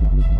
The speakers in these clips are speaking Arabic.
Thank you.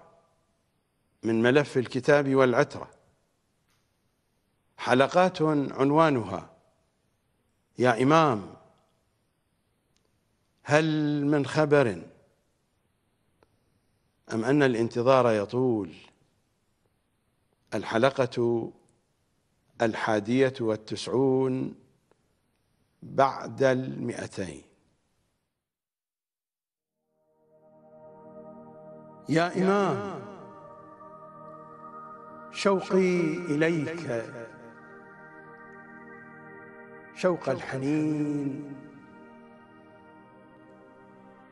من ملف الكتاب والعترة حلقات عنوانها يا إمام هل من خبر أم أن الانتظار يطول الحلقة الحادية والتسعون بعد المئتين يا إمام شوقي إليك شوق الحنين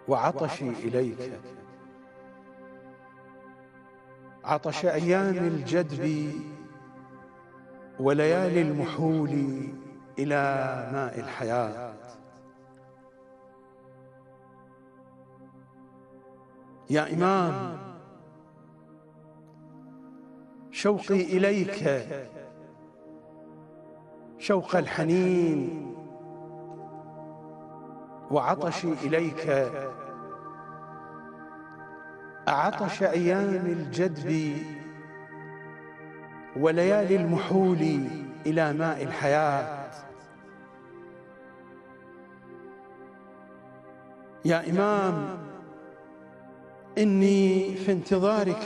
وعطشي إليك عطش أيام الجدب وليالي المحول إلى ماء الحياة يا إمام شوقي إليك شوق الحنين وعطشي إليك عطش أيام الجدب وليالي المحول إلى ماء الحياة يا إمام إني في انتظارك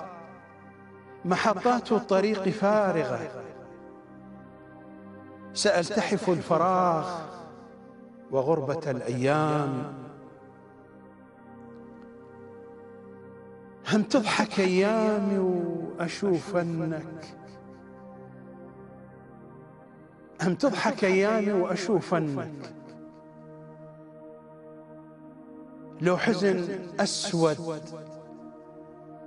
محطات الطريق فارغة سألتحف الفراغ وغربة الأيام هم تضحك أيامي وأشوفنك هم تضحك أيامي وأشوفنك لو حزن أسود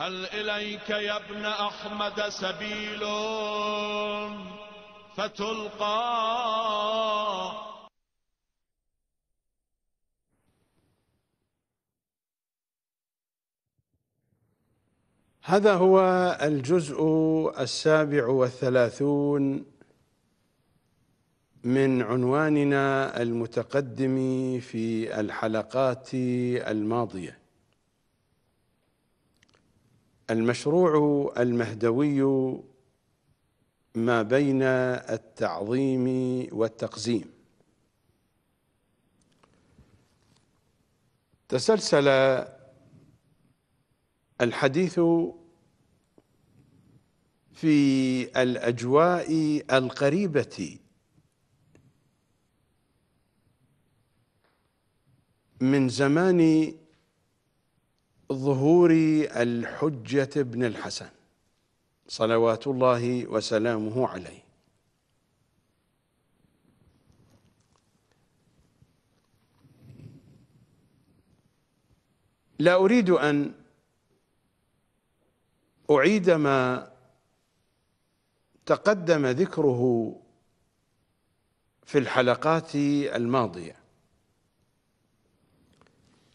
هل إليك يا ابن أحمد سبيل فتلقى هذا هو الجزء السابع والثلاثون من عنواننا المتقدم في الحلقات الماضيه المشروع المهدوي ما بين التعظيم والتقزيم تسلسل الحديث في الاجواء القريبه من زمان ظهور الحجة بن الحسن صلوات الله وسلامه عليه لا أريد أن أعيد ما تقدم ذكره في الحلقات الماضية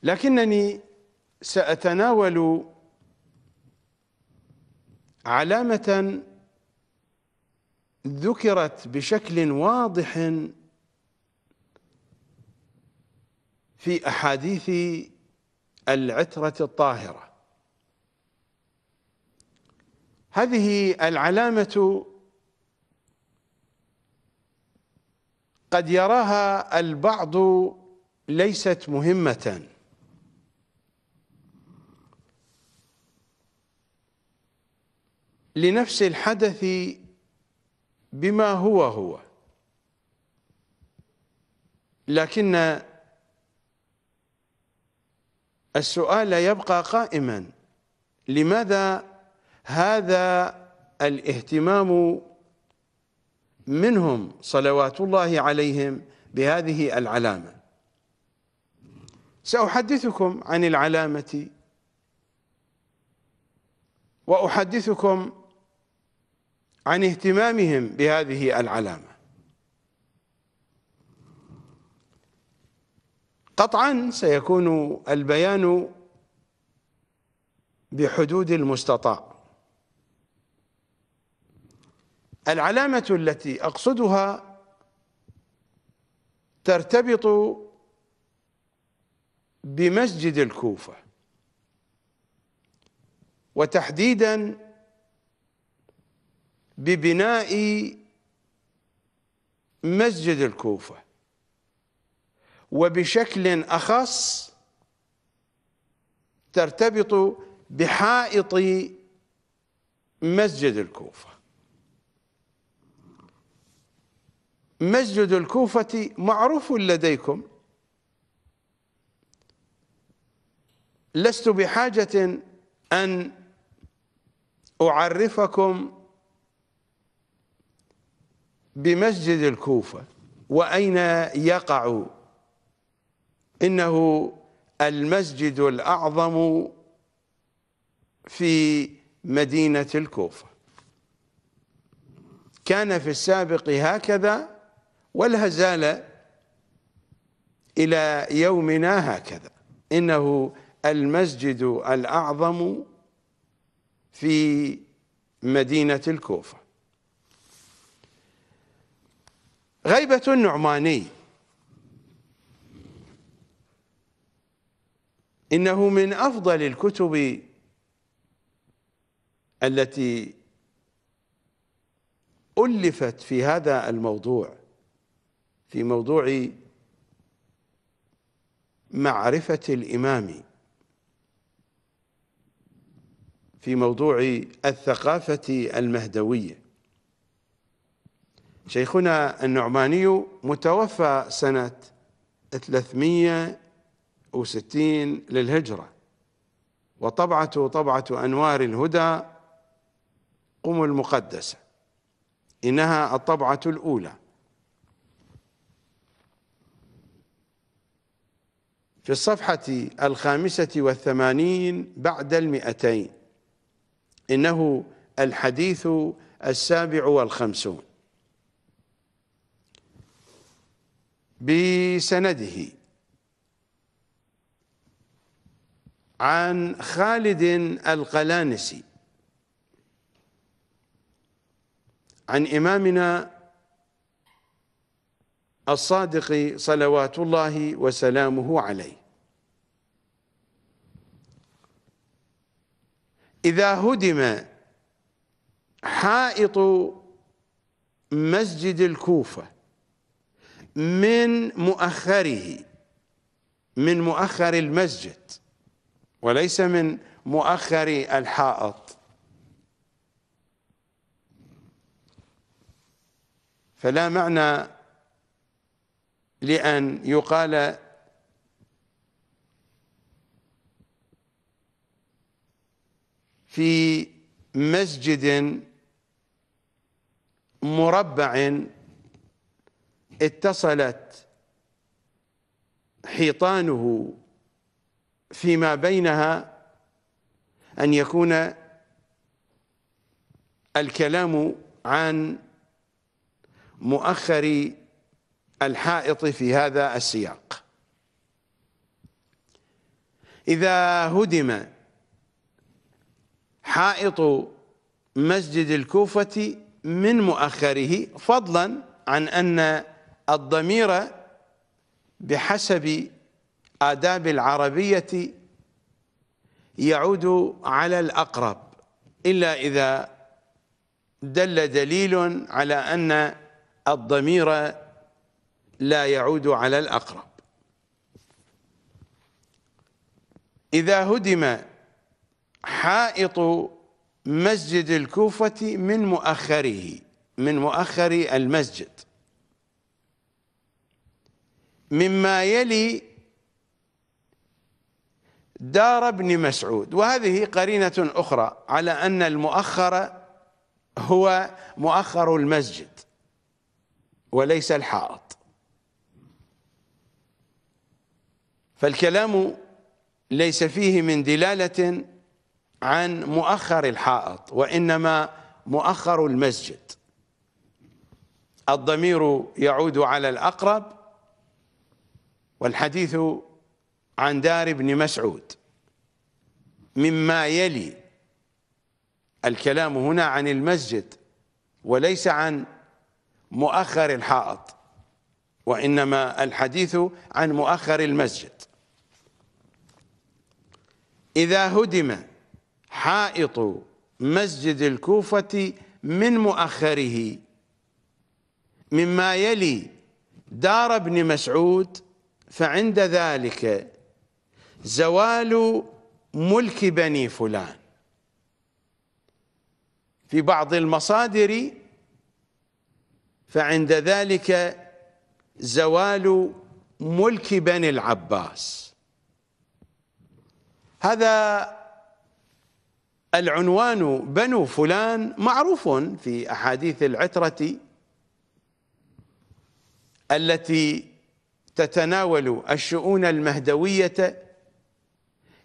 لكنني سأتناول علامة ذكرت بشكل واضح في أحاديث العترة الطاهرة هذه العلامة قد يراها البعض ليست مهمة لنفس الحدث بما هو هو لكن السؤال يبقى قائما لماذا هذا الاهتمام منهم صلوات الله عليهم بهذه العلامة سأحدثكم عن العلامة وأحدثكم عن اهتمامهم بهذه العلامة قطعا سيكون البيان بحدود المستطاع العلامة التي أقصدها ترتبط بمسجد الكوفة وتحديدا ببناء مسجد الكوفة وبشكل أخص ترتبط بحائط مسجد الكوفة مسجد الكوفة معروف لديكم لست بحاجة أن أعرفكم بمسجد الكوفة وأين يقع إنه المسجد الأعظم في مدينة الكوفة كان في السابق هكذا ولا زال إلى يومنا هكذا إنه المسجد الأعظم في مدينة الكوفة غيبة النعماني إنه من أفضل الكتب التي ألفت في هذا الموضوع في موضوع معرفة الإمام في موضوع الثقافة المهدوية شيخنا النعماني متوفى سنة 360 للهجرة وطبعته طبعة أنوار الهدى قم المقدسة إنها الطبعة الأولى في الصفحة الخامسة والثمانين بعد المئتين إنه الحديث السابع والخمسون بسنده عن خالد القلانسي عن إمامنا الصادق صلوات الله وسلامه عليه إذا هدم حائط مسجد الكوفة من مؤخره من مؤخر المسجد وليس من مؤخر الحائط فلا معنى لأن يقال في مسجد مربع اتصلت حيطانه فيما بينها أن يكون الكلام عن مؤخر الحائط في هذا السياق إذا هدم حائط مسجد الكوفة من مؤخره فضلا عن أن الضمير بحسب آداب العربية يعود على الأقرب إلا إذا دل دليل على أن الضمير لا يعود على الأقرب إذا هدم حائط مسجد الكوفة من مؤخره من مؤخر المسجد مما يلي دار ابن مسعود وهذه قرينة أخرى على أن المؤخر هو مؤخر المسجد وليس الحائط فالكلام ليس فيه من دلالة عن مؤخر الحائط وإنما مؤخر المسجد الضمير يعود على الأقرب والحديث عن دار ابن مسعود مما يلي الكلام هنا عن المسجد وليس عن مؤخر الحائط وإنما الحديث عن مؤخر المسجد إذا هدم حائط مسجد الكوفة من مؤخره مما يلي دار ابن مسعود فعند ذلك زوال ملك بني فلان في بعض المصادر فعند ذلك زوال ملك بني العباس هذا العنوان بنو فلان معروف في أحاديث العترة التي تتناول الشؤون المهدوية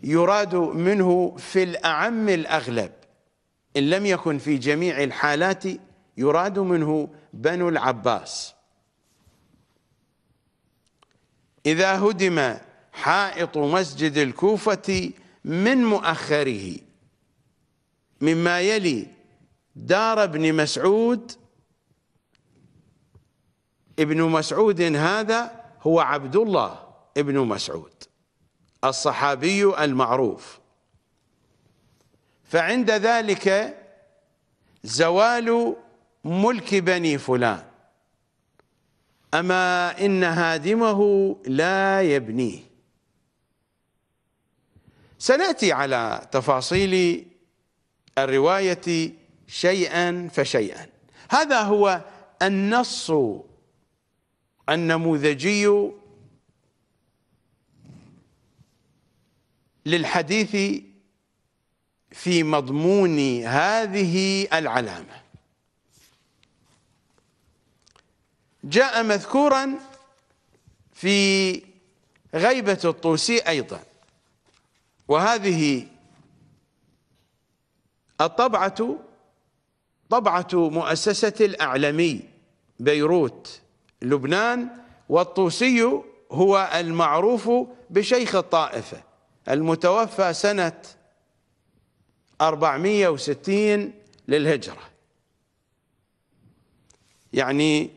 يراد منه في الأعم الأغلب إن لم يكن في جميع الحالات يراد منه بنو العباس إذا هدم حائط مسجد الكوفة من مؤخره مما يلي دار ابن مسعود ابن مسعود هذا هو عبد الله ابن مسعود الصحابي المعروف فعند ذلك زوال ملك بني فلان أما إن هادمه لا يبنيه سنأتي على تفاصيل الرواية شيئا فشيئا هذا هو النص النموذجي للحديث في مضمون هذه العلامة جاء مذكورا في غيبة الطوسي أيضا وهذه الطبعة طبعة مؤسسة الأعلمي بيروت لبنان والطوسي هو المعروف بشيخ الطائفة المتوفى سنة 460 للهجرة يعني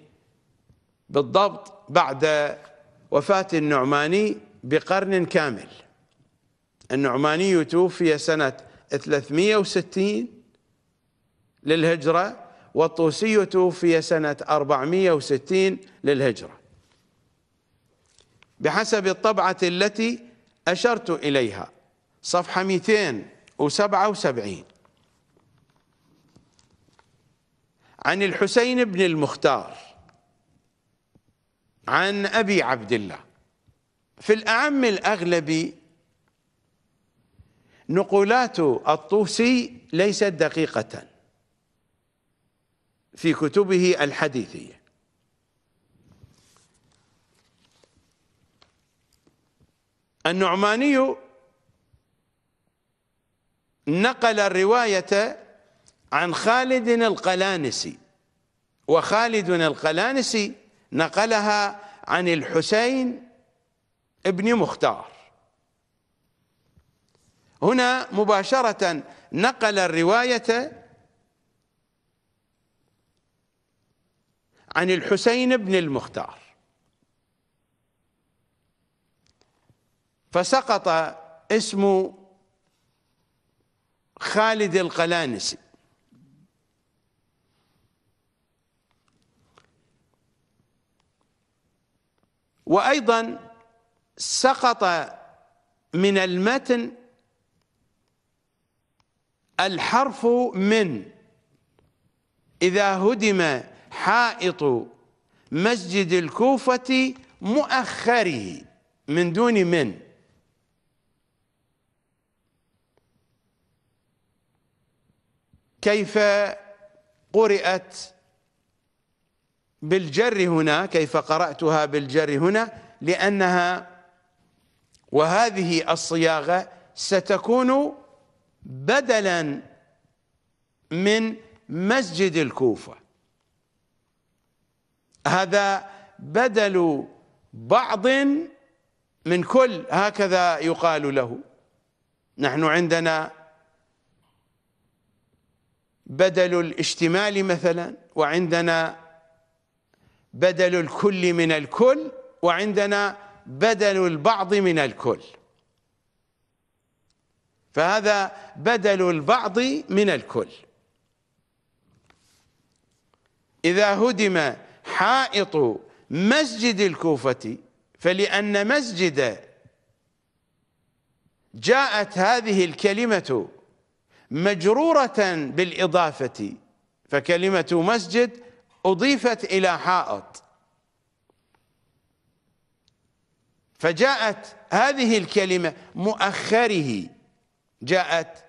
بالضبط بعد وفاة النعماني بقرن كامل النعماني توفي سنة 360 للهجرة والطوسي توفي سنة 460 للهجرة بحسب الطبعة التي أشرت إليها صفحة 277 عن الحسين بن المختار عن أبي عبد الله في الأعم الأغلب نقولات الطوسي ليست دقيقة في كتبه الحديثية النعماني نقل الرواية عن خالد القلانسي وخالد القلانسي نقلها عن الحسين ابن مختار هنا مباشرة نقل الرواية عن الحسين بن المختار فسقط اسم خالد القلانسي وايضا سقط من المتن الحرف من اذا هدم حائط مسجد الكوفة مؤخره من دون من كيف قرأت بالجر هنا كيف قرأتها بالجر هنا لأنها وهذه الصياغة ستكون بدلا من مسجد الكوفة هذا بدل بعض من كل هكذا يقال له نحن عندنا بدل الاشتمال مثلا وعندنا بدل الكل من الكل وعندنا بدل البعض من الكل فهذا بدل البعض من الكل إذا هدم حائط مسجد الكوفة فلأن مسجد جاءت هذه الكلمة مجرورة بالإضافة فكلمة مسجد أضيفت إلى حائط فجاءت هذه الكلمة مؤخره جاءت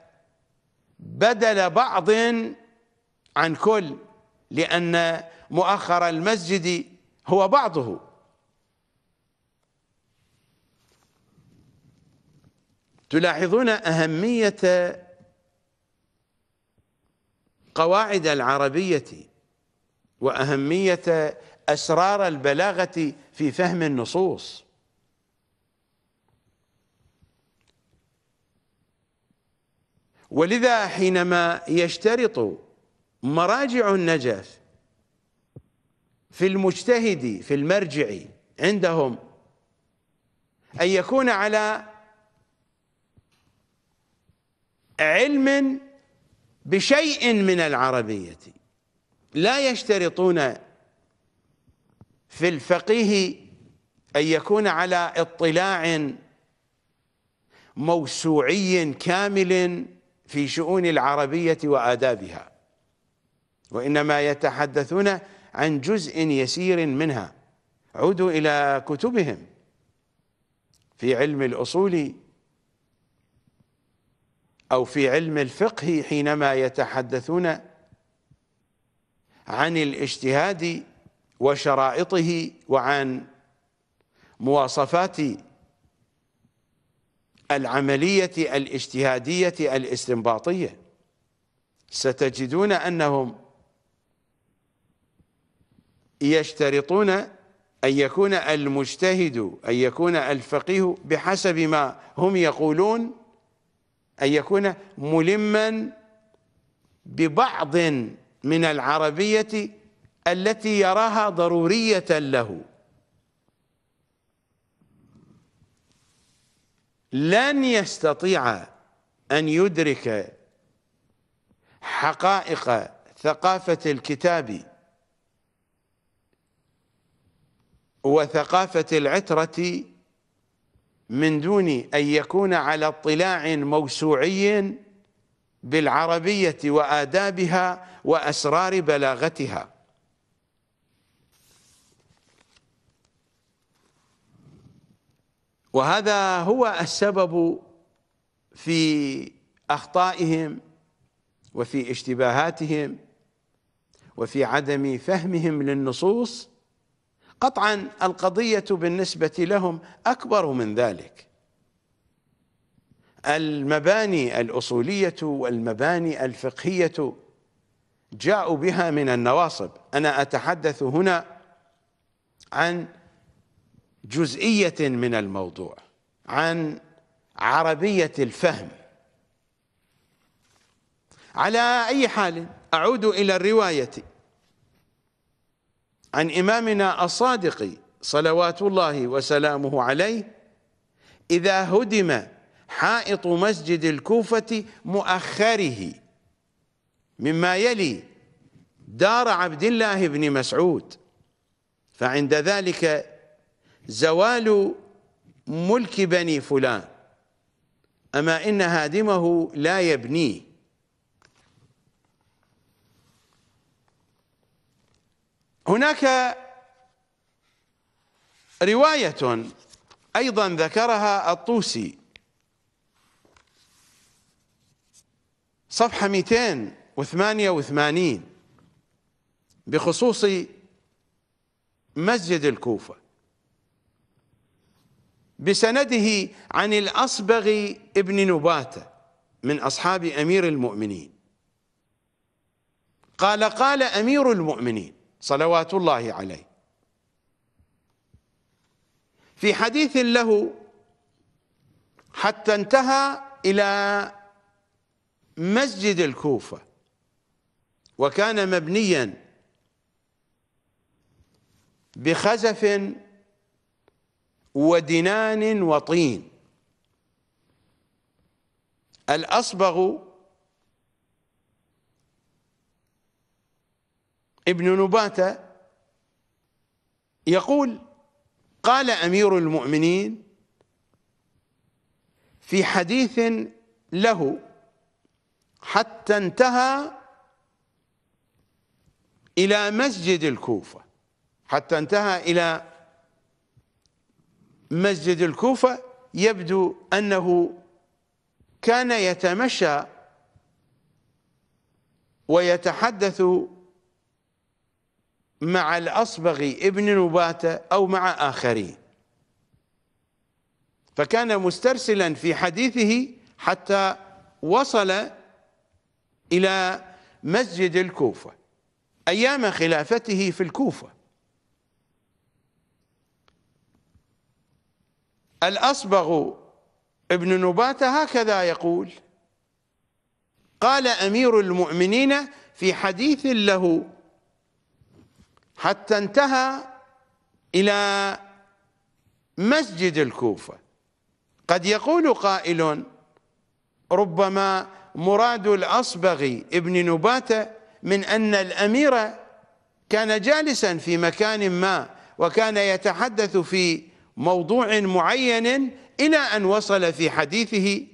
بدل بعض عن كل لأن مؤخر المسجد هو بعضه تلاحظون أهمية قواعد العربية وأهمية أسرار البلاغة في فهم النصوص ولذا حينما يشترط مراجع النجف في المجتهد في المرجع عندهم أن يكون على علم بشيء من العربية لا يشترطون في الفقيه أن يكون على اطلاع موسوعي كامل في شؤون العربية وآدابها وإنما يتحدثون عن جزء يسير منها عودوا إلى كتبهم في علم الأصول أو في علم الفقه حينما يتحدثون عن الاجتهاد وشرائطه وعن مواصفات العملية الاجتهادية الاستنباطية ستجدون أنهم يشترطون أن يكون المجتهد أن يكون الفقيه بحسب ما هم يقولون أن يكون ملما ببعض من العربية التي يراها ضرورية له لن يستطيع أن يدرك حقائق ثقافة الكتاب وثقافة العترة من دون أن يكون على اطلاع موسوعي بالعربية وآدابها وأسرار بلاغتها وهذا هو السبب في أخطائهم وفي اشتباهاتهم وفي عدم فهمهم للنصوص قطعا القضية بالنسبة لهم أكبر من ذلك المباني الأصولية والمباني الفقهية جاءوا بها من النواصب أنا أتحدث هنا عن جزئية من الموضوع عن عربية الفهم على أي حال أعود إلى الرواية عن إمامنا الصادق صلوات الله وسلامه عليه إذا هدم حائط مسجد الكوفة مؤخره مما يلي دار عبد الله بن مسعود فعند ذلك زوال ملك بني فلان أما إن هادمه لا يبنيه هناك رواية أيضا ذكرها الطوسي صفحة 288 بخصوص مسجد الكوفة بسنده عن الأصبغ ابن نباتة من أصحاب أمير المؤمنين قال قال أمير المؤمنين صلوات الله عليه في حديث له حتى انتهى إلى مسجد الكوفة وكان مبنيا بخزف ودنان وطين الأصبغ ابن نباتة يقول قال أمير المؤمنين في حديث له حتى انتهى إلى مسجد الكوفة حتى انتهى إلى مسجد الكوفة يبدو أنه كان يتمشى ويتحدث مع الأصبغ ابن نباتة أو مع آخرين فكان مسترسلا في حديثه حتى وصل إلى مسجد الكوفة أيام خلافته في الكوفة الأصبغ ابن نباتة هكذا يقول قال أمير المؤمنين في حديث له حتى انتهى إلى مسجد الكوفة قد يقول قائل ربما مراد الأصبغي ابن نباتة من أن الأمير كان جالسا في مكان ما وكان يتحدث في موضوع معين إلى أن وصل في حديثه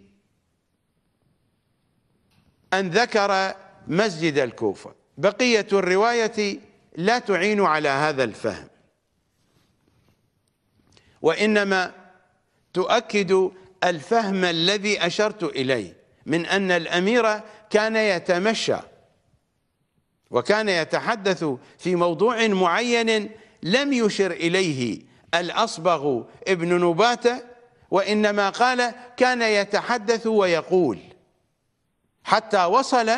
أن ذكر مسجد الكوفة بقية الرواية لا تعين على هذا الفهم وإنما تؤكد الفهم الذي أشرت إليه من أن الأمير كان يتمشى وكان يتحدث في موضوع معين لم يشر إليه الأصبغ ابن نباتة وإنما قال كان يتحدث ويقول حتى وصل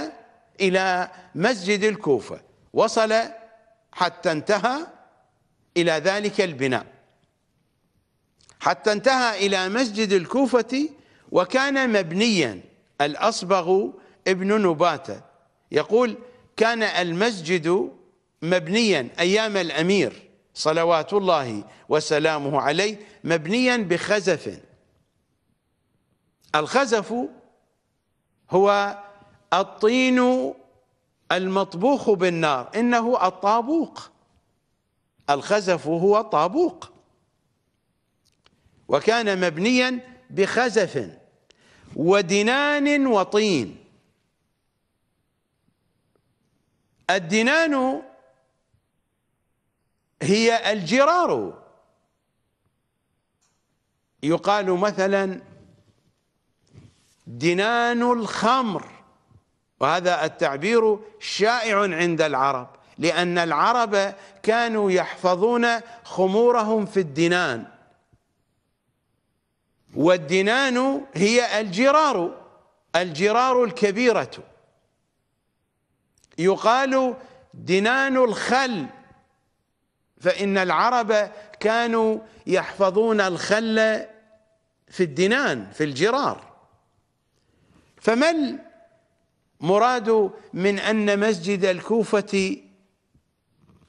إلى مسجد الكوفة وصل حتى انتهى إلى ذلك البناء حتى انتهى إلى مسجد الكوفة وكان مبنيا الأصبغ ابن نباتة يقول كان المسجد مبنيا أيام الأمير صلوات الله وسلامه عليه مبنيا بخزف الخزف هو الطين المطبوخ بالنار إنه الطابوق الخزف هو طابوق وكان مبنيا بخزف ودنان وطين الدنان هي الجرار يقال مثلا دنان الخمر وهذا التعبير شائع عند العرب لأن العرب كانوا يحفظون خمورهم في الدنان والدنان هي الجرار الجرار الكبيرة يقال دنان الخل فإن العرب كانوا يحفظون الخل في الدنان في الجرار فما مراد من أن مسجد الكوفة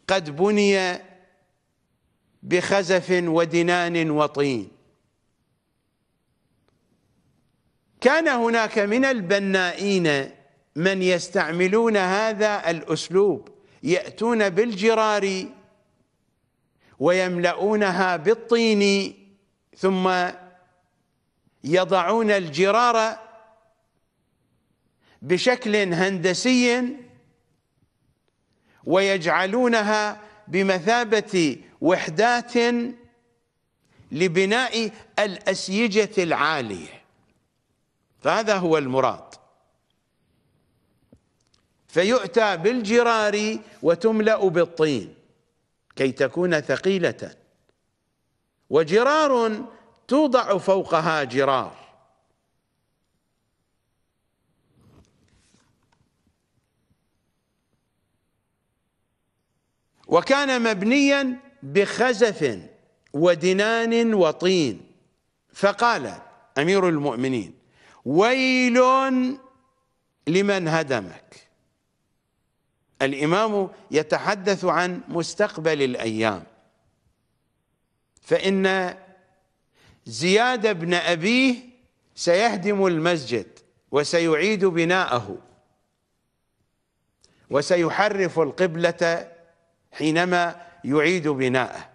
قد بني بخزف ودنان وطين كان هناك من البنائين من يستعملون هذا الأسلوب يأتون بالجرار ويملؤونها بالطين ثم يضعون الجرار بشكل هندسي ويجعلونها بمثابة وحدات لبناء الأسيجة العالية فهذا هو المراد فيؤتى بالجرار وتملأ بالطين كي تكون ثقيلة وجرار توضع فوقها جرار وكان مبنيا بخزف ودنان وطين فقال أمير المؤمنين ويل لمن هدمك الإمام يتحدث عن مستقبل الأيام فإن زياد بن أبيه سيهدم المسجد وسيعيد بناءه وسيحرف القبلة حينما يعيد بناءه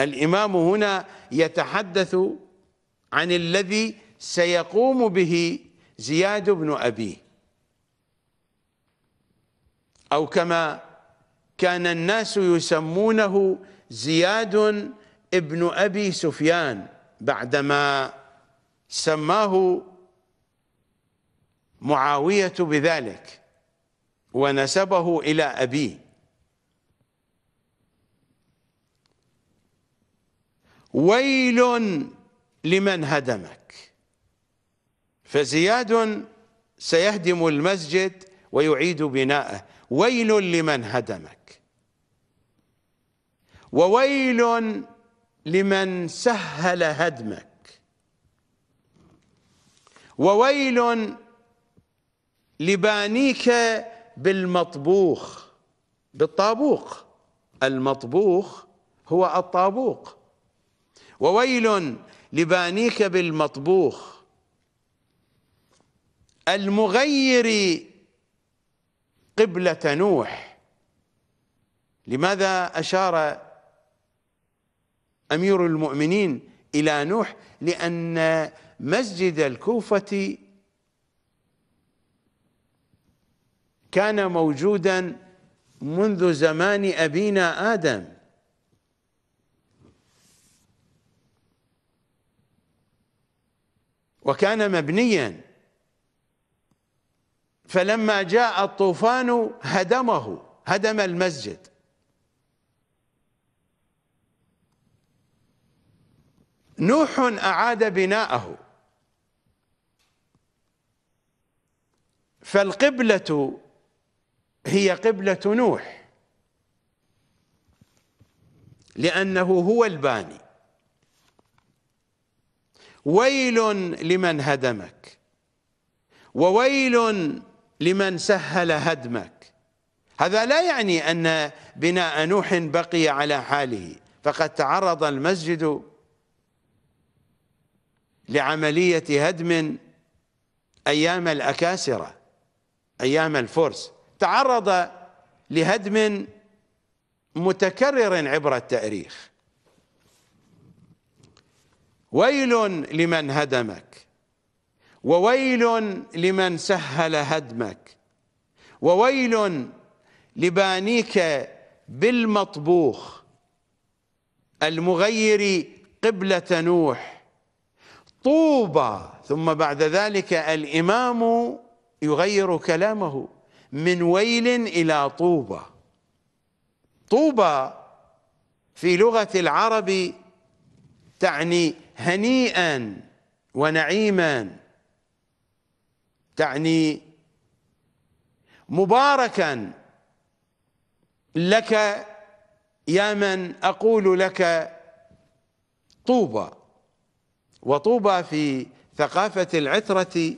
الإمام هنا يتحدث عن الذي سيقوم به زياد بن أبيه أو كما كان الناس يسمونه زياد ابن أبي سفيان بعدما سماه معاوية بذلك ونسبه إلى أبيه ويل لمن هدمك فزياد سيهدم المسجد ويعيد بناءه ويل لمن هدمك وويل لمن سهل هدمك وويل لبانيك بالمطبوخ بالطابوق المطبوخ هو الطابوق وويل لبانيك بالمطبوخ المغير قبلة نوح لماذا أشار أمير المؤمنين إلى نوح لأن مسجد الكوفة كان موجودا منذ زمان أبينا آدم وكان مبنيا فلما جاء الطوفان هدمه هدم المسجد نوح أعاد بناءه فالقبلة هي قبلة نوح لأنه هو الباني ويل لمن هدمك وويل لمن سهل هدمك هذا لا يعني أن بناء نوح بقي على حاله فقد تعرض المسجد لعملية هدم أيام الأكاسرة أيام الفرس تعرض لهدم متكرر عبر التاريخ ويل لمن هدمك وويل لمن سهل هدمك وويل لبانيك بالمطبوخ المغير قبلة نوح طوبى ثم بعد ذلك الإمام يغير كلامه من ويل إلى طوبة طوبة في لغة العرب تعني هنيئا ونعيما تعني مباركا لك يا من أقول لك طوبى وطوبى في ثقافة العترة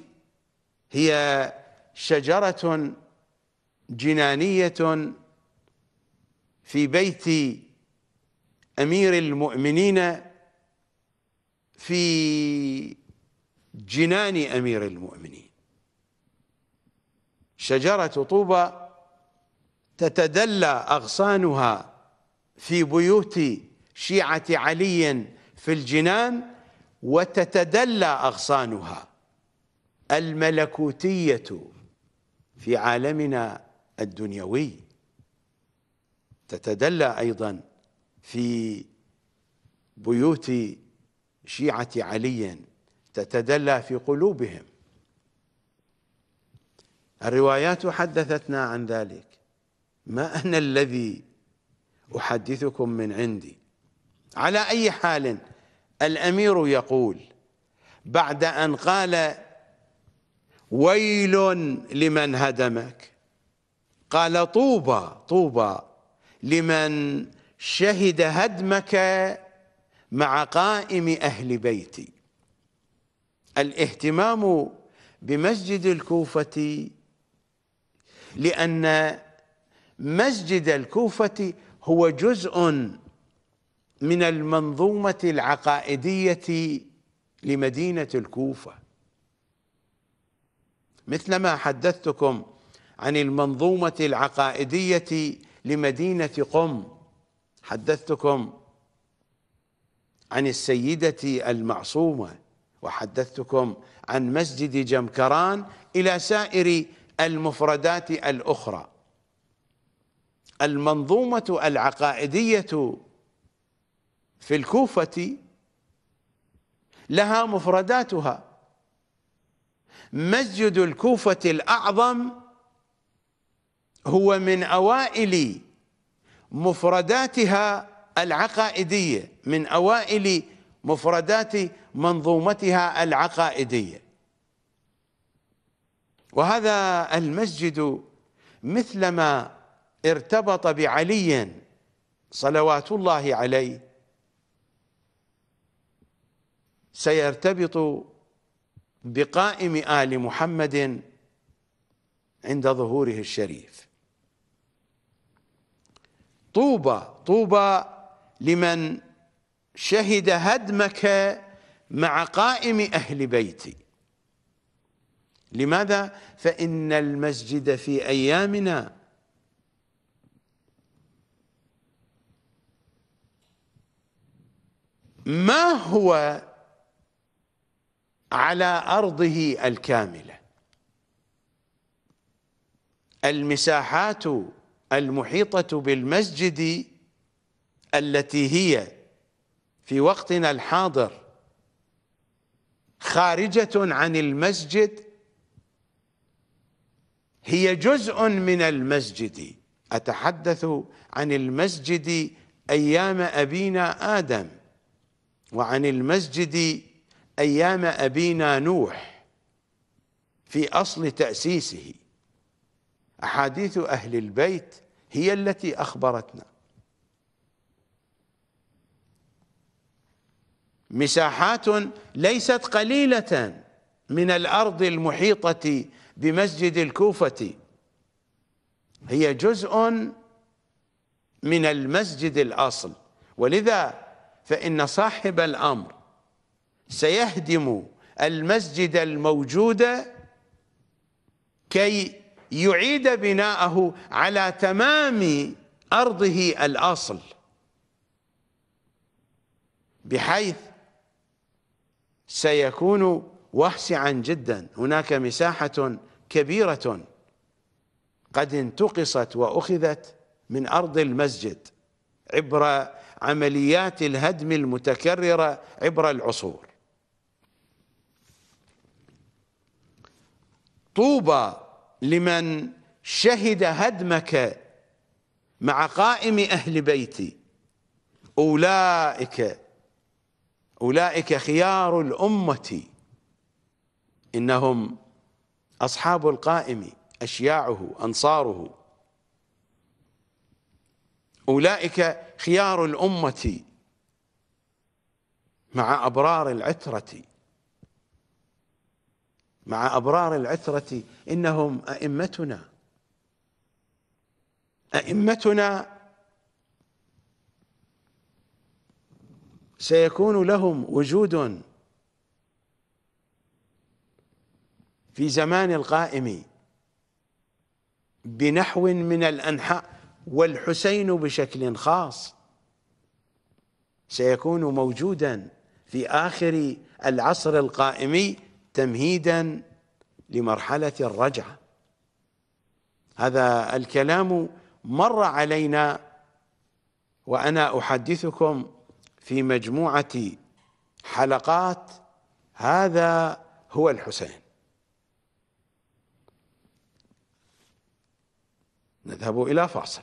هي شجرة جنانية في بيت أمير المؤمنين في جنان أمير المؤمنين شجرة طوبى تتدلى أغصانها في بيوت شيعة علي في الجنان وتتدلى أغصانها الملكوتية في عالمنا الدنيوي تتدلى ايضا في بيوت شيعه علي تتدلى في قلوبهم الروايات حدثتنا عن ذلك ما انا الذي احدثكم من عندي على اي حال الامير يقول بعد ان قال ويل لمن هدمك قال طوبى طوبى لمن شهد هدمك مع قائم أهل بيتي الاهتمام بمسجد الكوفة لأن مسجد الكوفة هو جزء من المنظومة العقائدية لمدينة الكوفة مثلما حدثتكم عن المنظومة العقائدية لمدينة قم حدثتكم عن السيدة المعصومة وحدثتكم عن مسجد جمكران إلى سائر المفردات الأخرى المنظومة العقائدية في الكوفة لها مفرداتها مسجد الكوفة الأعظم هو من اوائل مفرداتها العقائديه من اوائل مفردات منظومتها العقائديه وهذا المسجد مثلما ارتبط بعلي صلوات الله عليه سيرتبط بقائم ال محمد عند ظهوره الشريف طوبى طوبى لمن شهد هدمك مع قائم أهل بيتي لماذا؟ فإن المسجد في أيامنا ما هو على أرضه الكاملة المساحات المحيطة بالمسجد التي هي في وقتنا الحاضر خارجة عن المسجد هي جزء من المسجد أتحدث عن المسجد أيام أبينا آدم وعن المسجد أيام أبينا نوح في أصل تأسيسه أحاديث أهل البيت هي التي أخبرتنا مساحات ليست قليلة من الأرض المحيطة بمسجد الكوفة هي جزء من المسجد الأصل ولذا فإن صاحب الأمر سيهدم المسجد الموجود كي يعيد بناءه على تمام أرضه الأصل بحيث سيكون واسعا جدا هناك مساحة كبيرة قد انتقصت وأخذت من أرض المسجد عبر عمليات الهدم المتكررة عبر العصور طوبى لمن شهد هدمك مع قائم أهل بيتي أولئك أولئك خيار الأمة إنهم أصحاب القائم أشياعه أنصاره أولئك خيار الأمة مع أبرار العترة مع أبرار العثرة إنهم أئمتنا أئمتنا سيكون لهم وجود في زمان القائم بنحو من الأنحاء والحسين بشكل خاص سيكون موجودا في آخر العصر القائمي تمهيدا لمرحلة الرجعة هذا الكلام مر علينا وأنا أحدثكم في مجموعة حلقات هذا هو الحسين نذهب إلى فاصل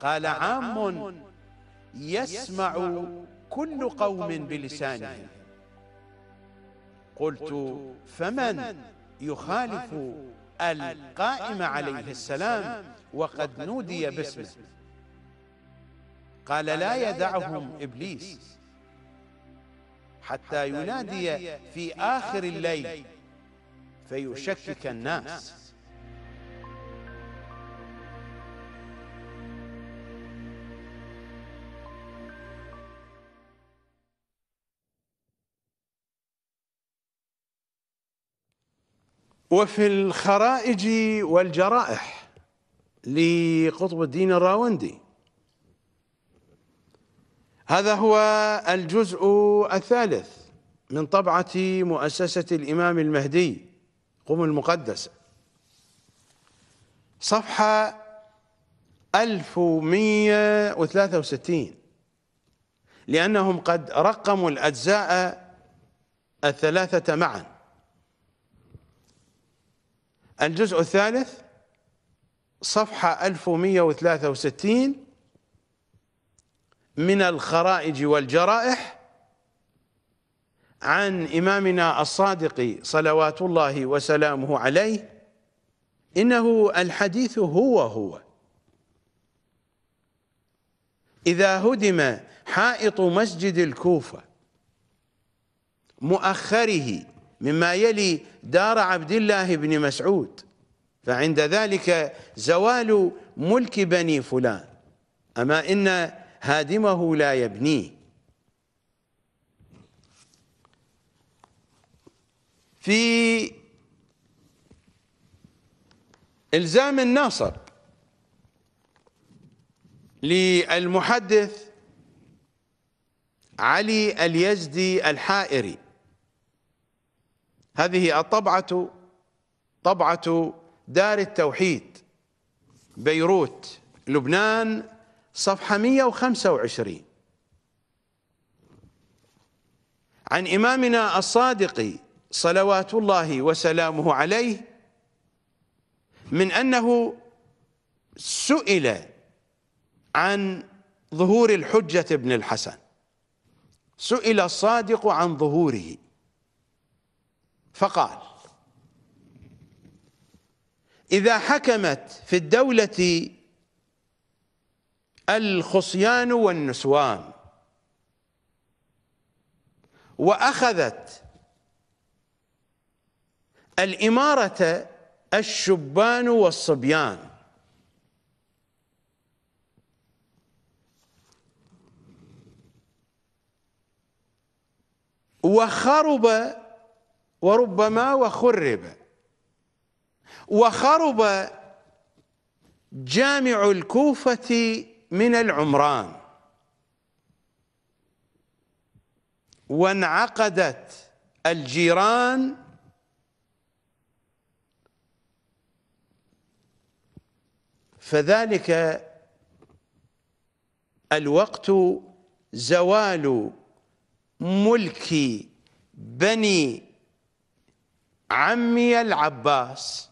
قال عام يسمع كل قوم بلسانه قلت فمن يخالف القائم عليه السلام وقد نودي باسمه قال لا يدعهم إبليس حتى ينادي في آخر الليل فيشكك الناس وفي الخرائج والجرائح لقطب الدين الراوندي هذا هو الجزء الثالث من طبعة مؤسسة الإمام المهدي قم المقدس صفحة 1163 لأنهم قد رقموا الأجزاء الثلاثة معاً الجزء الثالث صفحة 1163 من الخرائج والجرائح عن إمامنا الصادق صلوات الله وسلامه عليه إنه الحديث هو هو إذا هدم حائط مسجد الكوفة مؤخره مما يلي دار عبد الله بن مسعود فعند ذلك زوال ملك بني فلان أما إن هادمه لا يبنيه في إلزام الناصر للمحدث علي اليزدي الحائري هذه الطبعة طبعة دار التوحيد بيروت لبنان صفحة 125 عن إمامنا الصادق صلوات الله وسلامه عليه من أنه سئل عن ظهور الحجة ابن الحسن سئل الصادق عن ظهوره فقال إذا حكمت في الدولة الخصيان والنسوان وأخذت الإمارة الشبان والصبيان وخرب وربما وخرب وخرب جامع الكوفة من العمران وانعقدت الجيران فذلك الوقت زوال ملك بني عمي العباس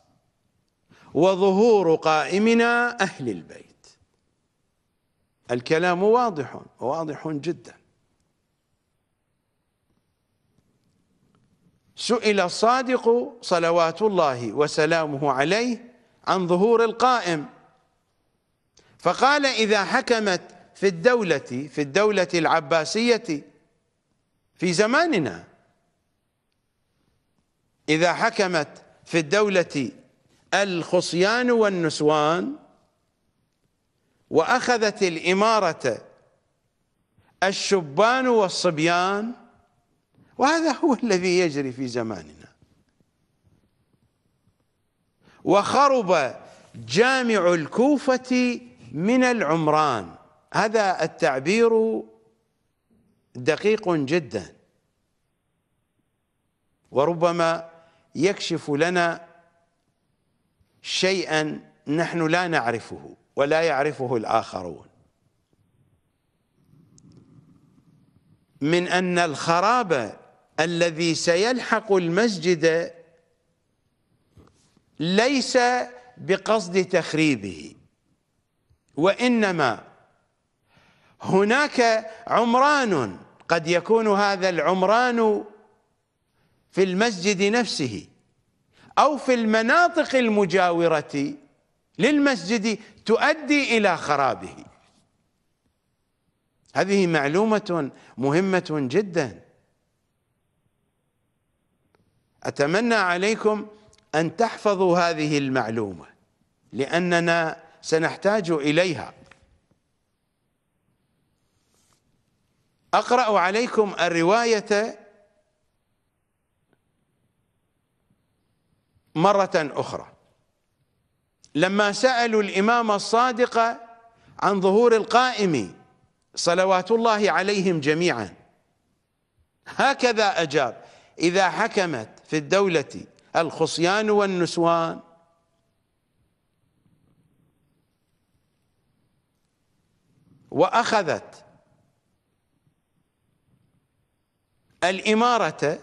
وظهور قائمنا أهل البيت الكلام واضح واضح جدا سئل الصادق صلوات الله وسلامه عليه عن ظهور القائم فقال إذا حكمت في الدولة في الدولة العباسية في زماننا إذا حكمت في الدولة الخصيان والنسوان وأخذت الإمارة الشبان والصبيان وهذا هو الذي يجري في زماننا وخرب جامع الكوفة من العمران هذا التعبير دقيق جدا وربما يكشف لنا شيئا نحن لا نعرفه ولا يعرفه الآخرون من أن الخراب الذي سيلحق المسجد ليس بقصد تخريبه وإنما هناك عمران قد يكون هذا العمران في المسجد نفسه أو في المناطق المجاورة للمسجد تؤدي إلى خرابه هذه معلومة مهمة جدا أتمنى عليكم أن تحفظوا هذه المعلومة لأننا سنحتاج إليها أقرأ عليكم الرواية مرة أخرى لما سألوا الإمام الصادق عن ظهور القائم صلوات الله عليهم جميعا هكذا أجاب إذا حكمت في الدولة الخصيان والنسوان وأخذت الإمارة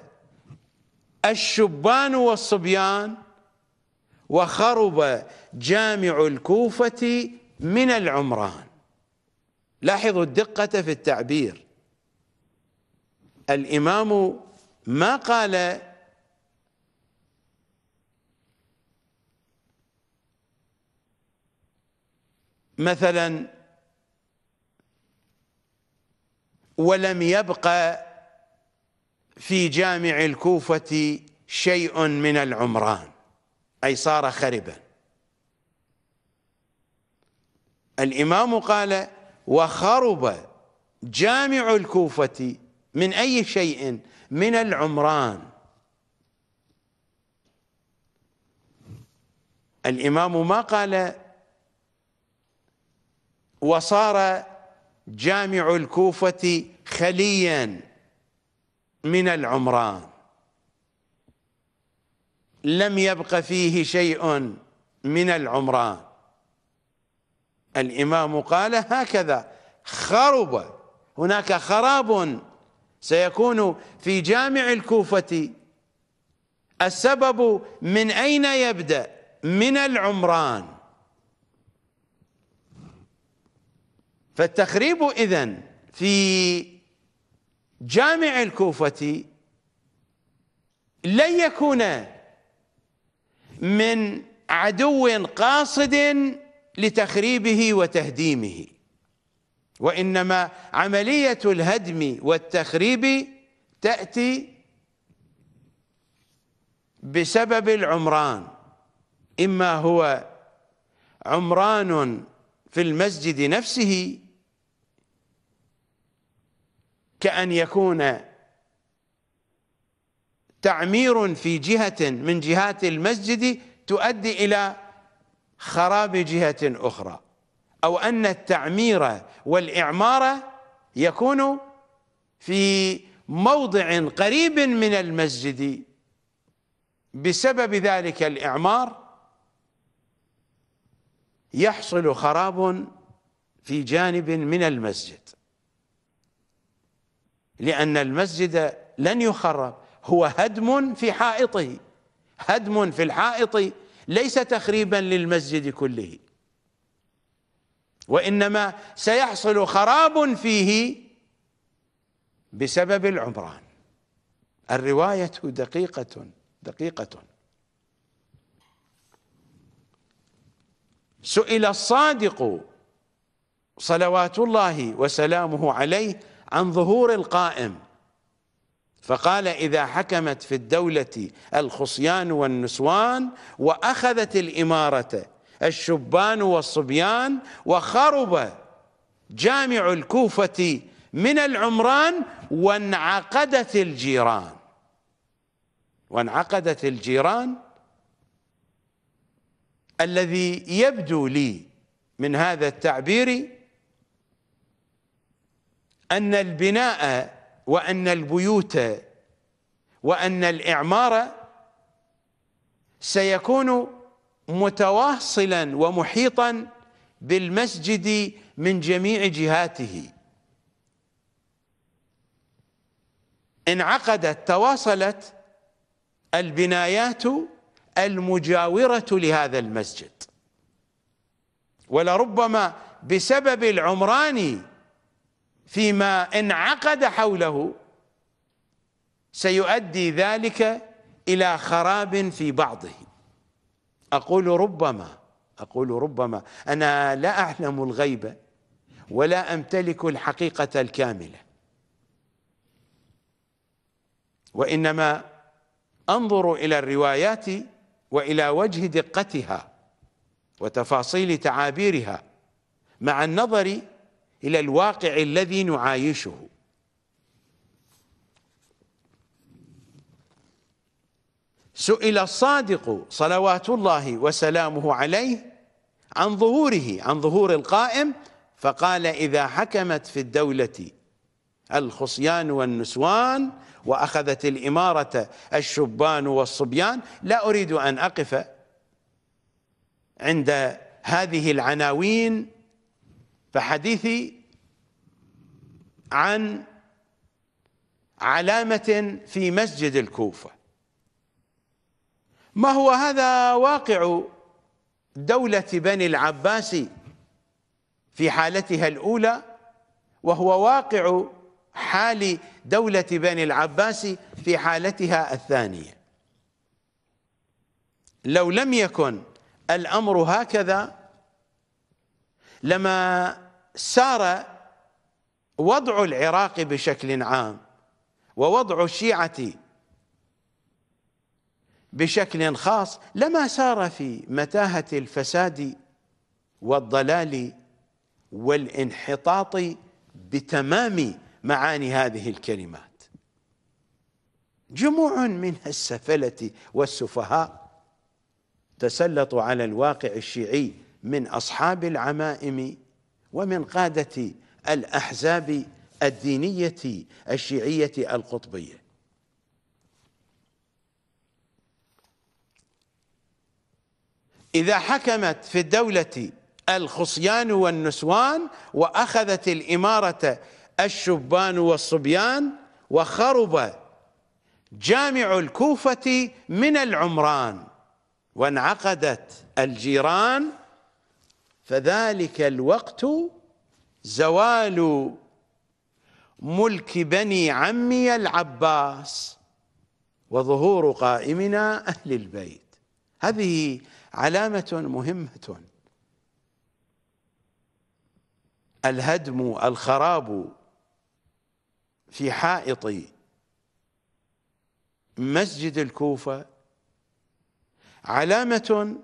الشبان والصبيان وخرب جامع الكوفة من العمران لاحظوا الدقة في التعبير الإمام ما قال مثلا ولم يبقى في جامع الكوفة شيء من العمران أي صار خربا الإمام قال وخرب جامع الكوفة من أي شيء من العمران الإمام ما قال وصار جامع الكوفة خليا من العمران لم يبق فيه شيء من العمران الإمام قال هكذا خرب هناك خراب سيكون في جامع الكوفة السبب من أين يبدأ من العمران فالتخريب إذن في جامع الكوفة لن يكون من عدو قاصد لتخريبه وتهديمه وانما عمليه الهدم والتخريب تاتي بسبب العمران اما هو عمران في المسجد نفسه كأن يكون تعمير في جهة من جهات المسجد تؤدي إلى خراب جهة أخرى أو أن التعمير والإعمار يكون في موضع قريب من المسجد بسبب ذلك الإعمار يحصل خراب في جانب من المسجد لأن المسجد لن يخرب هو هدم في حائطه هدم في الحائط ليس تخريبا للمسجد كله وإنما سيحصل خراب فيه بسبب العمران الرواية دقيقة دقيقة سئل الصادق صلوات الله وسلامه عليه عن ظهور القائم فقال إذا حكمت في الدولة الخصيان والنسوان وأخذت الإمارة الشبان والصبيان وخرب جامع الكوفة من العمران وانعقدت الجيران وانعقدت الجيران الذي يبدو لي من هذا التعبير أن البناء وأن البيوت وأن الإعمار سيكون متواصلا ومحيطا بالمسجد من جميع جهاته انعقدت تواصلت البنايات المجاورة لهذا المسجد ولربما بسبب العمران فيما انعقد حوله سيؤدي ذلك إلى خراب في بعضه أقول ربما أقول ربما أنا لا أعلم الغيب ولا أمتلك الحقيقة الكاملة وإنما أنظر إلى الروايات وإلى وجه دقتها وتفاصيل تعابيرها مع النظر إلى الواقع الذي نعايشه سئل الصادق صلوات الله وسلامه عليه عن ظهوره عن ظهور القائم فقال إذا حكمت في الدولة الخصيان والنسوان وأخذت الإمارة الشبان والصبيان لا أريد أن أقف عند هذه العناوين فحديثي عن علامة في مسجد الكوفة ما هو هذا واقع دولة بني العباس في حالتها الأولى وهو واقع حال دولة بني العباس في حالتها الثانية لو لم يكن الأمر هكذا لما سار وضع العراق بشكل عام ووضع الشيعة بشكل خاص لما سار في متاهة الفساد والضلال والانحطاط بتمام معاني هذه الكلمات جموع من السفلة والسفهاء تسلطوا على الواقع الشيعي من أصحاب العمائم ومن قادة الأحزاب الدينية الشيعية القطبية إذا حكمت في الدولة الخصيان والنسوان وأخذت الإمارة الشبان والصبيان وخرب جامع الكوفة من العمران وانعقدت الجيران فذلك الوقت زوال ملك بني عمي العباس وظهور قائمنا أهل البيت هذه علامة مهمة الهدم الخراب في حائط مسجد الكوفة علامة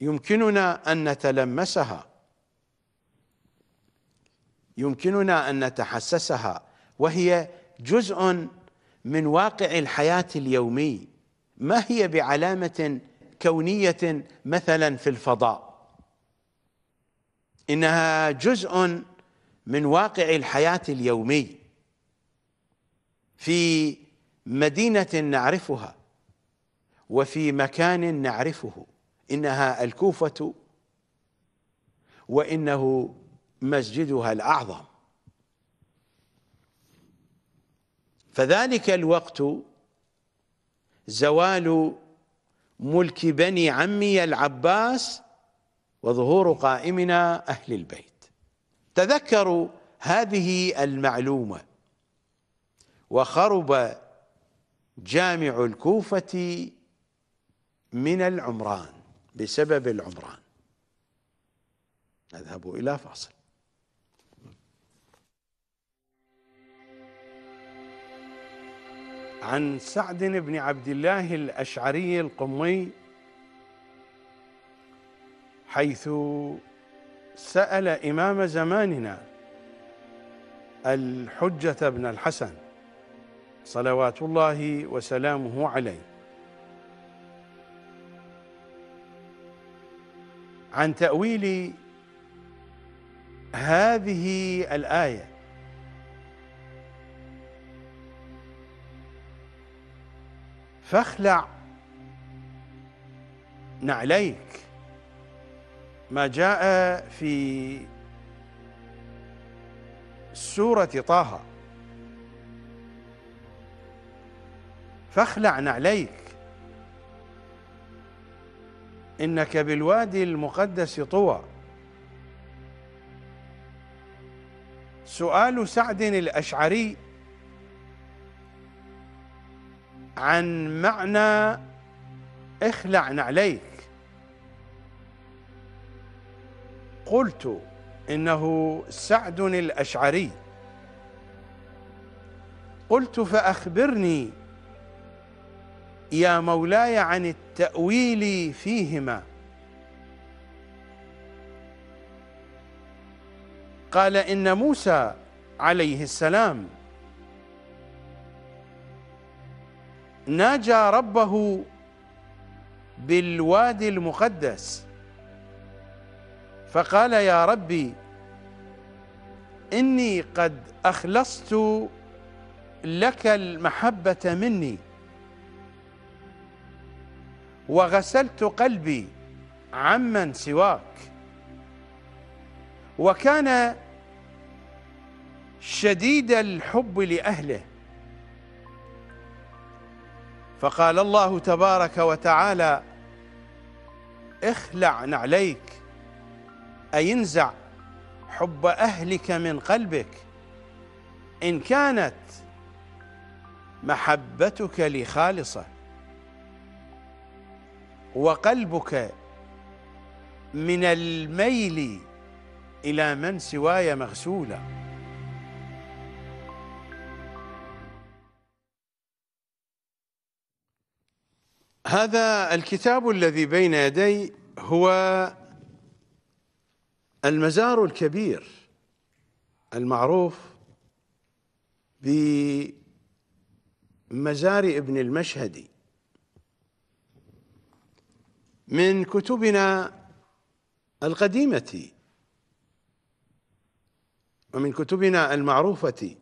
يمكننا ان نتلمسها يمكننا ان نتحسسها وهي جزء من واقع الحياه اليومي ما هي بعلامه كونيه مثلا في الفضاء انها جزء من واقع الحياه اليومي في مدينه نعرفها وفي مكان نعرفه إنها الكوفة وإنه مسجدها الأعظم فذلك الوقت زوال ملك بني عمي العباس وظهور قائمنا أهل البيت تذكروا هذه المعلومة وخرب جامع الكوفة من العمران بسبب العمران نذهب إلى فاصل عن سعد بن عبد الله الأشعري القمي حيث سأل إمام زماننا الحجة بن الحسن صلوات الله وسلامه عليه عن تأويل هذه الآية فاخلع نعليك ما جاء في سورة طه فاخلع نعليك إنك بالوادي المقدس طوى سؤال سعد الأشعري عن معنى اخلع نعليك قلت إنه سعد الأشعري قلت فأخبرني يا مولاي عن التأويل فيهما قال إن موسى عليه السلام ناجى ربه بالوادي المقدس فقال يا ربي إني قد أخلصت لك المحبة مني وغسلت قلبي عمن سواك وكان شديد الحب لأهله فقال الله تبارك وتعالى اخلع نعليك أي انزع حب أهلك من قلبك إن كانت محبتك لخالصه وقلبك من الميل إلى من سواي مغسولا هذا الكتاب الذي بين يدي هو المزار الكبير المعروف بمزار ابن المشهدي من كتبنا القديمة ومن كتبنا المعروفة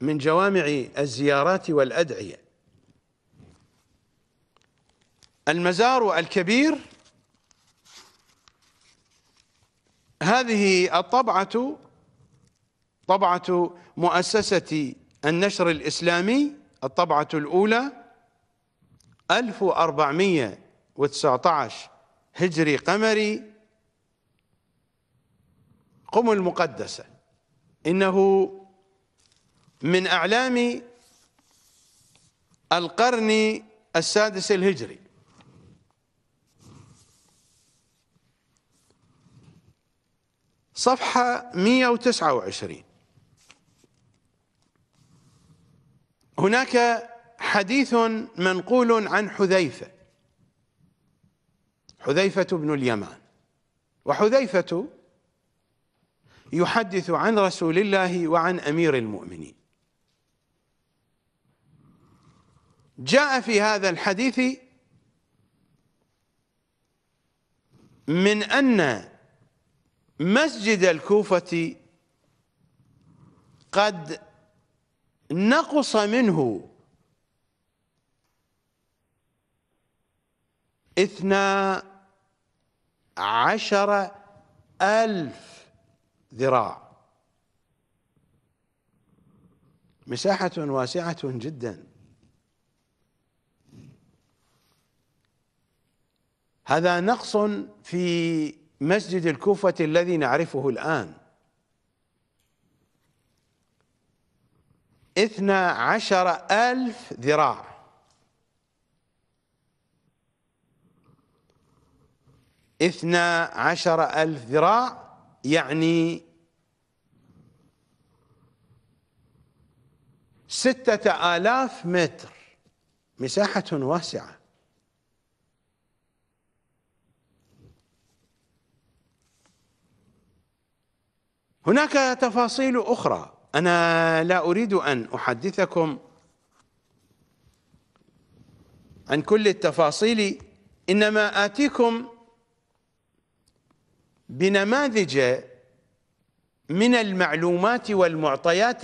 من جوامع الزيارات والأدعية المزار الكبير هذه الطبعة طبعة مؤسسة النشر الإسلامي الطبعة الأولى 1419 هجري قمري قم المقدسة إنه من أعلام القرن السادس الهجري صفحة 129 هناك حديث منقول عن حذيفة حذيفة بن اليمان وحذيفة يحدث عن رسول الله وعن أمير المؤمنين جاء في هذا الحديث من أن مسجد الكوفة قد نقص منه اثنا عشر ألف ذراع مساحة واسعة جدا هذا نقص في مسجد الكوفة الذي نعرفه الآن اثنا عشر ألف ذراع اثنا عشر ألف ذراع يعني ستة آلاف متر مساحة واسعة هناك تفاصيل أخرى أنا لا أريد أن أحدثكم عن كل التفاصيل إنما آتيكم بنماذج من المعلومات والمعطيات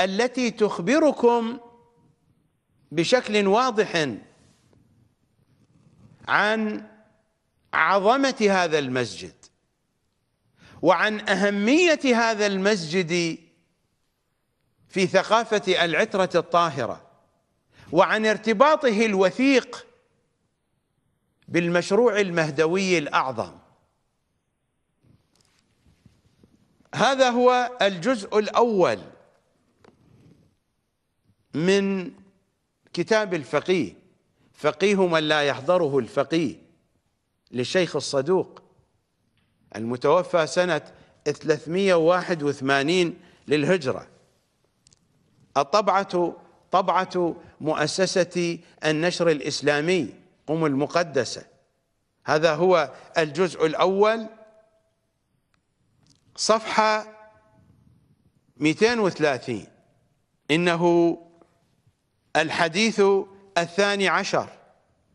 التي تخبركم بشكل واضح عن عظمة هذا المسجد وعن أهمية هذا المسجد في ثقافة العترة الطاهرة وعن ارتباطه الوثيق بالمشروع المهدوي الأعظم هذا هو الجزء الأول من كتاب الفقيه فقيه من لا يحضره الفقيه للشيخ الصدوق المتوفى سنة 381 للهجرة الطبعة طبعة مؤسسة النشر الإسلامي قم المقدسة هذا هو الجزء الأول صفحة 230 إنه الحديث الثاني عشر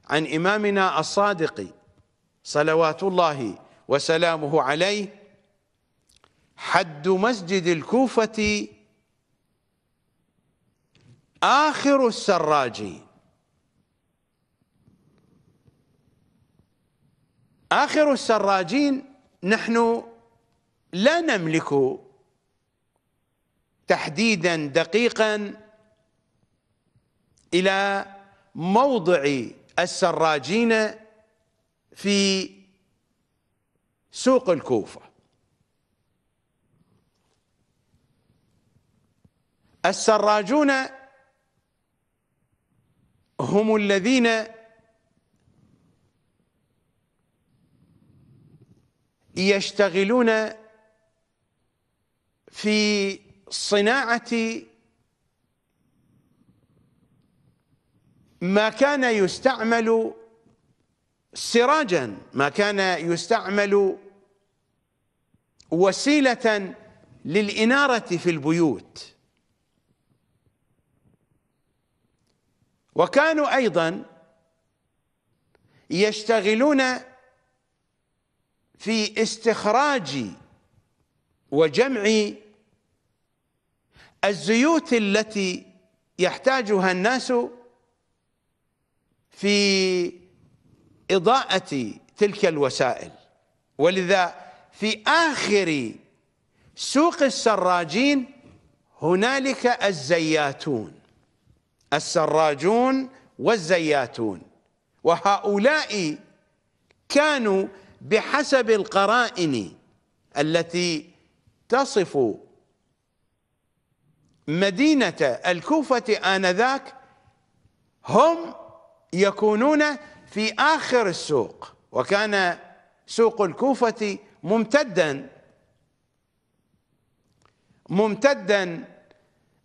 عن إمامنا الصادق صلوات الله وسلامه عليه حد مسجد الكوفة آخر السراج آخر السراجين نحن لا نملك تحديدا دقيقا الى موضع السراجين في سوق الكوفه السراجون هم الذين يشتغلون في صناعه ما كان يستعمل سراجا ما كان يستعمل وسيله للاناره في البيوت وكانوا ايضا يشتغلون في استخراج وجمع الزيوت التي يحتاجها الناس في إضاءة تلك الوسائل ولذا في آخر سوق السراجين هنالك الزياتون السراجون والزياتون وهؤلاء كانوا بحسب القرائن التي تصف مدينة الكوفة آنذاك هم يكونون في آخر السوق وكان سوق الكوفة ممتدا ممتدا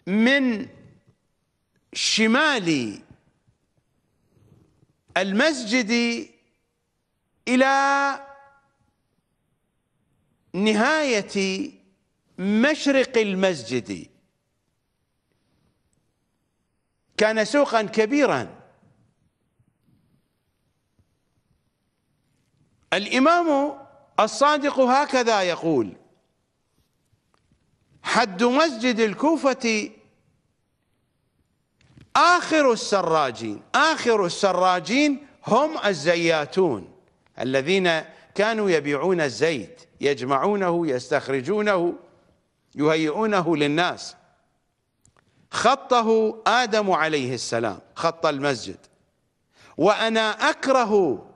من شمال المسجد إلى نهاية مشرق المسجد كان سوقا كبيرا الإمام الصادق هكذا يقول حد مسجد الكوفة آخر السراجين آخر السراجين هم الزياتون الذين كانوا يبيعون الزيت يجمعونه يستخرجونه يهيئونه للناس خطه آدم عليه السلام خط المسجد وأنا أكره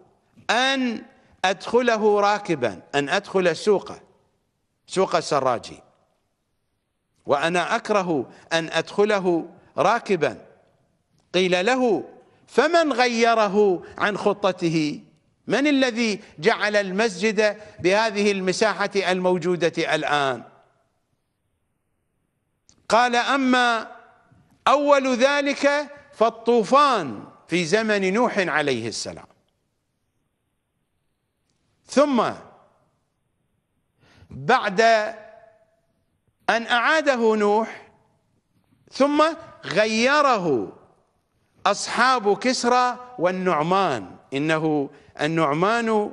أن أدخله راكبا أن أدخل سوقه سوق السراجي وأنا أكره أن أدخله راكبا قيل له فمن غيره عن خطته من الذي جعل المسجد بهذه المساحة الموجودة الآن قال أما أول ذلك فالطوفان في زمن نوح عليه السلام ثم بعد أن أعاده نوح ثم غيره أصحاب كسرى والنعمان إنه النعمان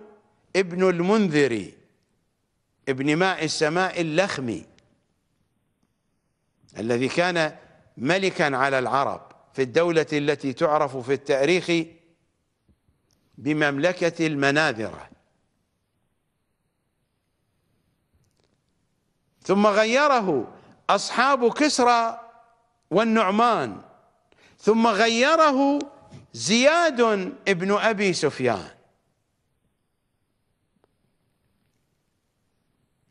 ابن المنذر ابن ماء السماء اللخمي الذي كان ملكا على العرب في الدولة التي تعرف في التاريخ بمملكة المناذرة ثم غيره أصحاب كسرى والنعمان ثم غيره زياد ابن أبي سفيان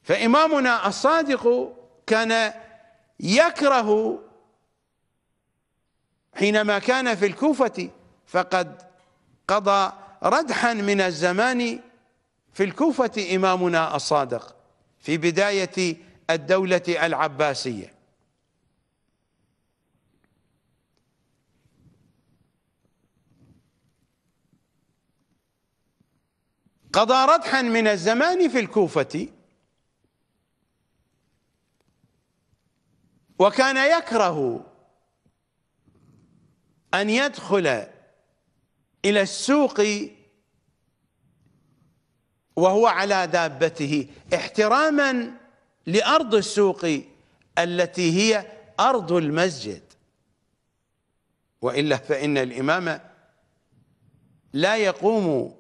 فإمامنا الصادق كان يكره حينما كان في الكوفة فقد قضى ردحا من الزمان في الكوفة إمامنا الصادق في بداية الدولة العباسية قضى ردحا من الزمان في الكوفة وكان يكره أن يدخل إلى السوق وهو على دابته احتراما لأرض السوق التي هي أرض المسجد وإلا فإن الإمام لا يقوم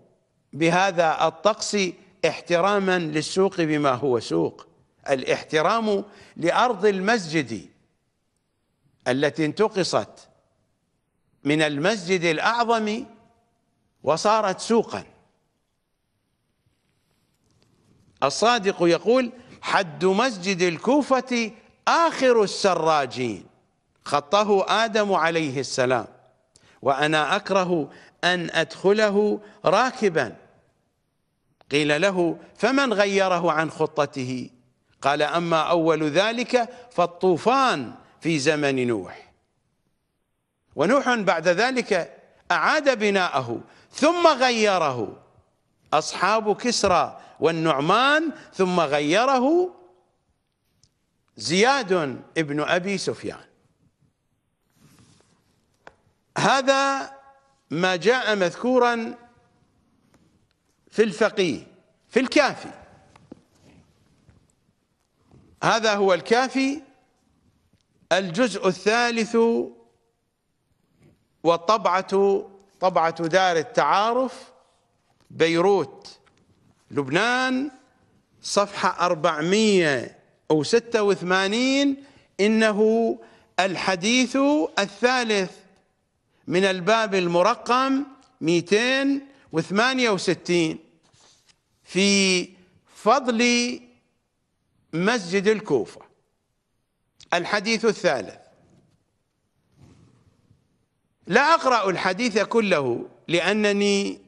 بهذا الطقس احتراما للسوق بما هو سوق الاحترام لأرض المسجد التي انتقصت من المسجد الأعظم وصارت سوقا الصادق يقول حد مسجد الكوفة آخر السراجين خطه آدم عليه السلام وأنا أكره أن أدخله راكبا قيل له فمن غيره عن خطته قال أما أول ذلك فالطوفان في زمن نوح ونوح بعد ذلك أعاد بناءه ثم غيره أصحاب كسرى والنعمان ثم غيره زياد ابن أبي سفيان هذا ما جاء مذكورا في الفقيه في الكافي هذا هو الكافي الجزء الثالث وطبعة طبعة دار التعارف بيروت لبنان صفحة 486 إنه الحديث الثالث من الباب المرقم 268 في فضل مسجد الكوفة الحديث الثالث لا أقرأ الحديث كله لأنني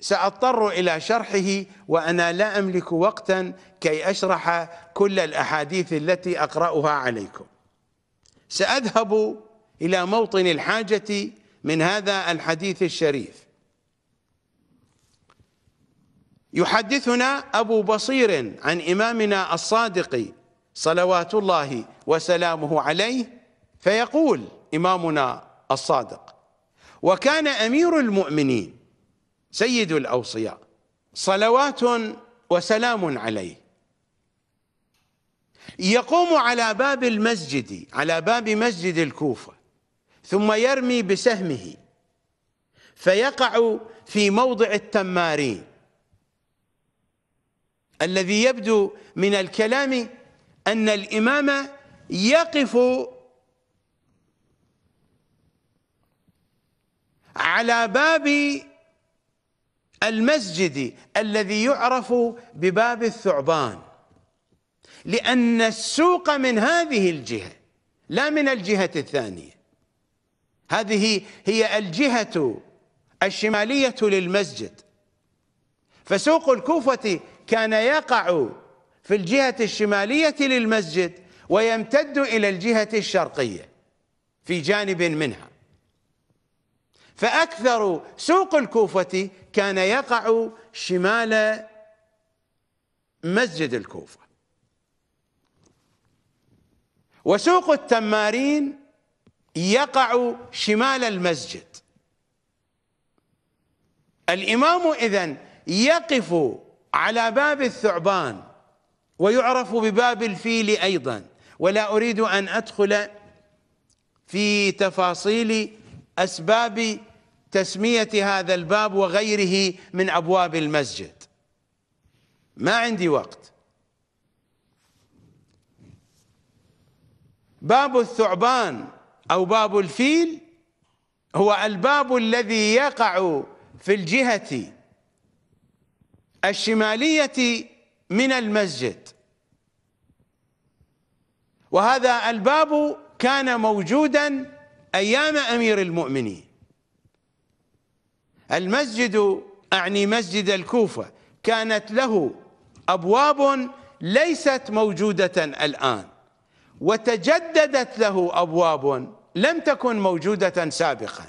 سأضطر إلى شرحه وأنا لا أملك وقتا كي أشرح كل الأحاديث التي أقرأها عليكم سأذهب إلى موطن الحاجة من هذا الحديث الشريف يحدثنا أبو بصير عن إمامنا الصادق صلوات الله وسلامه عليه فيقول إمامنا الصادق وكان امير المؤمنين سيد الاوصياء صلوات وسلام عليه يقوم على باب المسجد على باب مسجد الكوفه ثم يرمي بسهمه فيقع في موضع التمارين الذي يبدو من الكلام ان الامام يقف على باب المسجد الذي يعرف بباب الثعبان لأن السوق من هذه الجهة لا من الجهة الثانية هذه هي الجهة الشمالية للمسجد فسوق الكوفة كان يقع في الجهة الشمالية للمسجد ويمتد إلى الجهة الشرقية في جانب منها فأكثر سوق الكوفة كان يقع شمال مسجد الكوفة وسوق التمارين يقع شمال المسجد الإمام إذن يقف على باب الثعبان ويعرف بباب الفيل أيضا ولا أريد أن أدخل في تفاصيل أسباب تسمية هذا الباب وغيره من أبواب المسجد ما عندي وقت باب الثعبان أو باب الفيل هو الباب الذي يقع في الجهة الشمالية من المسجد وهذا الباب كان موجودا أيام أمير المؤمنين المسجد أعني مسجد الكوفة كانت له أبواب ليست موجودة الآن وتجددت له أبواب لم تكن موجودة سابقا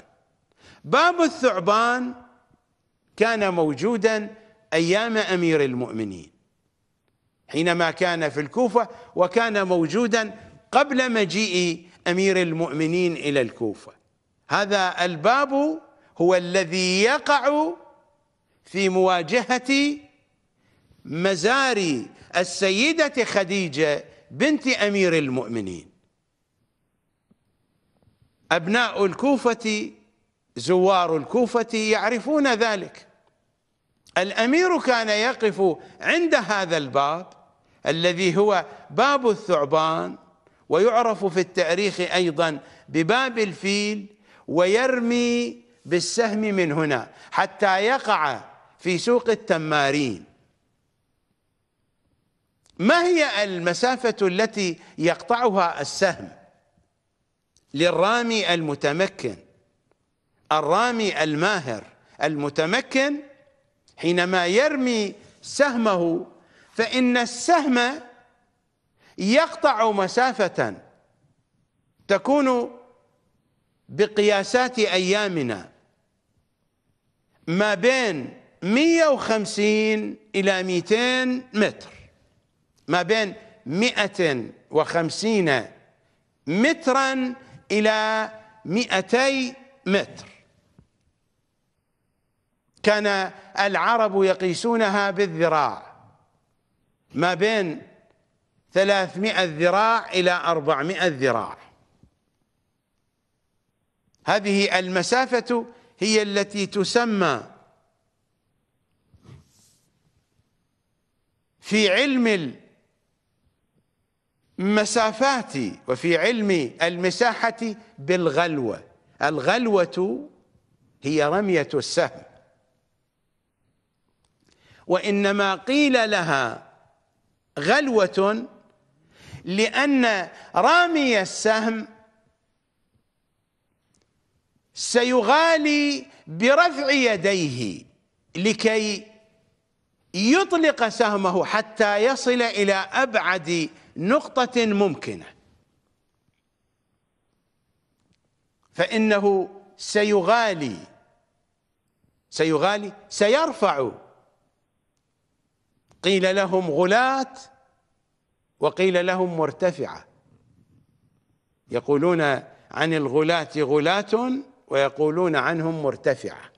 باب الثعبان كان موجودا أيام أمير المؤمنين حينما كان في الكوفة وكان موجودا قبل مجيء أمير المؤمنين إلى الكوفة هذا الباب هو الذي يقع في مواجهة مزار السيدة خديجة بنت أمير المؤمنين أبناء الكوفة زوار الكوفة يعرفون ذلك الأمير كان يقف عند هذا الباب الذي هو باب الثعبان ويعرف في التاريخ أيضا بباب الفيل ويرمي بالسهم من هنا حتى يقع في سوق التمارين ما هي المسافة التي يقطعها السهم للرامي المتمكن الرامي الماهر المتمكن حينما يرمي سهمه فإن السهم يقطع مسافة تكون بقياسات أيامنا ما بين 150 إلى 200 متر ما بين 150 مترا إلى 200 متر كان العرب يقيسونها بالذراع ما بين 300 ذراع إلى 400 ذراع هذه المسافة هي التي تسمى في علم المسافات وفي علم المساحة بالغلوة الغلوة هي رمية السهم وإنما قيل لها غلوة لأن رامي السهم سيغالي برفع يديه لكي يطلق سهمه حتى يصل إلى أبعد نقطة ممكنة فإنه سيغالي سيغالي سيرفع قيل لهم غلاة وقيل لهم مرتفعة يقولون عن الغلاة غلاة ويقولون عنهم مرتفعة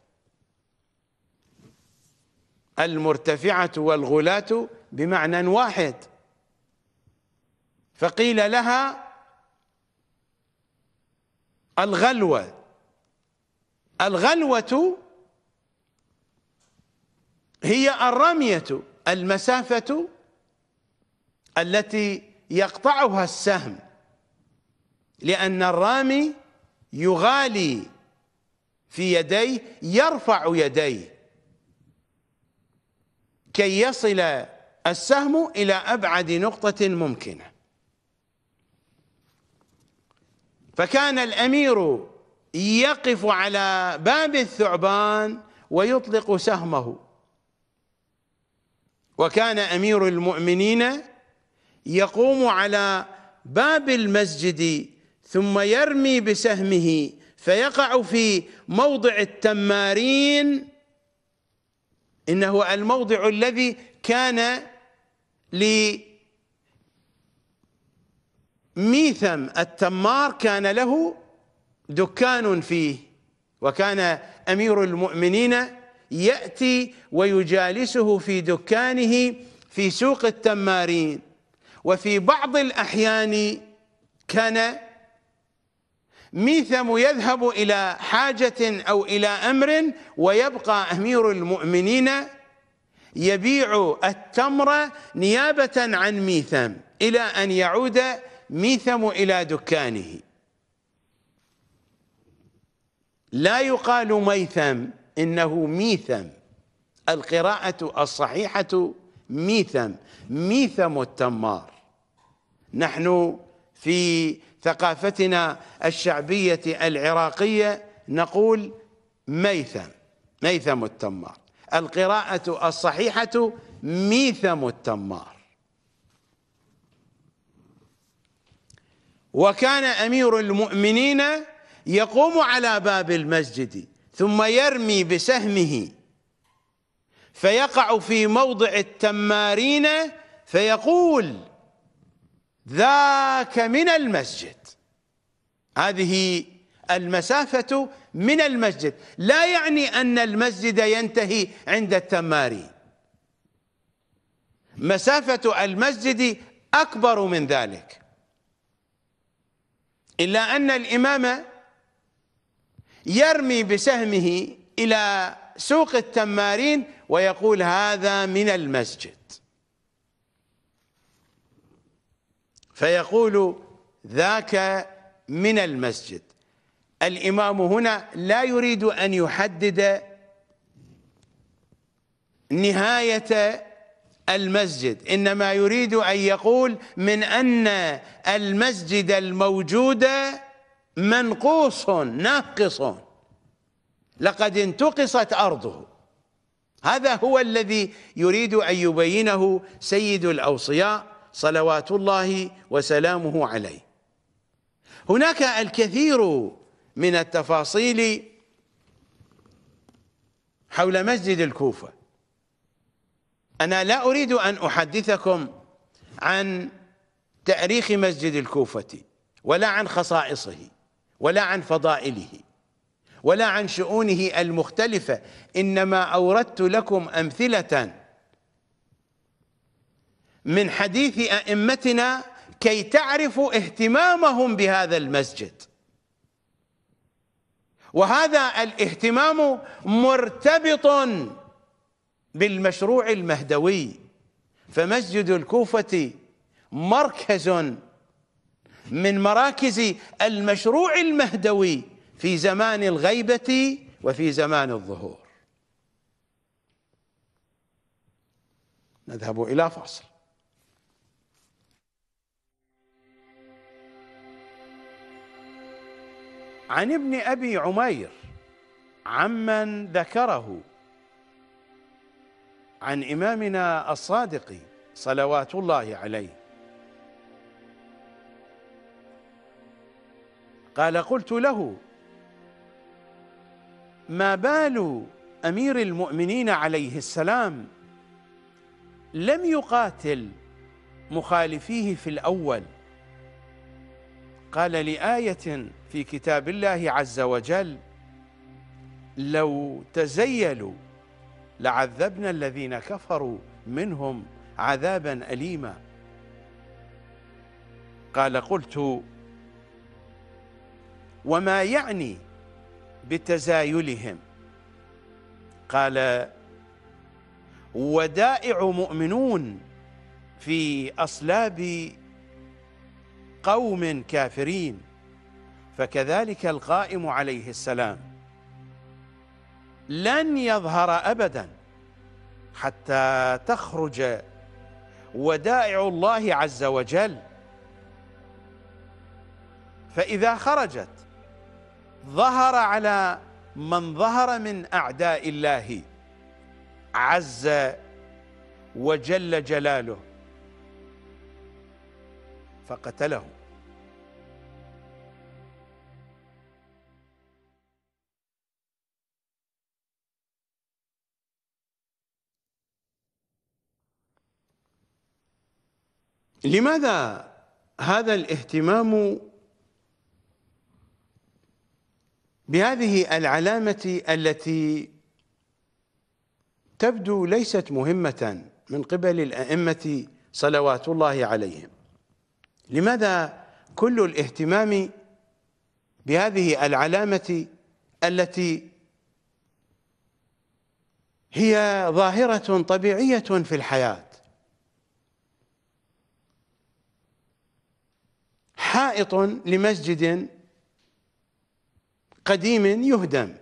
المرتفعة والغلاة بمعنى واحد فقيل لها الغلوة الغلوة هي الرمية المسافة التي يقطعها السهم لأن الرامي يغالي في يديه يرفع يديه كي يصل السهم إلى أبعد نقطة ممكنة فكان الأمير يقف على باب الثعبان ويطلق سهمه وكان أمير المؤمنين يقوم على باب المسجد ثم يرمي بسهمه فيقع في موضع التمارين إنه الموضع الذي كان لميثم التمار كان له دكان فيه وكان أمير المؤمنين يأتي ويجالسه في دكانه في سوق التمارين وفي بعض الأحيان كان ميثم يذهب إلى حاجة أو إلى أمر ويبقى أمير المؤمنين يبيع التمر نيابة عن ميثم إلى أن يعود ميثم إلى دكانه لا يقال ميثم إنه ميثم القراءة الصحيحة ميثم ميثم التمار نحن في ثقافتنا الشعبية العراقية نقول ميثم ميثم التمار القراءة الصحيحة ميثم التمار وكان أمير المؤمنين يقوم على باب المسجد ثم يرمي بسهمه فيقع في موضع التمارين فيقول ذاك من المسجد هذه المسافة من المسجد لا يعني أن المسجد ينتهي عند التمارين مسافة المسجد أكبر من ذلك إلا أن الإمام يرمي بسهمه إلى سوق التمارين ويقول هذا من المسجد فيقول ذاك من المسجد الإمام هنا لا يريد أن يحدد نهاية المسجد إنما يريد أن يقول من أن المسجد الموجود منقوص ناقص لقد انتقصت أرضه هذا هو الذي يريد أن يبينه سيد الأوصياء صلوات الله وسلامه عليه هناك الكثير من التفاصيل حول مسجد الكوفة أنا لا أريد أن أحدثكم عن تاريخ مسجد الكوفة ولا عن خصائصه ولا عن فضائله ولا عن شؤونه المختلفة إنما أوردت لكم أمثلة من حديث أئمتنا كي تعرفوا اهتمامهم بهذا المسجد وهذا الاهتمام مرتبط بالمشروع المهدوي فمسجد الكوفة مركز من مراكز المشروع المهدوي في زمان الغيبة وفي زمان الظهور نذهب إلى فاصل عن ابن ابي عمير عمن ذكره عن امامنا الصادق صلوات الله عليه قال قلت له ما بال امير المؤمنين عليه السلام لم يقاتل مخالفيه في الاول قال لايه في كتاب الله عز وجل لو تزيلوا لعذبنا الذين كفروا منهم عذابا أليما قال قلت وما يعني بتزايلهم قال ودائع مؤمنون في أصلاب قوم كافرين فكذلك القائم عليه السلام لن يظهر أبدا حتى تخرج ودائع الله عز وجل فإذا خرجت ظهر على من ظهر من أعداء الله عز وجل جلاله فقتلهم لماذا هذا الاهتمام بهذه العلامة التي تبدو ليست مهمة من قبل الأئمة صلوات الله عليهم لماذا كل الاهتمام بهذه العلامة التي هي ظاهرة طبيعية في الحياة حائط لمسجد قديم يهدم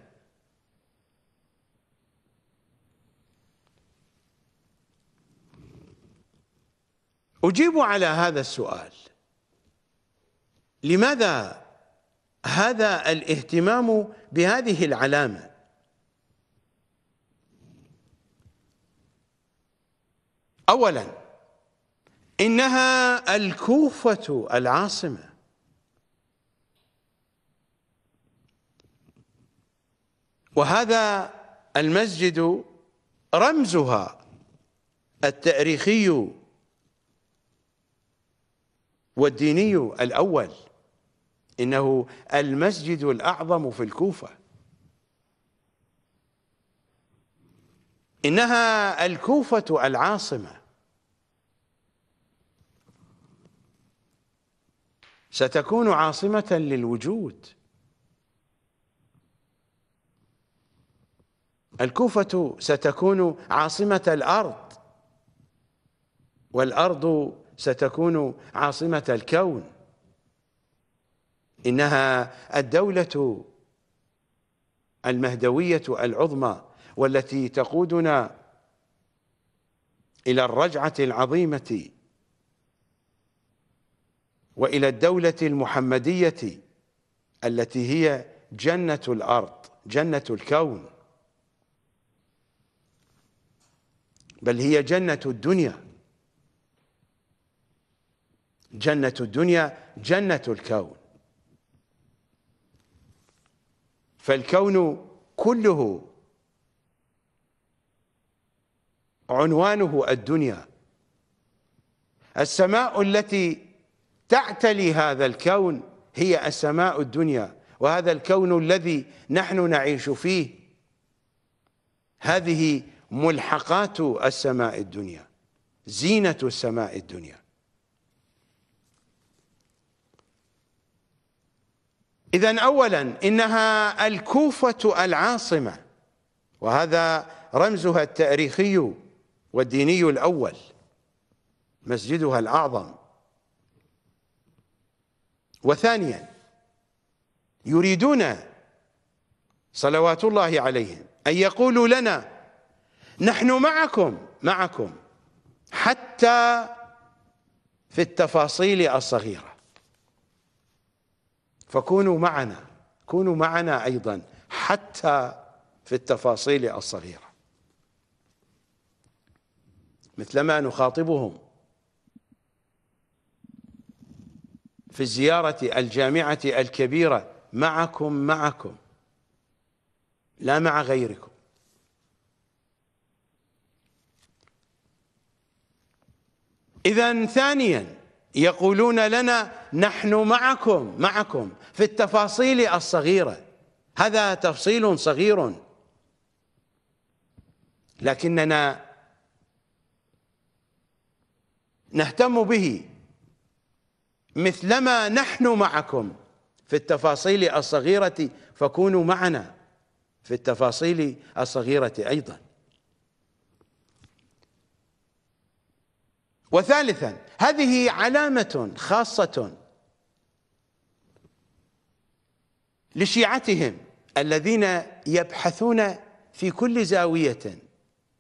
أجيب على هذا السؤال لماذا هذا الاهتمام بهذه العلامة أولاً إنها الكوفة العاصمة وهذا المسجد رمزها التاريخي والديني الأول إنه المسجد الأعظم في الكوفة إنها الكوفة العاصمة ستكون عاصمة للوجود الكوفة ستكون عاصمة الأرض والأرض ستكون عاصمة الكون إنها الدولة المهدوية العظمى والتي تقودنا إلى الرجعة العظيمة والى الدوله المحمديه التي هي جنه الارض جنه الكون بل هي جنه الدنيا جنه الدنيا جنه الكون فالكون كله عنوانه الدنيا السماء التي تعتلي هذا الكون هي السماء الدنيا وهذا الكون الذي نحن نعيش فيه هذه ملحقات السماء الدنيا زينة السماء الدنيا إذا أولا إنها الكوفة العاصمة وهذا رمزها التاريخي والديني الأول مسجدها الأعظم وثانيا يريدون صلوات الله عليهم أن يقولوا لنا نحن معكم معكم حتى في التفاصيل الصغيرة فكونوا معنا كونوا معنا أيضا حتى في التفاصيل الصغيرة مثلما نخاطبهم في زيارة الجامعة الكبيرة معكم معكم لا مع غيركم إذا ثانيا يقولون لنا نحن معكم معكم في التفاصيل الصغيرة هذا تفصيل صغير لكننا نهتم به مثلما نحن معكم في التفاصيل الصغيرة فكونوا معنا في التفاصيل الصغيرة أيضا وثالثا هذه علامة خاصة لشيعتهم الذين يبحثون في كل زاوية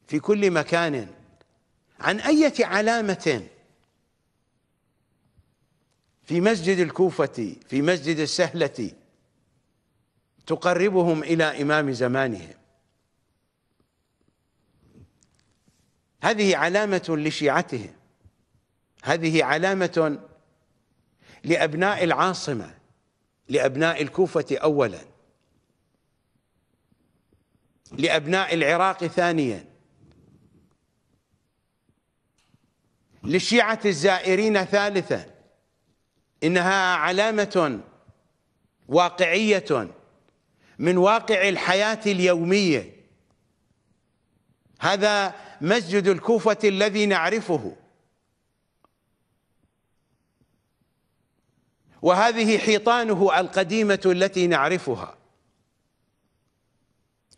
في كل مكان عن أية علامة في مسجد الكوفة في مسجد السهلة تقربهم إلى إمام زمانهم هذه علامة لشيعتهم هذه علامة لأبناء العاصمة لأبناء الكوفة أولا لأبناء العراق ثانيا للشيعة الزائرين ثالثا إنها علامة واقعية من واقع الحياة اليومية هذا مسجد الكوفة الذي نعرفه وهذه حيطانه القديمة التي نعرفها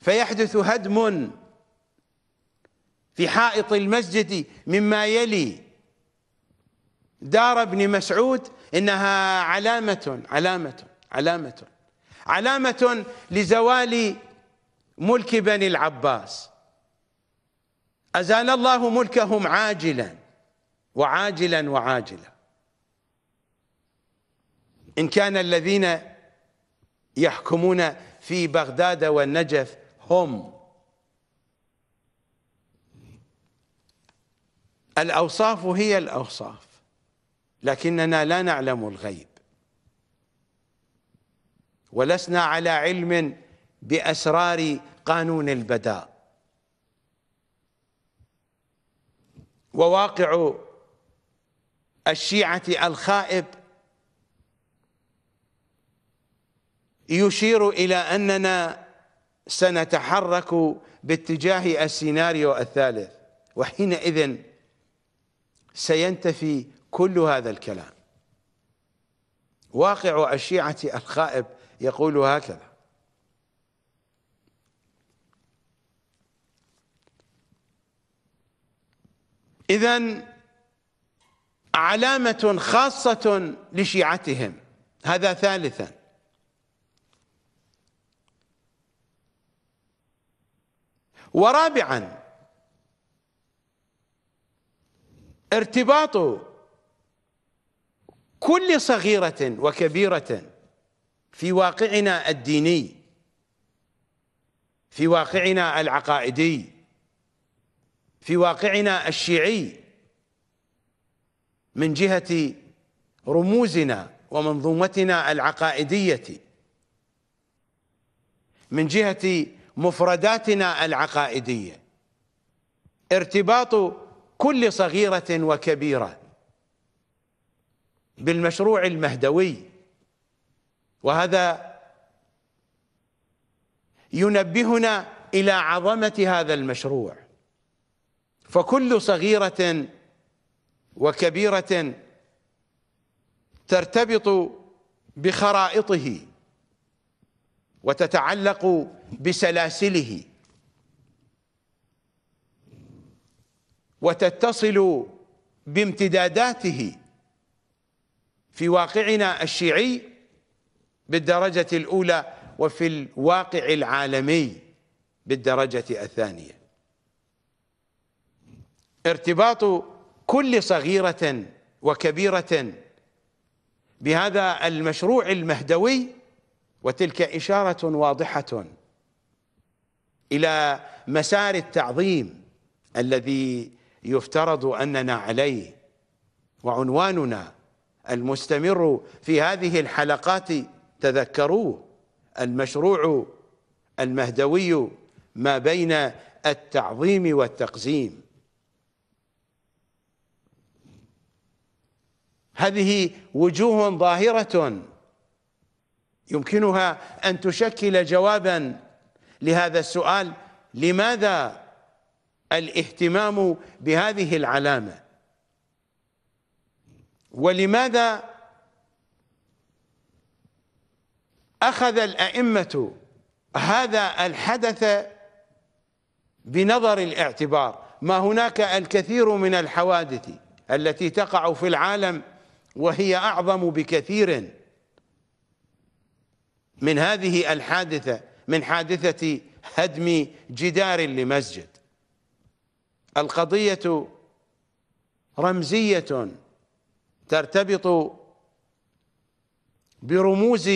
فيحدث هدم في حائط المسجد مما يلي دار ابن مسعود إنها علامة علامة علامة علامة لزوال ملك بني العباس أزال الله ملكهم عاجلا وعاجلا وعاجلا إن كان الذين يحكمون في بغداد والنجف هم الأوصاف هي الأوصاف لكننا لا نعلم الغيب ولسنا على علم بأسرار قانون البداء وواقع الشيعة الخائب يشير إلى أننا سنتحرك باتجاه السيناريو الثالث وحينئذ سينتفي كل هذا الكلام واقع الشيعة الخائب يقول هكذا إذا علامة خاصة لشيعتهم هذا ثالثا ورابعا ارتباط كل صغيرة وكبيرة في واقعنا الديني في واقعنا العقائدي في واقعنا الشيعي من جهة رموزنا ومنظومتنا العقائدية من جهة مفرداتنا العقائدية ارتباط كل صغيرة وكبيرة بالمشروع المهدوي وهذا ينبهنا الى عظمه هذا المشروع فكل صغيره وكبيره ترتبط بخرائطه وتتعلق بسلاسله وتتصل بامتداداته في واقعنا الشيعي بالدرجة الأولى وفي الواقع العالمي بالدرجة الثانية ارتباط كل صغيرة وكبيرة بهذا المشروع المهدوي وتلك إشارة واضحة إلى مسار التعظيم الذي يفترض أننا عليه وعنواننا المستمر في هذه الحلقات تذكروه المشروع المهدوي ما بين التعظيم والتقزيم هذه وجوه ظاهرة يمكنها أن تشكل جوابا لهذا السؤال لماذا الاهتمام بهذه العلامه ولماذا أخذ الأئمة هذا الحدث بنظر الاعتبار ما هناك الكثير من الحوادث التي تقع في العالم وهي أعظم بكثير من هذه الحادثة من حادثة هدم جدار لمسجد القضية رمزية ترتبط برموز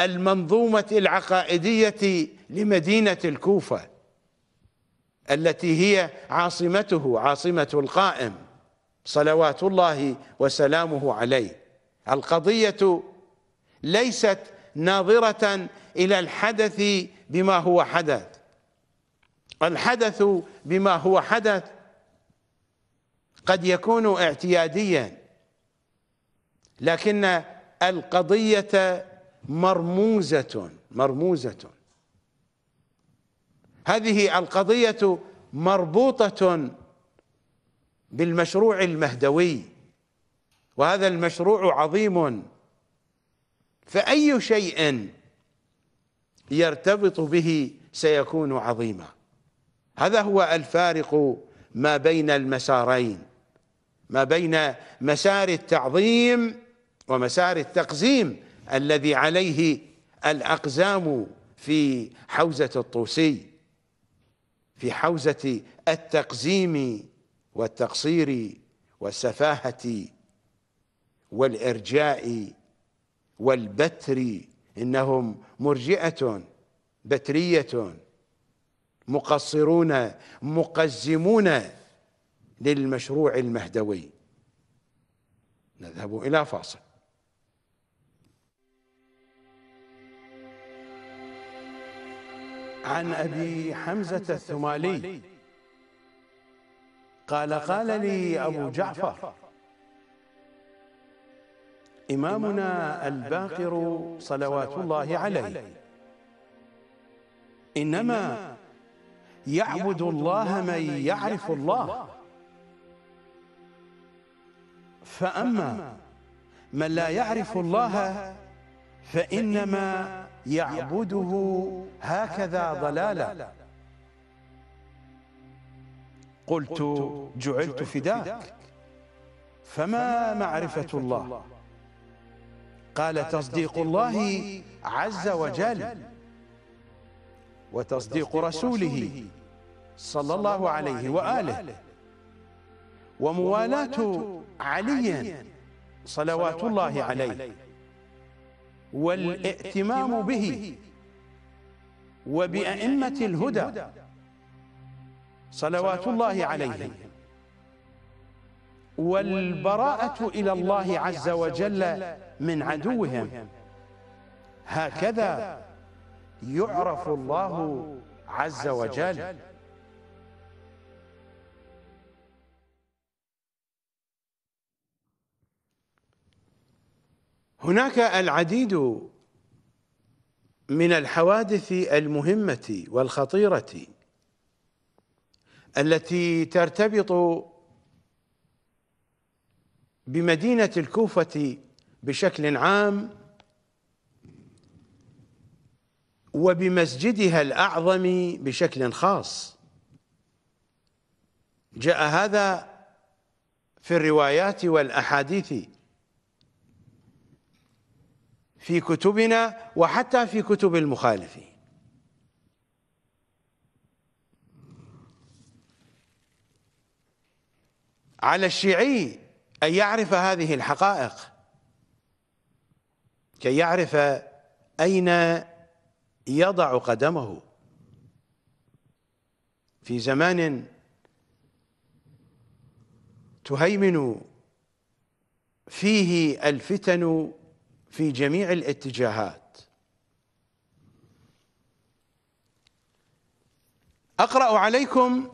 المنظومة العقائدية لمدينة الكوفة التي هي عاصمته عاصمة القائم صلوات الله وسلامه عليه القضية ليست ناظرة إلى الحدث بما هو حدث الحدث بما هو حدث قد يكون اعتياديا لكن القضية مرموزة مرموزة هذه القضية مربوطة بالمشروع المهدوي وهذا المشروع عظيم فأي شيء يرتبط به سيكون عظيما هذا هو الفارق ما بين المسارين ما بين مسار التعظيم ومسار التقزيم الذي عليه الأقزام في حوزة الطوسي في حوزة التقزيم والتقصير والسفاهة والإرجاء والبتر إنهم مرجئة بترية مقصرون مقزمون للمشروع المهدوي نذهب إلى فاصل عن أبي حمزة الثمالي قال قال لي أبو جعفر إمامنا الباقر صلوات الله عليه إنما يعبد الله من يعرف الله فأما من لا يعرف الله فإنما يعبده هكذا ضلالا قلت جعلت فداك فما معرفة الله قال تصديق الله عز وجل وتصديق رسوله صلى الله عليه وآله وموالاة علي صلوات الله عليه والائتمام به وبأئمة الهدى صلوات الله عليهم والبراءة إلى الله عز وجل من عدوهم هكذا يعرف الله عز وجل هناك العديد من الحوادث المهمة والخطيرة التي ترتبط بمدينة الكوفة بشكل عام وبمسجدها الأعظم بشكل خاص جاء هذا في الروايات والأحاديث في كتبنا وحتى في كتب المخالفين على الشيعي أن يعرف هذه الحقائق كي يعرف أين يضع قدمه في زمان تهيمن فيه الفتن في جميع الاتجاهات اقرا عليكم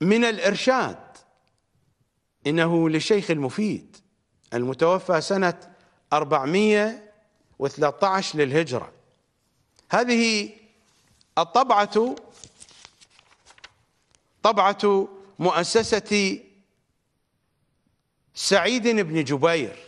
من الارشاد انه للشيخ المفيد المتوفى سنه 413 للهجره هذه الطبعه طبعه مؤسسه سعيد بن جبير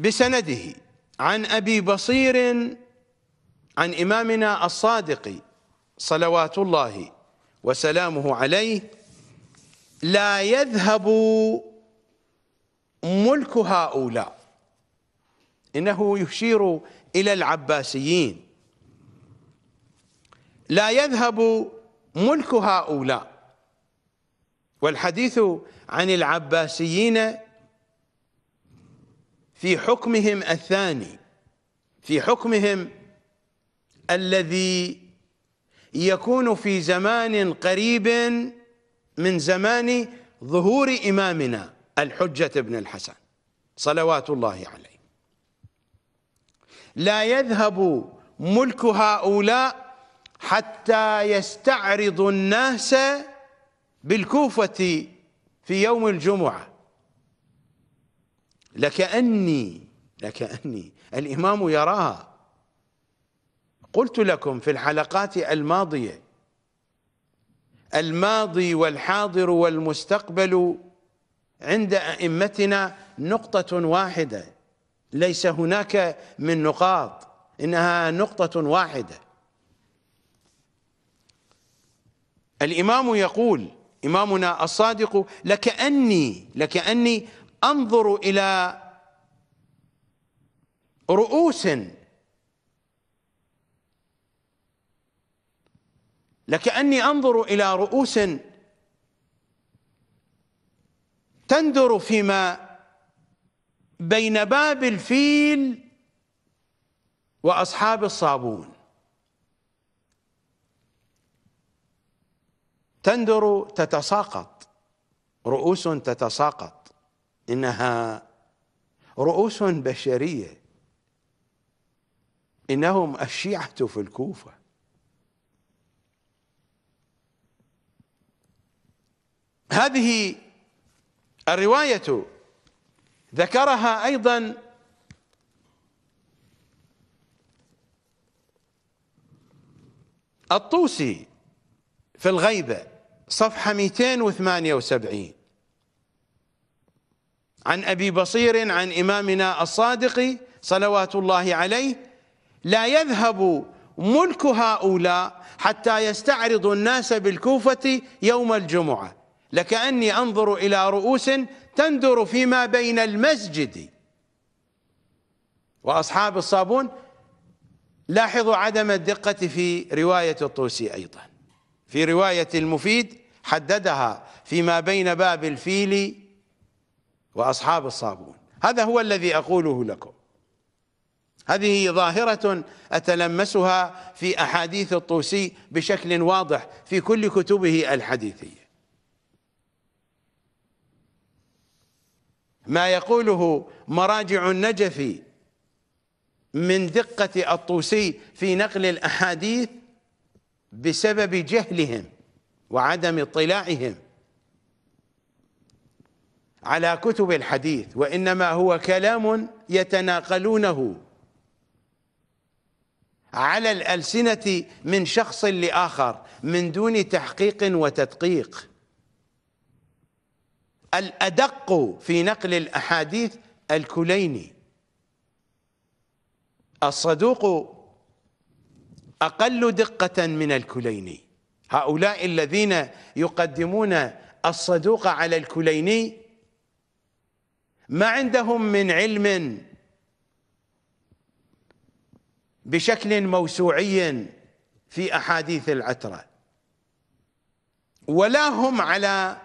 بسنده عن أبي بصير عن إمامنا الصادق صلوات الله وسلامه عليه لا يذهب ملك هؤلاء إنه يشير إلى العباسيين لا يذهب ملك هؤلاء والحديث عن العباسيين في حكمهم الثاني في حكمهم الذي يكون في زمان قريب من زمان ظهور إمامنا الحجة بن الحسن صلوات الله عليه لا يذهب ملك هؤلاء حتى يستعرض الناس بالكوفة في يوم الجمعة لكأني لكأني الإمام يراها قلت لكم في الحلقات الماضية الماضي والحاضر والمستقبل عند أئمتنا نقطة واحدة ليس هناك من نقاط إنها نقطة واحدة الإمام يقول إمامنا الصادق لكأني لكأني انظر الى رؤوس لكاني انظر الى رؤوس تندر فيما بين باب الفيل واصحاب الصابون تندر تتساقط رؤوس تتساقط إنها رؤوس بشرية إنهم الشيعة في الكوفة هذه الرواية ذكرها أيضا الطوسي في الغيبة صفحة 278 عن أبي بصير عن إمامنا الصادق صلوات الله عليه لا يذهب ملك هؤلاء حتى يستعرض الناس بالكوفة يوم الجمعة لكأني أنظر إلى رؤوس تندر فيما بين المسجد وأصحاب الصابون لاحظوا عدم الدقة في رواية الطوسي أيضا في رواية المفيد حددها فيما بين باب الفيل وأصحاب الصابون هذا هو الذي أقوله لكم هذه ظاهرة أتلمسها في أحاديث الطوسي بشكل واضح في كل كتبه الحديثية ما يقوله مراجع النجفي من دقة الطوسي في نقل الأحاديث بسبب جهلهم وعدم اطلاعهم على كتب الحديث وإنما هو كلام يتناقلونه على الألسنة من شخص لآخر من دون تحقيق وتدقيق الأدق في نقل الأحاديث الكليني الصدوق أقل دقة من الكليني هؤلاء الذين يقدمون الصدوق على الكليني ما عندهم من علم بشكل موسوعي في احاديث العتره ولا هم على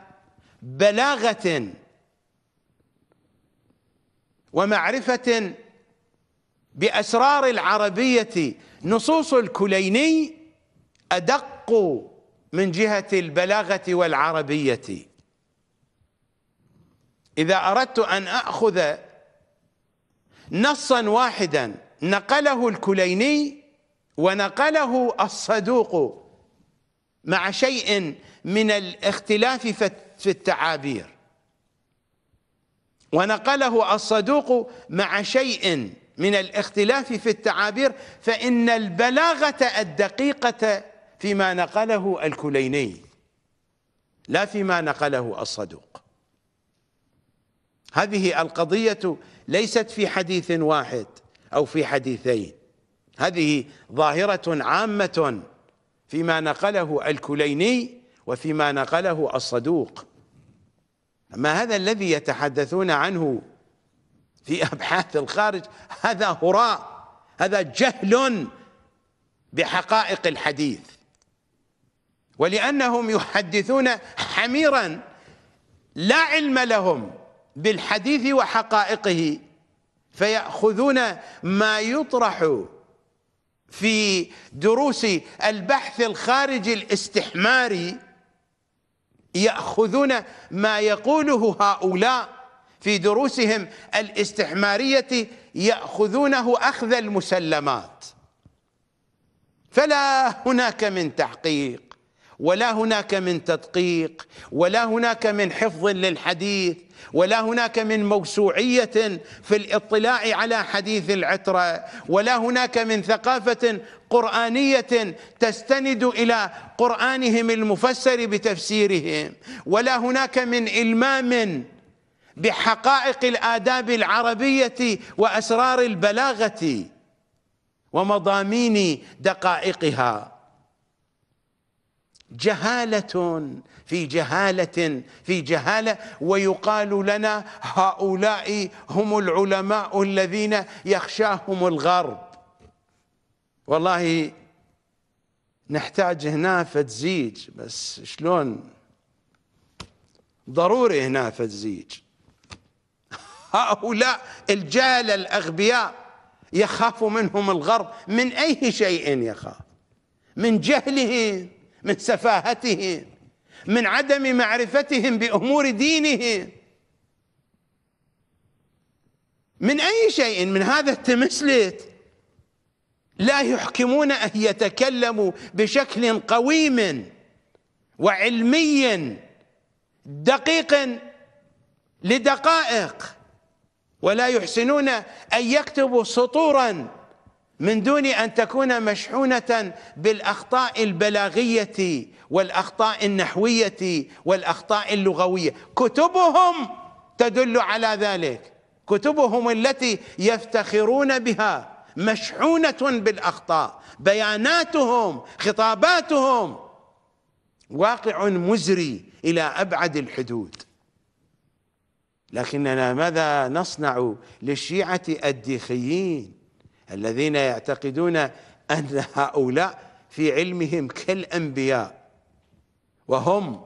بلاغه ومعرفه باسرار العربيه نصوص الكليني ادق من جهه البلاغه والعربيه إذا أردت أن أخذ نصا واحدا نقله الكليني ونقله الصدوق مع شيء من الاختلاف في التعابير ونقله الصدوق مع شيء من الاختلاف في التعابير فإن البلاغة الدقيقة فيما نقله الكليني لا فيما نقله الصدوق هذه القضية ليست في حديث واحد أو في حديثين هذه ظاهرة عامة فيما نقله الكليني وفيما نقله الصدوق أما هذا الذي يتحدثون عنه في أبحاث الخارج هذا هراء هذا جهل بحقائق الحديث ولأنهم يحدثون حميرا لا علم لهم بالحديث وحقائقه فيأخذون ما يطرح في دروس البحث الخارجي الاستحماري يأخذون ما يقوله هؤلاء في دروسهم الاستحمارية يأخذونه أخذ المسلمات فلا هناك من تحقيق ولا هناك من تدقيق ولا هناك من حفظ للحديث ولا هناك من موسوعيه في الاطلاع على حديث العتره ولا هناك من ثقافه قرانيه تستند الى قرانهم المفسر بتفسيرهم ولا هناك من المام بحقائق الاداب العربيه واسرار البلاغه ومضامين دقائقها جهالة في جهالة في جهالة ويقال لنا هؤلاء هم العلماء الذين يخشاهم الغرب والله نحتاج هنا فتزيج بس شلون ضروري هنا فتزيج هؤلاء الجهل الأغبياء يخاف منهم الغرب من أي شيء يخاف من جهلهم من سفاهتهم من عدم معرفتهم بامور دينهم من اي شيء من هذا التمسلت لا يحكمون ان يتكلموا بشكل قويم وعلمي دقيق لدقائق ولا يحسنون ان يكتبوا سطورا من دون ان تكون مشحونه بالاخطاء البلاغيه والاخطاء النحويه والاخطاء اللغويه كتبهم تدل على ذلك كتبهم التي يفتخرون بها مشحونه بالاخطاء بياناتهم خطاباتهم واقع مزري الى ابعد الحدود لكننا ماذا نصنع للشيعه الديخيين الذين يعتقدون أن هؤلاء في علمهم كالأنبياء وهم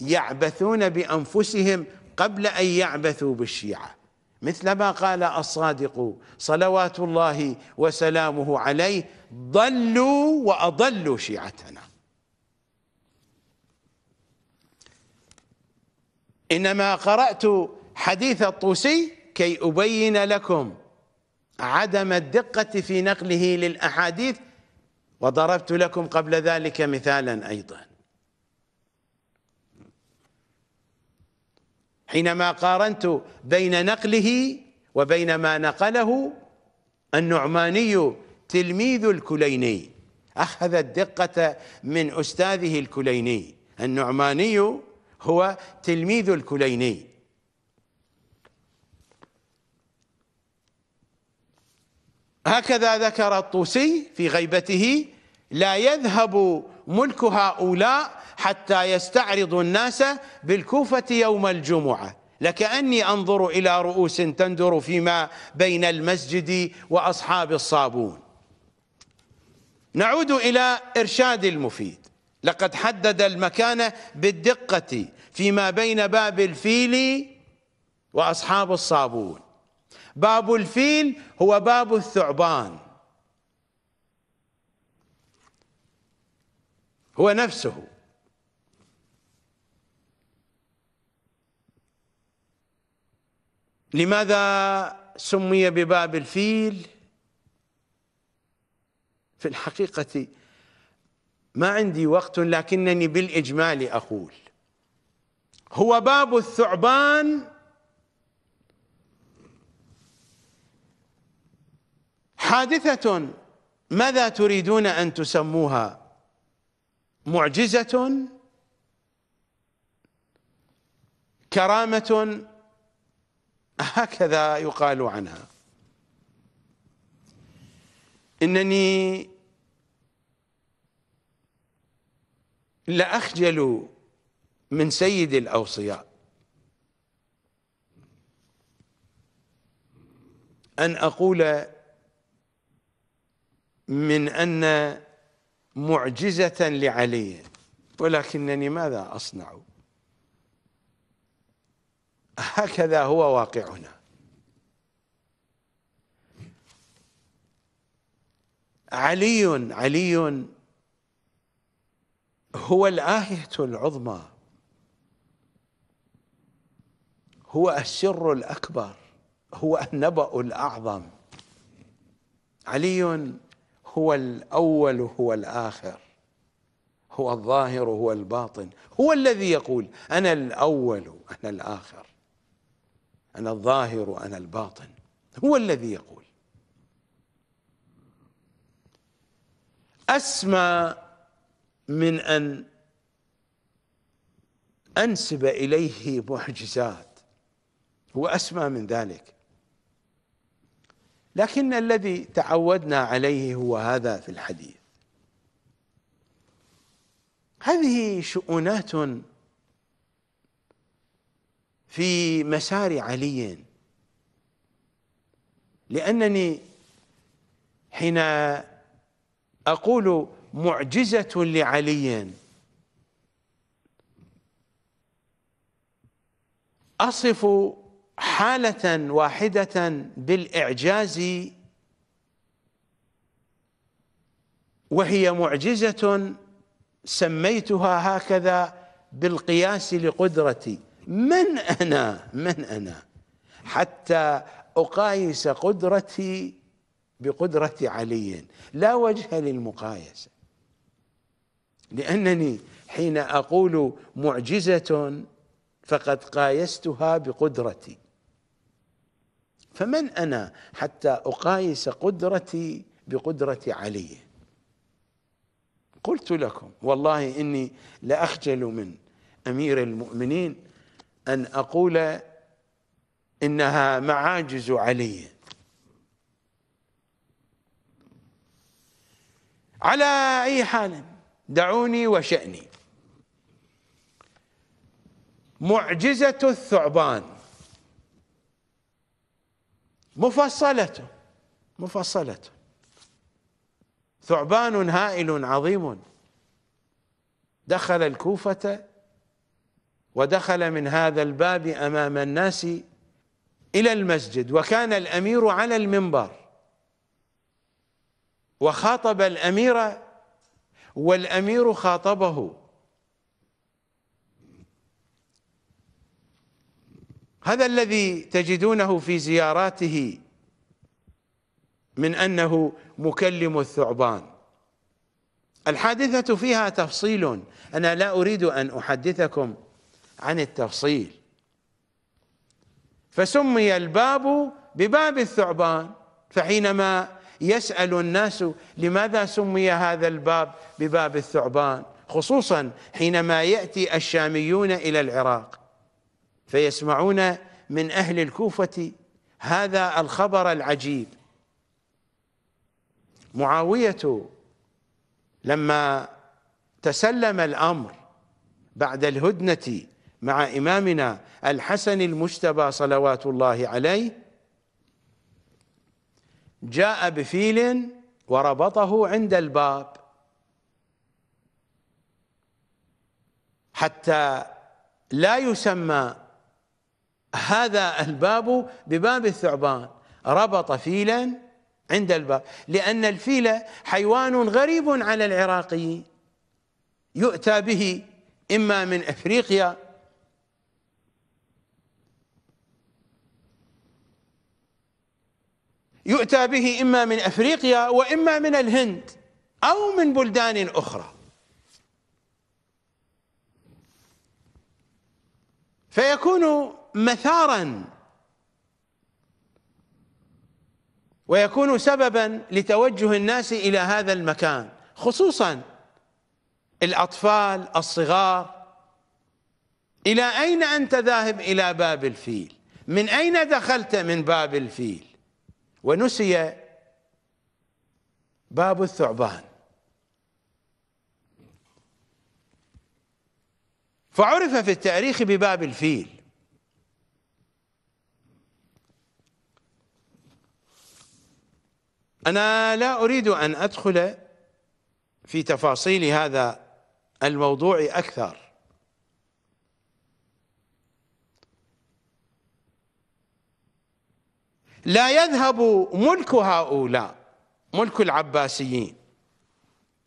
يعبثون بأنفسهم قبل أن يعبثوا بالشيعة مثل ما قال الصادق صلوات الله وسلامه عليه ضلوا وأضلوا شيعتنا إنما قرأت حديث الطوسي كي أبين لكم عدم الدقة في نقله للأحاديث وضربت لكم قبل ذلك مثالا أيضا حينما قارنت بين نقله وبين ما نقله النعماني تلميذ الكليني أخذ الدقة من أستاذه الكليني النعماني هو تلميذ الكليني هكذا ذكر الطوسي في غيبته لا يذهب ملك هؤلاء حتى يستعرض الناس بالكوفة يوم الجمعة لكأني أنظر إلى رؤوس تندر فيما بين المسجد وأصحاب الصابون نعود إلى إرشاد المفيد لقد حدد المكان بالدقة فيما بين باب الفيل وأصحاب الصابون باب الفيل هو باب الثعبان هو نفسه لماذا سمي بباب الفيل في الحقيقة ما عندي وقت لكنني بالإجمال أقول هو باب الثعبان حادثة ماذا تريدون أن تسموها معجزة كرامة هكذا يقال عنها إنني لأخجل من سيد الأوصياء أن أقول من أن معجزة لعلي ولكنني ماذا أصنع هكذا هو واقعنا علي علي هو الآية العظمى هو السر الأكبر هو النبأ الأعظم علي هو الأول هو الآخر هو الظاهر هو الباطن هو الذي يقول أنا الأول أنا الآخر أنا الظاهر أنا الباطن هو الذي يقول أسمى من أن أنسب إليه معجزات هو أسمى من ذلك لكن الذي تعودنا عليه هو هذا في الحديث هذه شؤونات في مسار علي لأنني حين أقول معجزة لعلي أصف حالة واحدة بالإعجاز وهي معجزة سميتها هكذا بالقياس لقدرتي من أنا من أنا حتى أقايس قدرتي بقدرة علي لا وجه للمقايسة لأنني حين أقول معجزة فقد قايستها بقدرتي فمن أنا حتى أقايس قدرتي بقدرة علي قلت لكم والله إني لأخجل من أمير المؤمنين أن أقول إنها معاجز علي على أي حال دعوني وشأني معجزة الثعبان مفصلة مفصلة ثعبان هائل عظيم دخل الكوفة ودخل من هذا الباب أمام الناس إلى المسجد وكان الأمير على المنبر وخاطب الأمير والأمير خاطبه هذا الذي تجدونه في زياراته من أنه مكلم الثعبان الحادثة فيها تفصيل أنا لا أريد أن أحدثكم عن التفصيل فسمي الباب بباب الثعبان فحينما يسأل الناس لماذا سمي هذا الباب بباب الثعبان خصوصا حينما يأتي الشاميون إلى العراق فيسمعون من أهل الكوفة هذا الخبر العجيب معاوية لما تسلم الأمر بعد الهدنة مع إمامنا الحسن المجتبى صلوات الله عليه جاء بفيل وربطه عند الباب حتى لا يسمى هذا الباب بباب الثعبان ربط فيلا عند الباب لأن الفيل حيوان غريب على العراقيين يؤتى به إما من أفريقيا يؤتى به إما من أفريقيا وإما من الهند أو من بلدان أخرى فيكون مثارا ويكون سببا لتوجه الناس الى هذا المكان خصوصا الاطفال الصغار الى اين انت ذاهب الى باب الفيل من اين دخلت من باب الفيل ونسي باب الثعبان فعرف في التاريخ بباب الفيل أنا لا أريد أن أدخل في تفاصيل هذا الموضوع أكثر لا يذهب ملك هؤلاء ملك العباسيين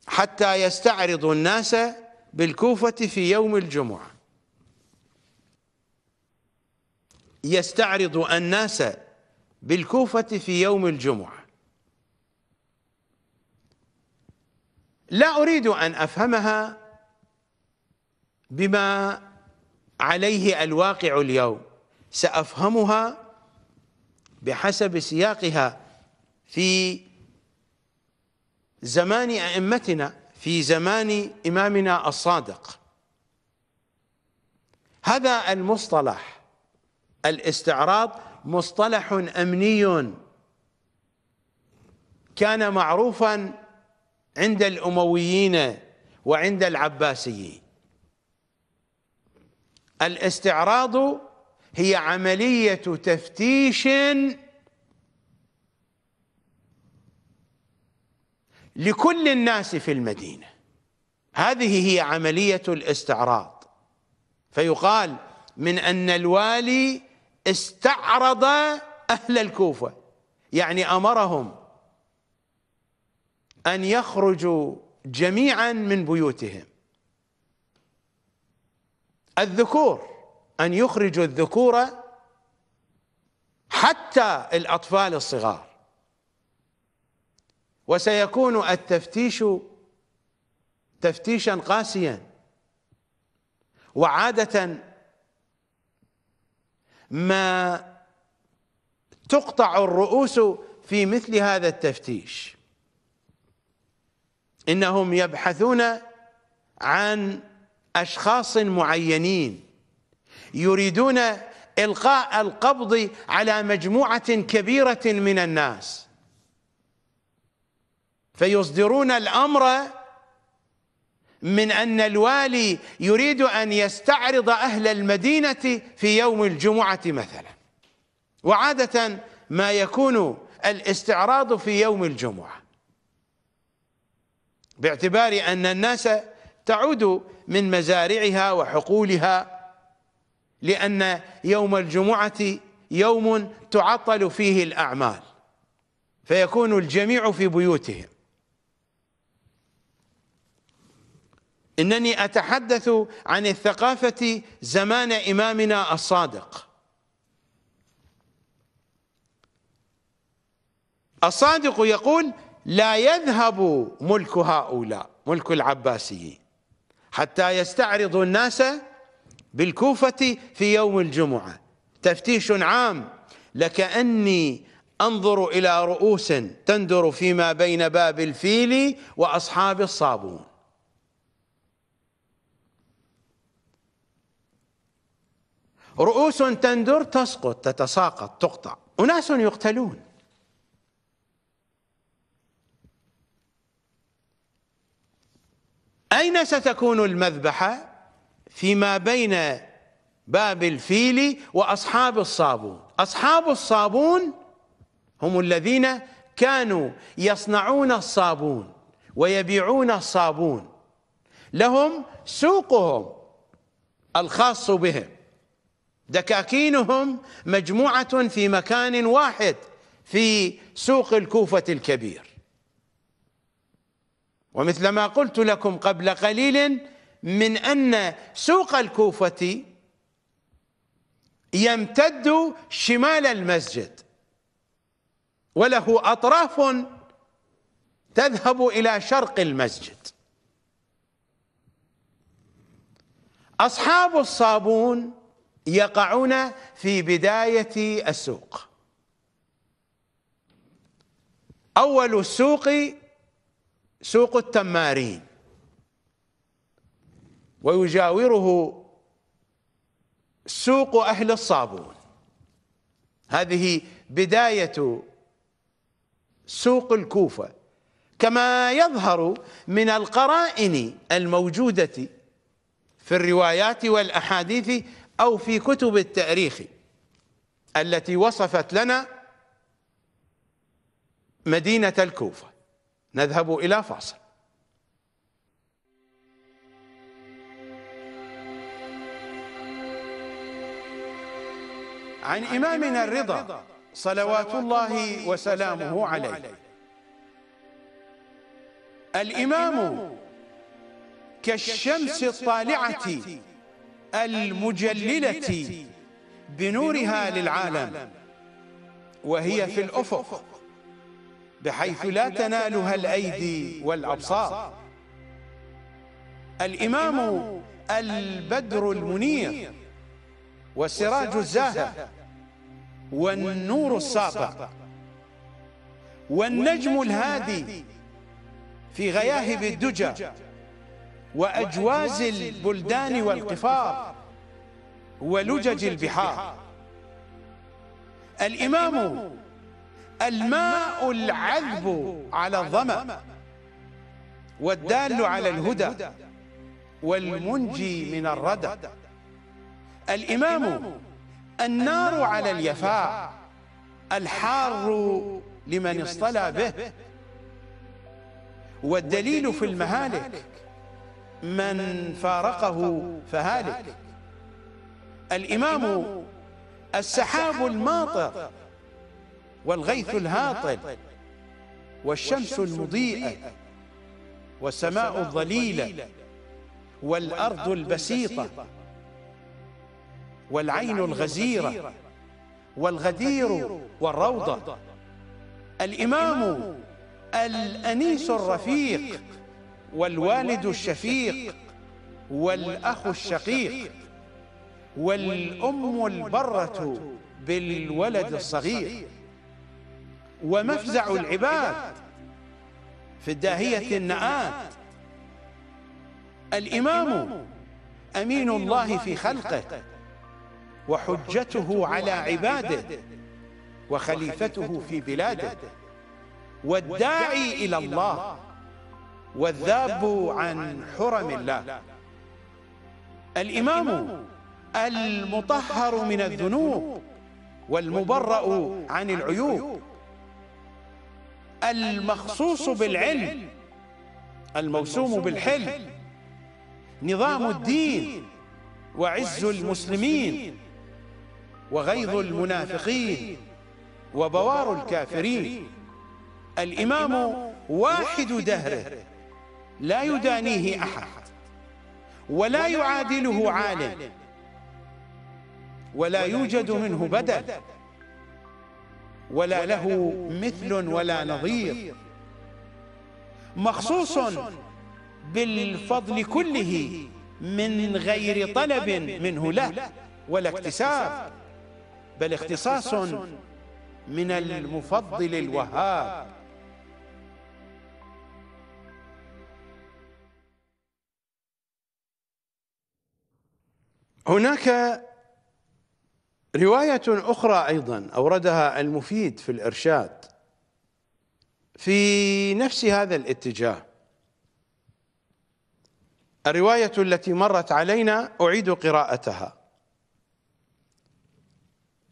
حتى يستعرض الناس بالكوفة في يوم الجمعة يستعرض الناس بالكوفة في يوم الجمعة لا أريد أن أفهمها بما عليه الواقع اليوم سأفهمها بحسب سياقها في زمان أئمتنا في زمان إمامنا الصادق هذا المصطلح الاستعراض مصطلح أمني كان معروفاً عند الأمويين وعند العباسيين الاستعراض هي عملية تفتيش لكل الناس في المدينة هذه هي عملية الاستعراض فيقال من أن الوالي استعرض أهل الكوفة يعني أمرهم ان يخرجوا جميعا من بيوتهم الذكور ان يخرجوا الذكور حتى الاطفال الصغار وسيكون التفتيش تفتيشا قاسيا وعاده ما تقطع الرؤوس في مثل هذا التفتيش انهم يبحثون عن اشخاص معينين يريدون القاء القبض على مجموعه كبيره من الناس فيصدرون الامر من ان الوالي يريد ان يستعرض اهل المدينه في يوم الجمعه مثلا وعاده ما يكون الاستعراض في يوم الجمعه باعتبار أن الناس تعود من مزارعها وحقولها لأن يوم الجمعة يوم تعطل فيه الأعمال فيكون الجميع في بيوتهم إنني أتحدث عن الثقافة زمان إمامنا الصادق الصادق يقول لا يذهب ملك هؤلاء ملك العباسيين حتى يستعرض الناس بالكوفة في يوم الجمعة تفتيش عام لكأني أنظر إلى رؤوس تندر فيما بين باب الفيل وأصحاب الصابون رؤوس تندر تسقط تتساقط تقطع أناس يقتلون أين ستكون المذبحة فيما بين باب الفيل وأصحاب الصابون أصحاب الصابون هم الذين كانوا يصنعون الصابون ويبيعون الصابون لهم سوقهم الخاص بهم دكاكينهم مجموعة في مكان واحد في سوق الكوفة الكبير ومثل ما قلت لكم قبل قليل من أن سوق الكوفة يمتد شمال المسجد وله أطراف تذهب إلى شرق المسجد أصحاب الصابون يقعون في بداية السوق أول السوق سوق التمارين ويجاوره سوق أهل الصابون هذه بداية سوق الكوفة كما يظهر من القرائن الموجودة في الروايات والأحاديث أو في كتب التاريخ التي وصفت لنا مدينة الكوفة نذهب إلى فاصل عن إمامنا الرضا صلوات الله وسلامه عليه الإمام كالشمس الطالعة المجللة بنورها للعالم وهي في الأفق بحيث لا تنالها الأيدي والأبصار الإمام البدر المنير والسراج الزاهر والنور الساطع والنجم الهادي في غياهب الدجى وأجواز البلدان والقفار ولجج البحار الإمام الماء العذب على الظمأ والدال على الهدى والمنجي من الردى الإمام النار على اليفاء الحار لمن اصطلى به والدليل في المهالك من فارقه فهالك الإمام السحاب الماطر والغيث الهاطل والشمس المضيئة والسماء الظليلة والأرض البسيطة والعين الغزيرة والغدير والروضة الإمام الأنيس الرفيق والوالد الشفيق والأخ الشقيق والأم البرة بالولد الصغير ومفزع العباد في الداهية النآت الإمام أمين الله في خلقه وحجته على عباده وخليفته في بلاده والداعي إلى الله والذاب عن حرم الله الإمام المطهر من الذنوب والمبرأ عن العيوب المخصوص بالعلم الموسوم بالحلم نظام الدين وعز المسلمين وغيظ المنافقين وبوار الكافرين الإمام واحد دهره لا يدانيه أحد ولا يعادله عالم ولا يوجد منه بدل ولا له مثل ولا نظير مخصوص بالفضل كله من غير طلب منه له ولا اكتساب بل اختصاص من المفضل الوهاب هناك رواية أخرى أيضا أوردها المفيد في الإرشاد في نفس هذا الاتجاه الرواية التي مرت علينا أعيد قراءتها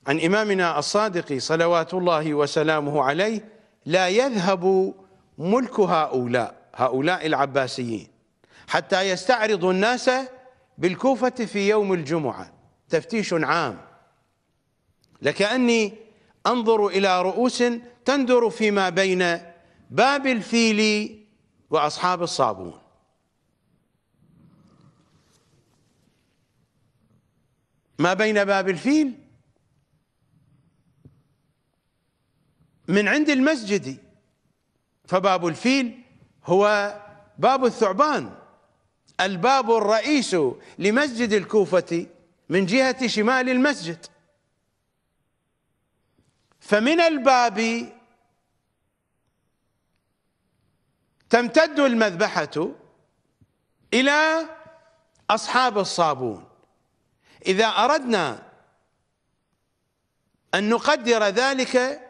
عن إمامنا الصادق صلوات الله وسلامه عليه لا يذهب ملك هؤلاء هؤلاء العباسيين حتى يستعرض الناس بالكوفة في يوم الجمعة تفتيش عام لكأني أنظر إلى رؤوس تندر فيما بين باب الفيل وأصحاب الصابون ما بين باب الفيل من عند المسجد فباب الفيل هو باب الثعبان الباب الرئيس لمسجد الكوفة من جهة شمال المسجد فمن الباب تمتد المذبحة إلى أصحاب الصابون إذا أردنا أن نقدر ذلك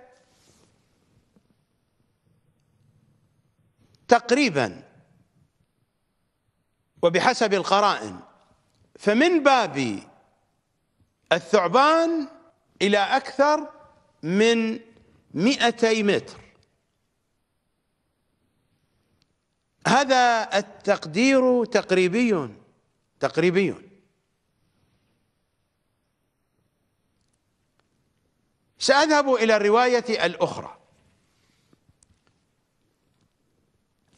تقريبا وبحسب القرائن فمن باب الثعبان إلى أكثر من 200 متر هذا التقدير تقريبي تقريبي سأذهب إلى الرواية الأخرى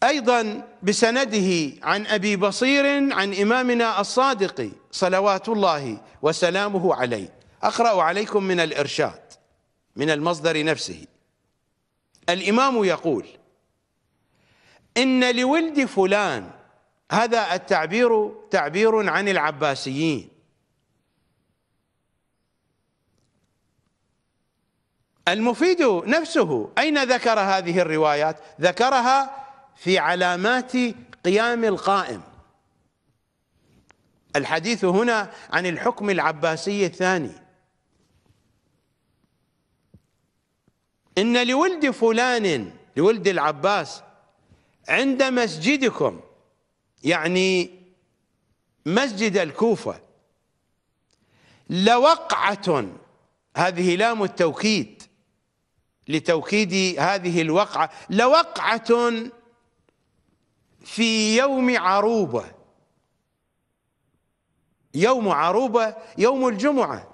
أيضا بسنده عن أبي بصير عن إمامنا الصادق صلوات الله وسلامه عليه أقرأ عليكم من الإرشاد من المصدر نفسه الإمام يقول إن لولد فلان هذا التعبير تعبير عن العباسيين المفيد نفسه أين ذكر هذه الروايات ذكرها في علامات قيام القائم الحديث هنا عن الحكم العباسي الثاني إن لولد فلان لولد العباس عند مسجدكم يعني مسجد الكوفة لوقعة هذه لام التوكيد لتوكيد هذه الوقعة لوقعة في يوم عروبة يوم عروبة يوم الجمعة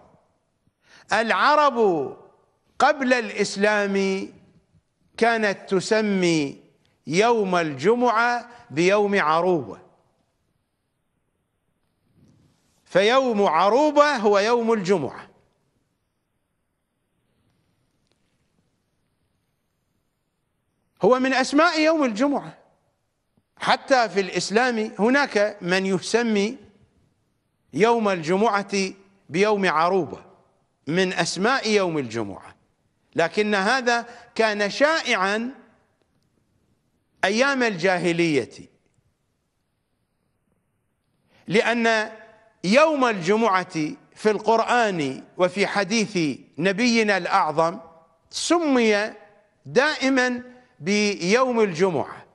العرب قبل الإسلام كانت تسمي يوم الجمعة بيوم عروبة فيوم عروبة هو يوم الجمعة هو من أسماء يوم الجمعة حتى في الإسلام هناك من يسمي يوم الجمعة بيوم عروبة من أسماء يوم الجمعة لكن هذا كان شائعا ايام الجاهليه لان يوم الجمعه في القران وفي حديث نبينا الاعظم سمي دائما بيوم الجمعه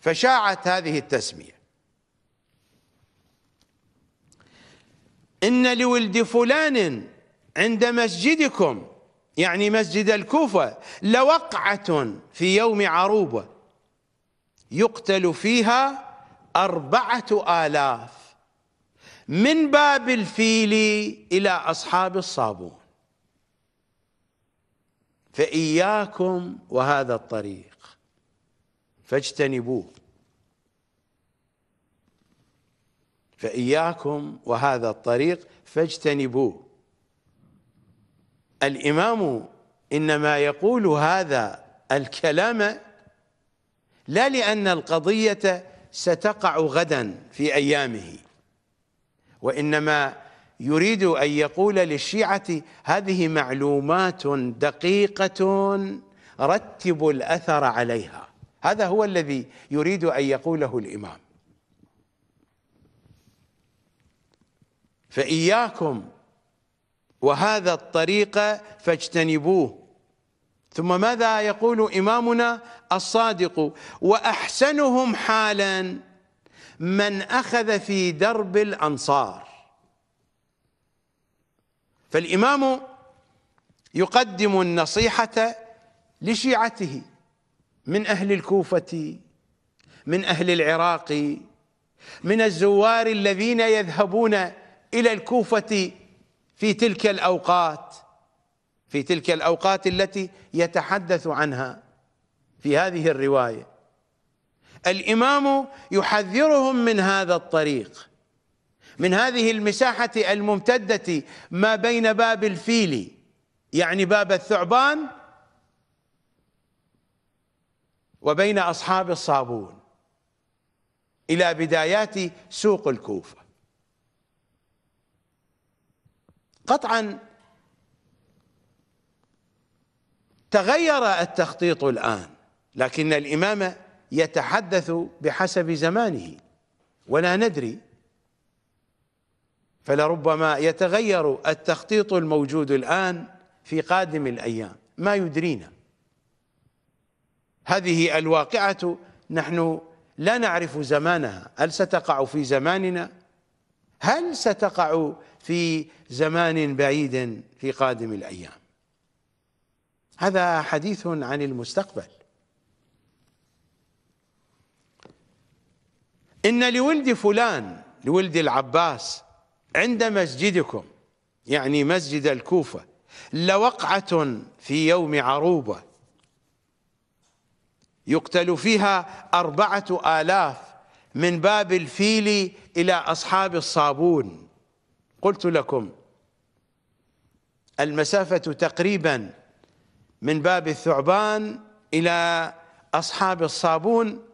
فشاعت هذه التسميه ان لولد فلان عند مسجدكم يعني مسجد الكوفة لوقعة في يوم عروبة يقتل فيها أربعة آلاف من باب الفيل إلى أصحاب الصابون فإياكم وهذا الطريق فاجتنبوه فإياكم وهذا الطريق فاجتنبوه الإمام إنما يقول هذا الكلام لا لأن القضية ستقع غدا في أيامه وإنما يريد أن يقول للشيعة هذه معلومات دقيقة رتب الأثر عليها هذا هو الذي يريد أن يقوله الإمام فإياكم وهذا الطريق فاجتنبوه ثم ماذا يقول إمامنا الصادق وأحسنهم حالا من أخذ في درب الأنصار فالإمام يقدم النصيحة لشيعته من أهل الكوفة من أهل العراق من الزوار الذين يذهبون إلى الكوفة في تلك الأوقات في تلك الأوقات التي يتحدث عنها في هذه الرواية الإمام يحذرهم من هذا الطريق من هذه المساحة الممتدة ما بين باب الفيل يعني باب الثعبان وبين أصحاب الصابون إلى بدايات سوق الكوفة قطعا تغير التخطيط الآن لكن الإمام يتحدث بحسب زمانه ولا ندري فلربما يتغير التخطيط الموجود الآن في قادم الأيام ما يدرينا هذه الواقعة نحن لا نعرف زمانها هل ستقع في زماننا هل ستقع في زمان بعيد في قادم الأيام هذا حديث عن المستقبل إن لولد فلان لولد العباس عند مسجدكم يعني مسجد الكوفة لوقعة في يوم عروبة يقتل فيها أربعة آلاف من باب الفيل إلى أصحاب الصابون قلت لكم المسافة تقريبا من باب الثعبان إلى أصحاب الصابون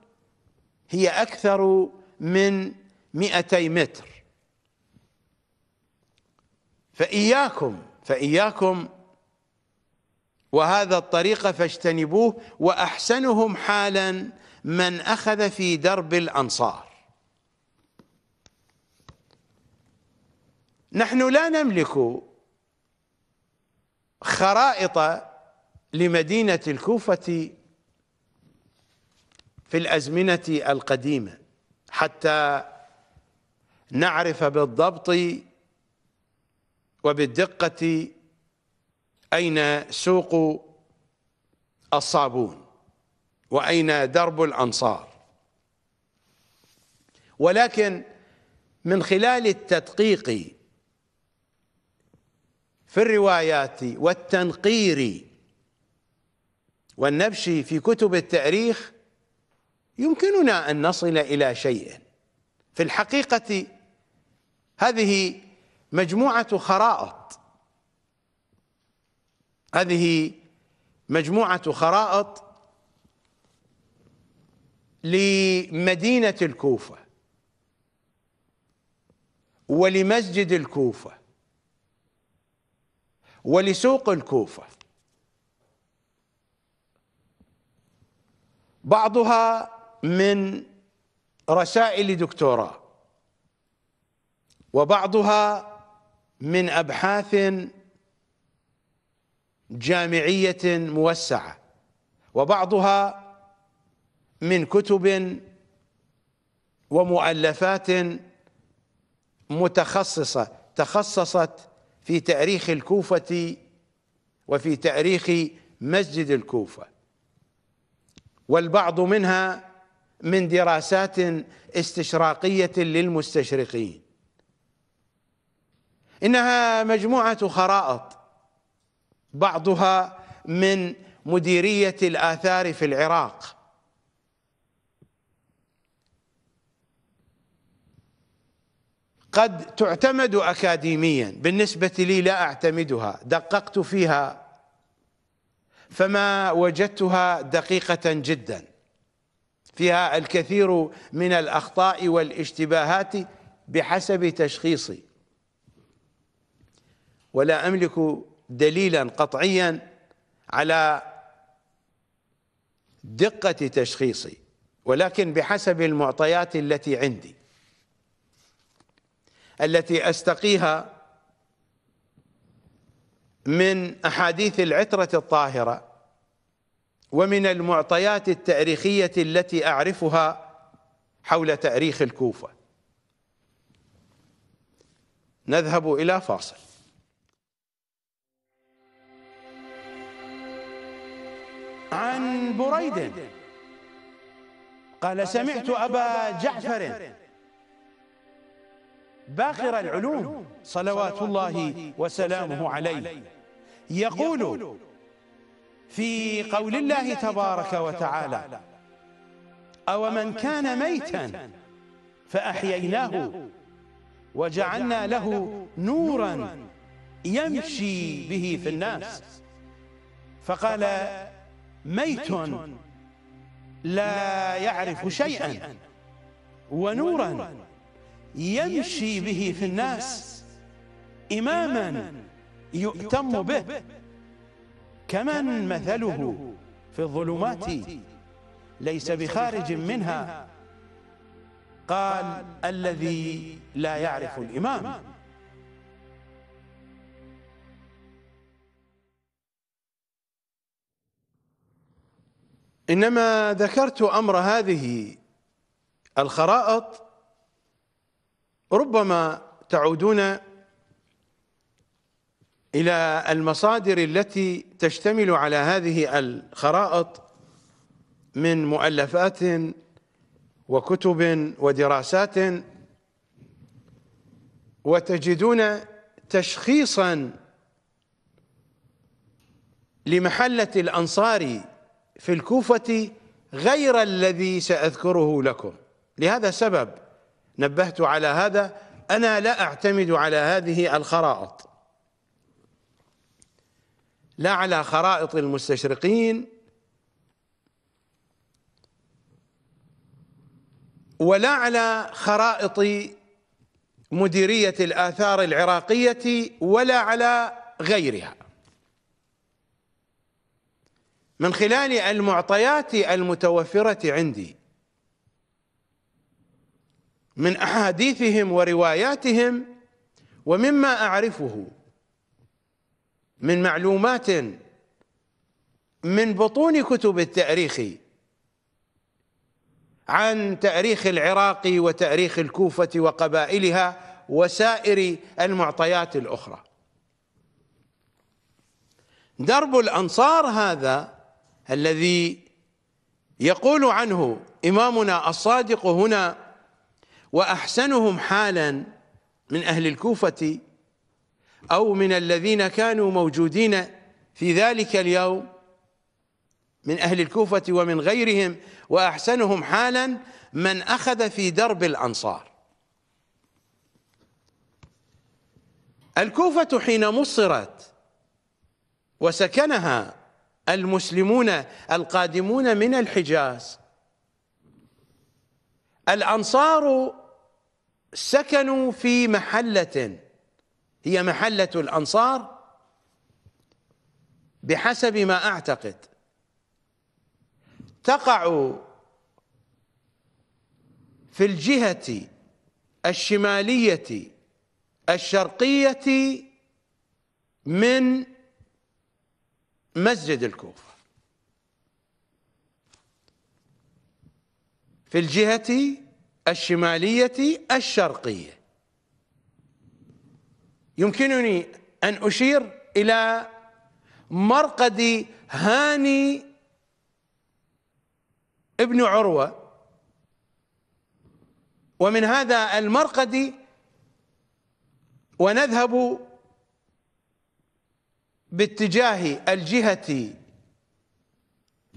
هي أكثر من مئتي متر فإياكم فإياكم وهذا الطريق فاجتنبوه وأحسنهم حالا من أخذ في درب الأنصار نحن لا نملك خرائط لمدينة الكوفة في الأزمنة القديمة حتى نعرف بالضبط وبالدقة أين سوق الصابون وأين درب الأنصار ولكن من خلال التدقيق في الروايات والتنقير والنبش في كتب التاريخ يمكننا ان نصل الى شيء في الحقيقه هذه مجموعه خرائط هذه مجموعه خرائط لمدينه الكوفه ولمسجد الكوفه ولسوق الكوفة بعضها من رسائل دكتوراه وبعضها من أبحاث جامعية موسعة وبعضها من كتب ومؤلفات متخصصة تخصصت في تاريخ الكوفة وفي تاريخ مسجد الكوفة والبعض منها من دراسات استشراقية للمستشرقين إنها مجموعة خرائط بعضها من مديرية الآثار في العراق قد تعتمد أكاديميا بالنسبة لي لا أعتمدها دققت فيها فما وجدتها دقيقة جدا فيها الكثير من الأخطاء والاشتباهات بحسب تشخيصي ولا أملك دليلا قطعيا على دقة تشخيصي ولكن بحسب المعطيات التي عندي التي أستقيها من أحاديث العترة الطاهرة ومن المعطيات التاريخية التي أعرفها حول تاريخ الكوفة نذهب إلى فاصل عن بريد قال سمعت أبا جعفر باخر العلوم صلوات الله وسلامه عليه يقول في قول الله تبارك وتعالى أو من كان ميتا فأحييناه وجعلنا له نورا يمشي به في الناس فقال ميت لا يعرف شيئا ونورا يمشي به في الناس إماما يؤتم به كمن مثله في الظلمات ليس بخارج منها قال الذي لا يعرف الإمام إنما ذكرت أمر هذه الخرائط ربما تعودون إلى المصادر التي تشتمل على هذه الخرائط من مؤلفات وكتب ودراسات وتجدون تشخيصا لمحلة الأنصار في الكوفة غير الذي سأذكره لكم لهذا سبب نبهت على هذا أنا لا أعتمد على هذه الخرائط لا على خرائط المستشرقين ولا على خرائط مديرية الآثار العراقية ولا على غيرها من خلال المعطيات المتوفرة عندي من احاديثهم ورواياتهم ومما اعرفه من معلومات من بطون كتب التاريخ عن تاريخ العراق وتاريخ الكوفه وقبائلها وسائر المعطيات الاخرى درب الانصار هذا الذي يقول عنه امامنا الصادق هنا وأحسنهم حالا من أهل الكوفة أو من الذين كانوا موجودين في ذلك اليوم من أهل الكوفة ومن غيرهم وأحسنهم حالا من أخذ في درب الأنصار الكوفة حين مصرت وسكنها المسلمون القادمون من الحجاز الأنصار سكنوا في محلة هي محلة الأنصار بحسب ما أعتقد تقع في الجهة الشمالية الشرقية من مسجد الكوفة في الجهة الشمالية الشرقية يمكنني أن أشير إلى مرقد هاني ابن عروة ومن هذا المرقد ونذهب باتجاه الجهة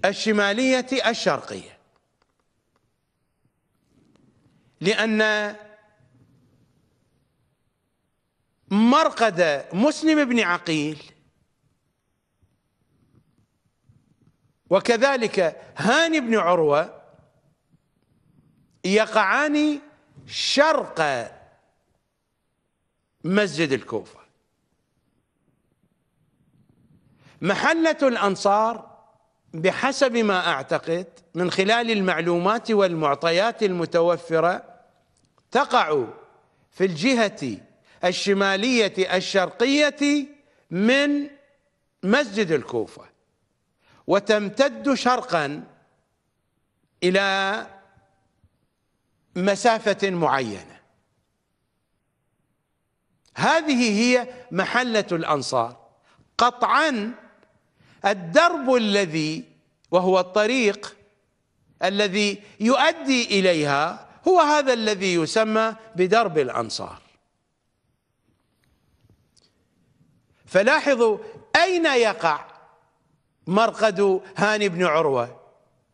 الشمالية الشرقية لأن مرقد مسلم بن عقيل وكذلك هاني بن عروة يقعان شرق مسجد الكوفة محلة الأنصار بحسب ما أعتقد من خلال المعلومات والمعطيات المتوفرة تقع في الجهة الشمالية الشرقية من مسجد الكوفة وتمتد شرقا إلى مسافة معينة هذه هي محلة الأنصار قطعا الدرب الذي وهو الطريق الذي يؤدي إليها هو هذا الذي يسمى بدرب الأنصار فلاحظوا أين يقع مرقد هاني بن عروة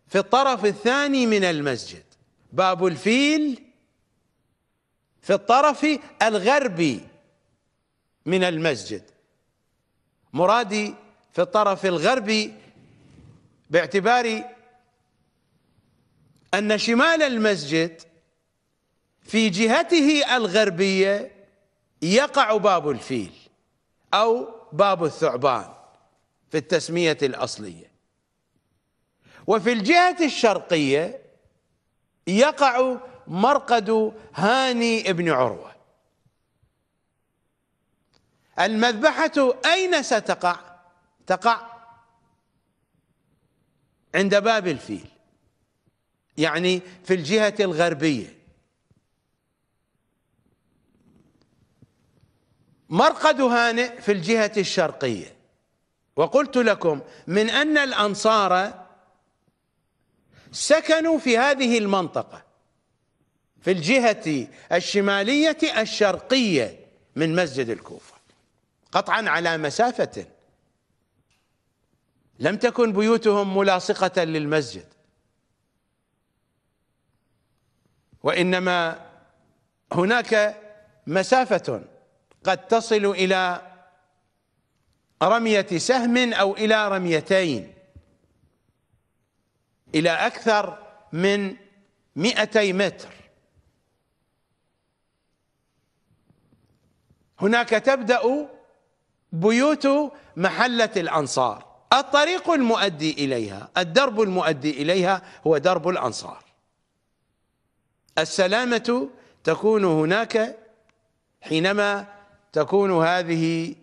في الطرف الثاني من المسجد باب الفيل في الطرف الغربي من المسجد مرادي في الطرف الغربي باعتبار أن شمال المسجد في جهته الغربية يقع باب الفيل أو باب الثعبان في التسمية الأصلية وفي الجهة الشرقية يقع مرقد هاني بن عروة المذبحة أين ستقع؟ تقع عند باب الفيل يعني في الجهة الغربية مرقد هانئ في الجهة الشرقية وقلت لكم من أن الأنصار سكنوا في هذه المنطقة في الجهة الشمالية الشرقية من مسجد الكوفة قطعا على مسافة لم تكن بيوتهم ملاصقة للمسجد وإنما هناك مسافة قد تصل إلى رمية سهم أو إلى رميتين إلى أكثر من مئتي متر هناك تبدأ بيوت محلة الأنصار الطريق المؤدي إليها الدرب المؤدي إليها هو درب الأنصار السلامة تكون هناك حينما تكون هذه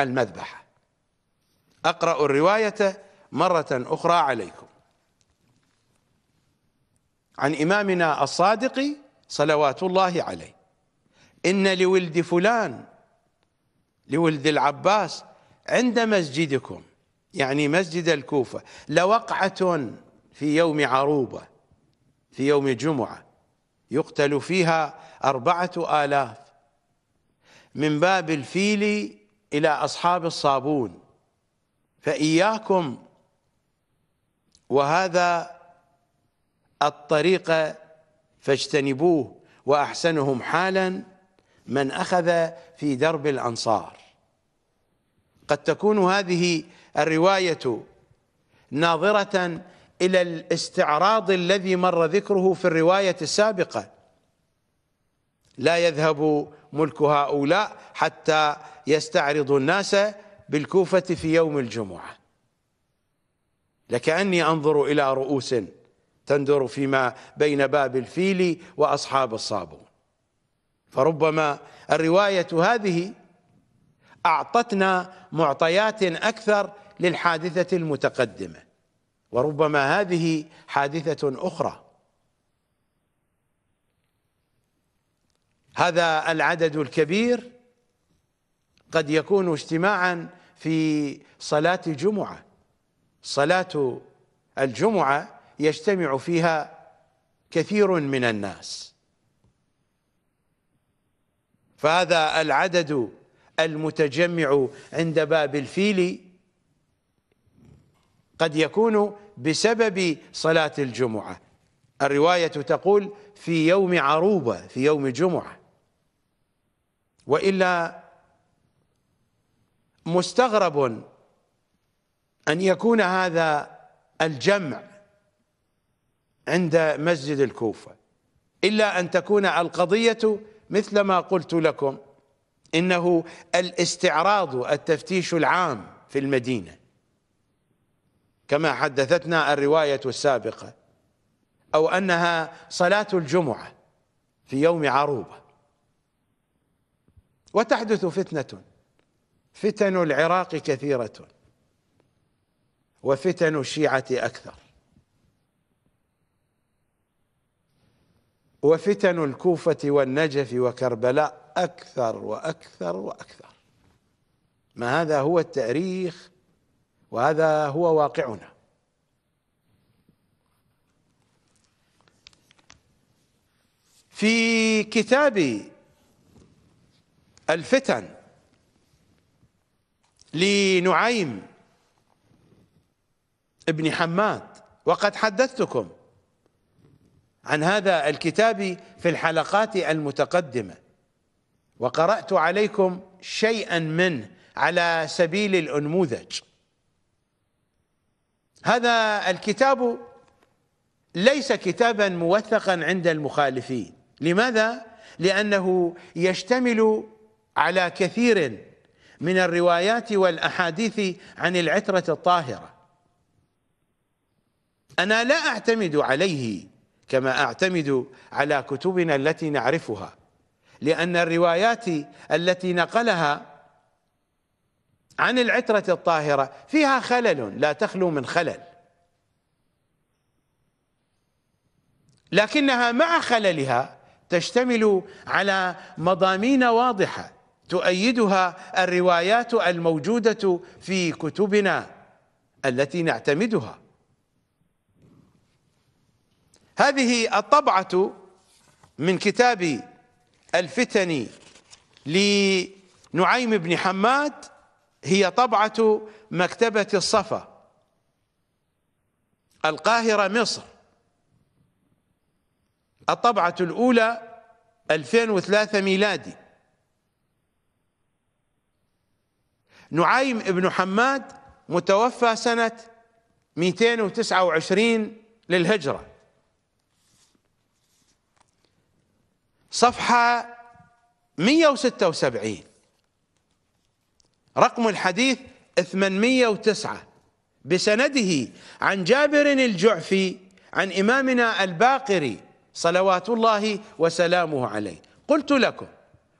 المذبحة أقرأ الرواية مرة أخرى عليكم عن إمامنا الصادق صلوات الله عليه إن لولد فلان لولد العباس عند مسجدكم يعني مسجد الكوفة لوقعة في يوم عروبة في يوم جمعة يقتل فيها أربعة آلاف من باب الفيل إلى أصحاب الصابون فإياكم وهذا الطريق فاجتنبوه وأحسنهم حالا من أخذ في درب الأنصار قد تكون هذه الرواية ناظرة إلى الاستعراض الذي مر ذكره في الرواية السابقة لا يذهب ملك هؤلاء حتى يستعرض الناس بالكوفة في يوم الجمعة لكأني أنظر إلى رؤوس تندر فيما بين باب الفيل وأصحاب الصابون فربما الرواية هذه أعطتنا معطيات أكثر للحادثة المتقدمة وربما هذه حادثة أخرى هذا العدد الكبير قد يكون اجتماعا في صلاة جمعة صلاة الجمعة يجتمع فيها كثير من الناس فهذا العدد المتجمع عند باب الفيل قد يكون بسبب صلاة الجمعة الرواية تقول في يوم عروبة في يوم جمعة والا مستغرب ان يكون هذا الجمع عند مسجد الكوفه الا ان تكون القضيه مثل ما قلت لكم انه الاستعراض التفتيش العام في المدينه كما حدثتنا الروايه السابقه او انها صلاه الجمعه في يوم عروبه وتحدث فتنة فتن العراق كثيرة وفتن الشيعة أكثر وفتن الكوفة والنجف وكربلاء أكثر وأكثر وأكثر ما هذا هو التاريخ وهذا هو واقعنا في كتابي الفتن لنعيم ابن حماد وقد حدثتكم عن هذا الكتاب في الحلقات المتقدمة وقرأت عليكم شيئا منه على سبيل الأنموذج هذا الكتاب ليس كتابا موثقا عند المخالفين لماذا؟ لأنه يشتمل على كثير من الروايات والأحاديث عن العترة الطاهرة أنا لا أعتمد عليه كما أعتمد على كتبنا التي نعرفها لأن الروايات التي نقلها عن العترة الطاهرة فيها خلل لا تخلو من خلل لكنها مع خللها تشتمل على مضامين واضحة تؤيدها الروايات الموجودة في كتبنا التي نعتمدها هذه الطبعة من كتاب الفتن لنعيم بن حماد هي طبعة مكتبة الصفا القاهرة مصر الطبعة الأولى 2003 ميلادي نعيم ابن حماد متوفى سنة 229 للهجرة صفحة 176 رقم الحديث 809 بسنده عن جابر الجعفي عن إمامنا الباقري صلوات الله وسلامه عليه قلت لكم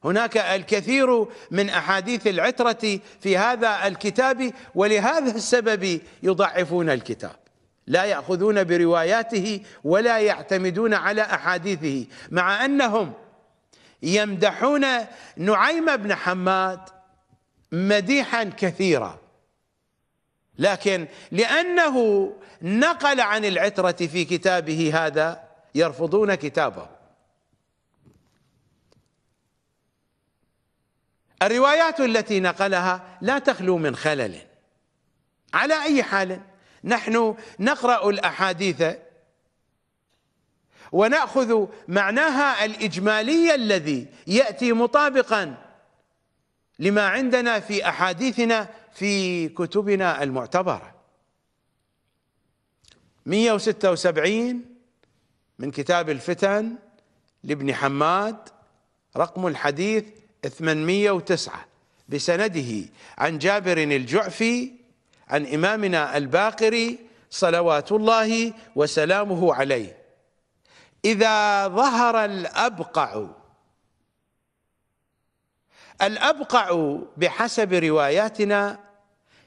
هناك الكثير من احاديث العتره في هذا الكتاب ولهذا السبب يضعفون الكتاب لا ياخذون برواياته ولا يعتمدون على احاديثه مع انهم يمدحون نعيم بن حماد مديحا كثيرا لكن لانه نقل عن العتره في كتابه هذا يرفضون كتابه الروايات التي نقلها لا تخلو من خلل على أي حال نحن نقرأ الأحاديث ونأخذ معناها الإجمالي الذي يأتي مطابقا لما عندنا في أحاديثنا في كتبنا المعتبرة 176 من كتاب الفتن لابن حماد رقم الحديث 809 بسنده عن جابر الجعفي عن إمامنا الباقري صلوات الله وسلامه عليه إذا ظهر الأبقع الأبقع بحسب رواياتنا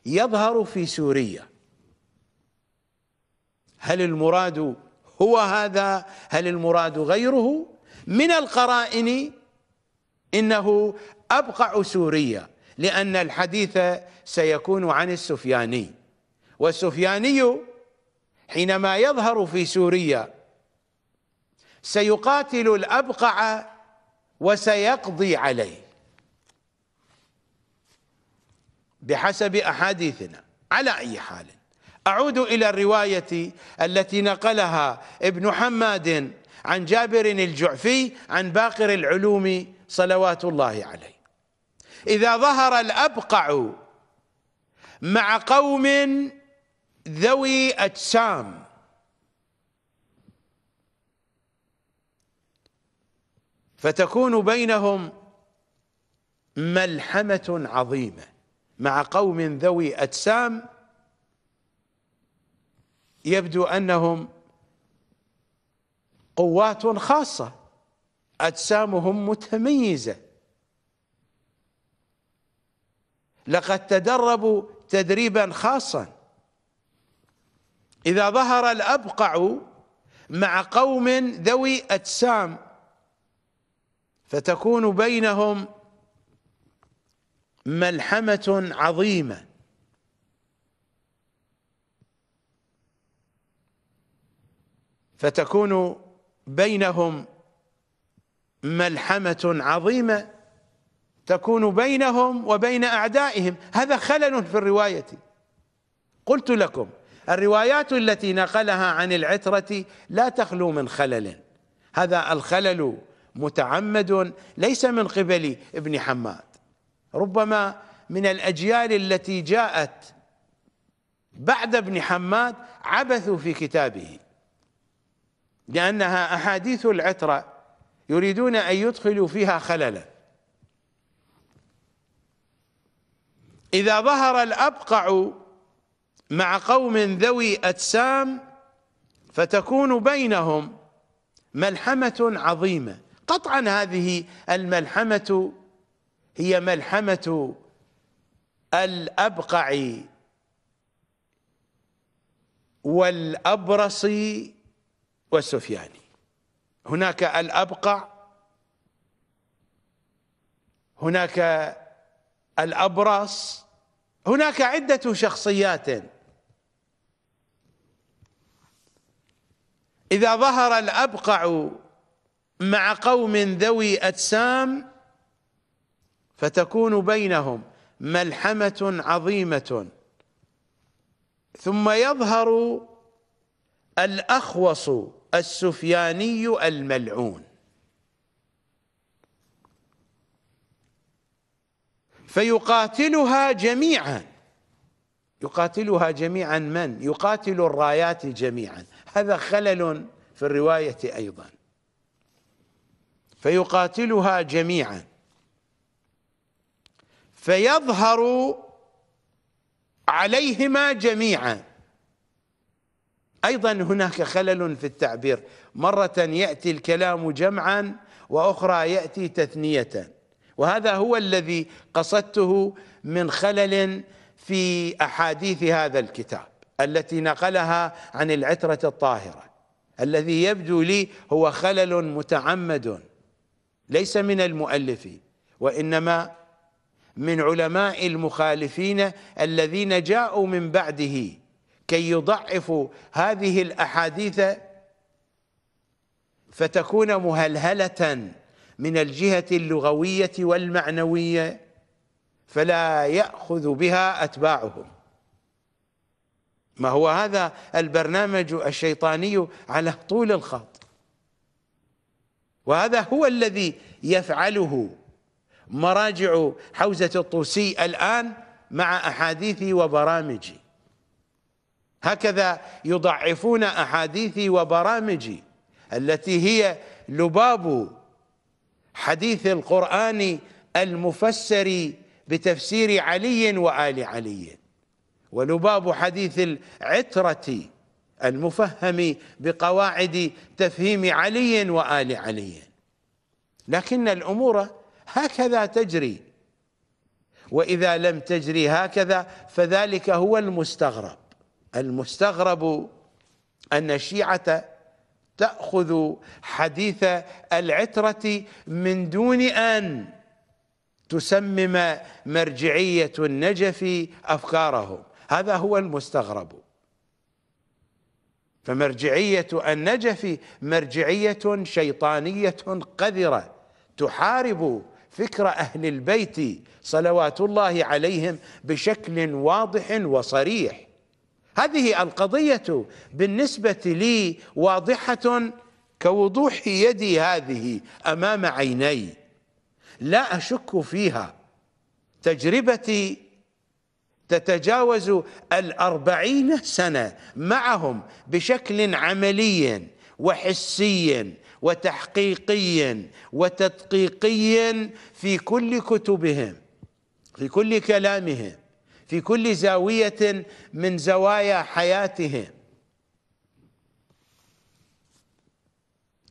يظهر في سوريا هل المراد هو هذا هل المراد غيره من القرائن إنه أبقع سوريا لأن الحديث سيكون عن السفياني والسفياني حينما يظهر في سوريا سيقاتل الأبقع وسيقضي عليه بحسب أحاديثنا على أي حال أعود إلى الرواية التي نقلها ابن حماد عن جابر الجعفي عن باقر العلوم صلوات الله عليه إذا ظهر الأبقع مع قوم ذوي أجسام فتكون بينهم ملحمة عظيمة مع قوم ذوي أجسام يبدو أنهم قوات خاصة أجسامهم متميزة لقد تدربوا تدريبا خاصا إذا ظهر الأبقع مع قوم ذوي أجسام فتكون بينهم ملحمة عظيمة فتكون بينهم ملحمة عظيمة تكون بينهم وبين أعدائهم هذا خلل في الرواية قلت لكم الروايات التي نقلها عن العترة لا تخلو من خلل هذا الخلل متعمد ليس من قبل ابن حماد ربما من الأجيال التي جاءت بعد ابن حماد عبثوا في كتابه لأنها أحاديث العترة يريدون أن يدخلوا فيها خللا إذا ظهر الأبقع مع قوم ذوي أجسام فتكون بينهم ملحمة عظيمة قطعا هذه الملحمة هي ملحمة الأبقع والأبرص والسفياني هناك الأبقع هناك الأبرص هناك عدة شخصيات إذا ظهر الأبقع مع قوم ذوي أجسام فتكون بينهم ملحمة عظيمة ثم يظهر الأخوص السفياني الملعون فيقاتلها جميعا يقاتلها جميعا من؟ يقاتل الرايات جميعا هذا خلل في الرواية أيضا فيقاتلها جميعا فيظهر عليهما جميعا أيضا هناك خلل في التعبير مرة يأتي الكلام جمعا وأخرى يأتي تثنية وهذا هو الذي قصدته من خلل في أحاديث هذا الكتاب التي نقلها عن العترة الطاهرة الذي يبدو لي هو خلل متعمد ليس من المؤلف وإنما من علماء المخالفين الذين جاءوا من بعده كي يضعفوا هذه الأحاديث فتكون مهلهلة من الجهة اللغوية والمعنوية فلا يأخذ بها أتباعهم ما هو هذا البرنامج الشيطاني على طول الخط وهذا هو الذي يفعله مراجع حوزة الطوسي الآن مع أحاديثي وبرامجي هكذا يضعفون أحاديثي وبرامجي التي هي لباب حديث القرآن المفسر بتفسير علي وآل علي ولباب حديث العترة المفهم بقواعد تفهيم علي وآل علي لكن الأمور هكذا تجري وإذا لم تجري هكذا فذلك هو المستغرب المستغرب أن الشيعة تأخذ حديث العترة من دون أن تسمم مرجعية النجف أفكارهم هذا هو المستغرب فمرجعية النجف مرجعية شيطانية قذرة تحارب فكر أهل البيت صلوات الله عليهم بشكل واضح وصريح هذه القضية بالنسبة لي واضحة كوضوح يدي هذه أمام عيني لا أشك فيها تجربتي تتجاوز الأربعين سنة معهم بشكل عملي وحسي وتحقيقي وتدقيقي في كل كتبهم في كل كلامهم في كل زاوية من زوايا حياتهم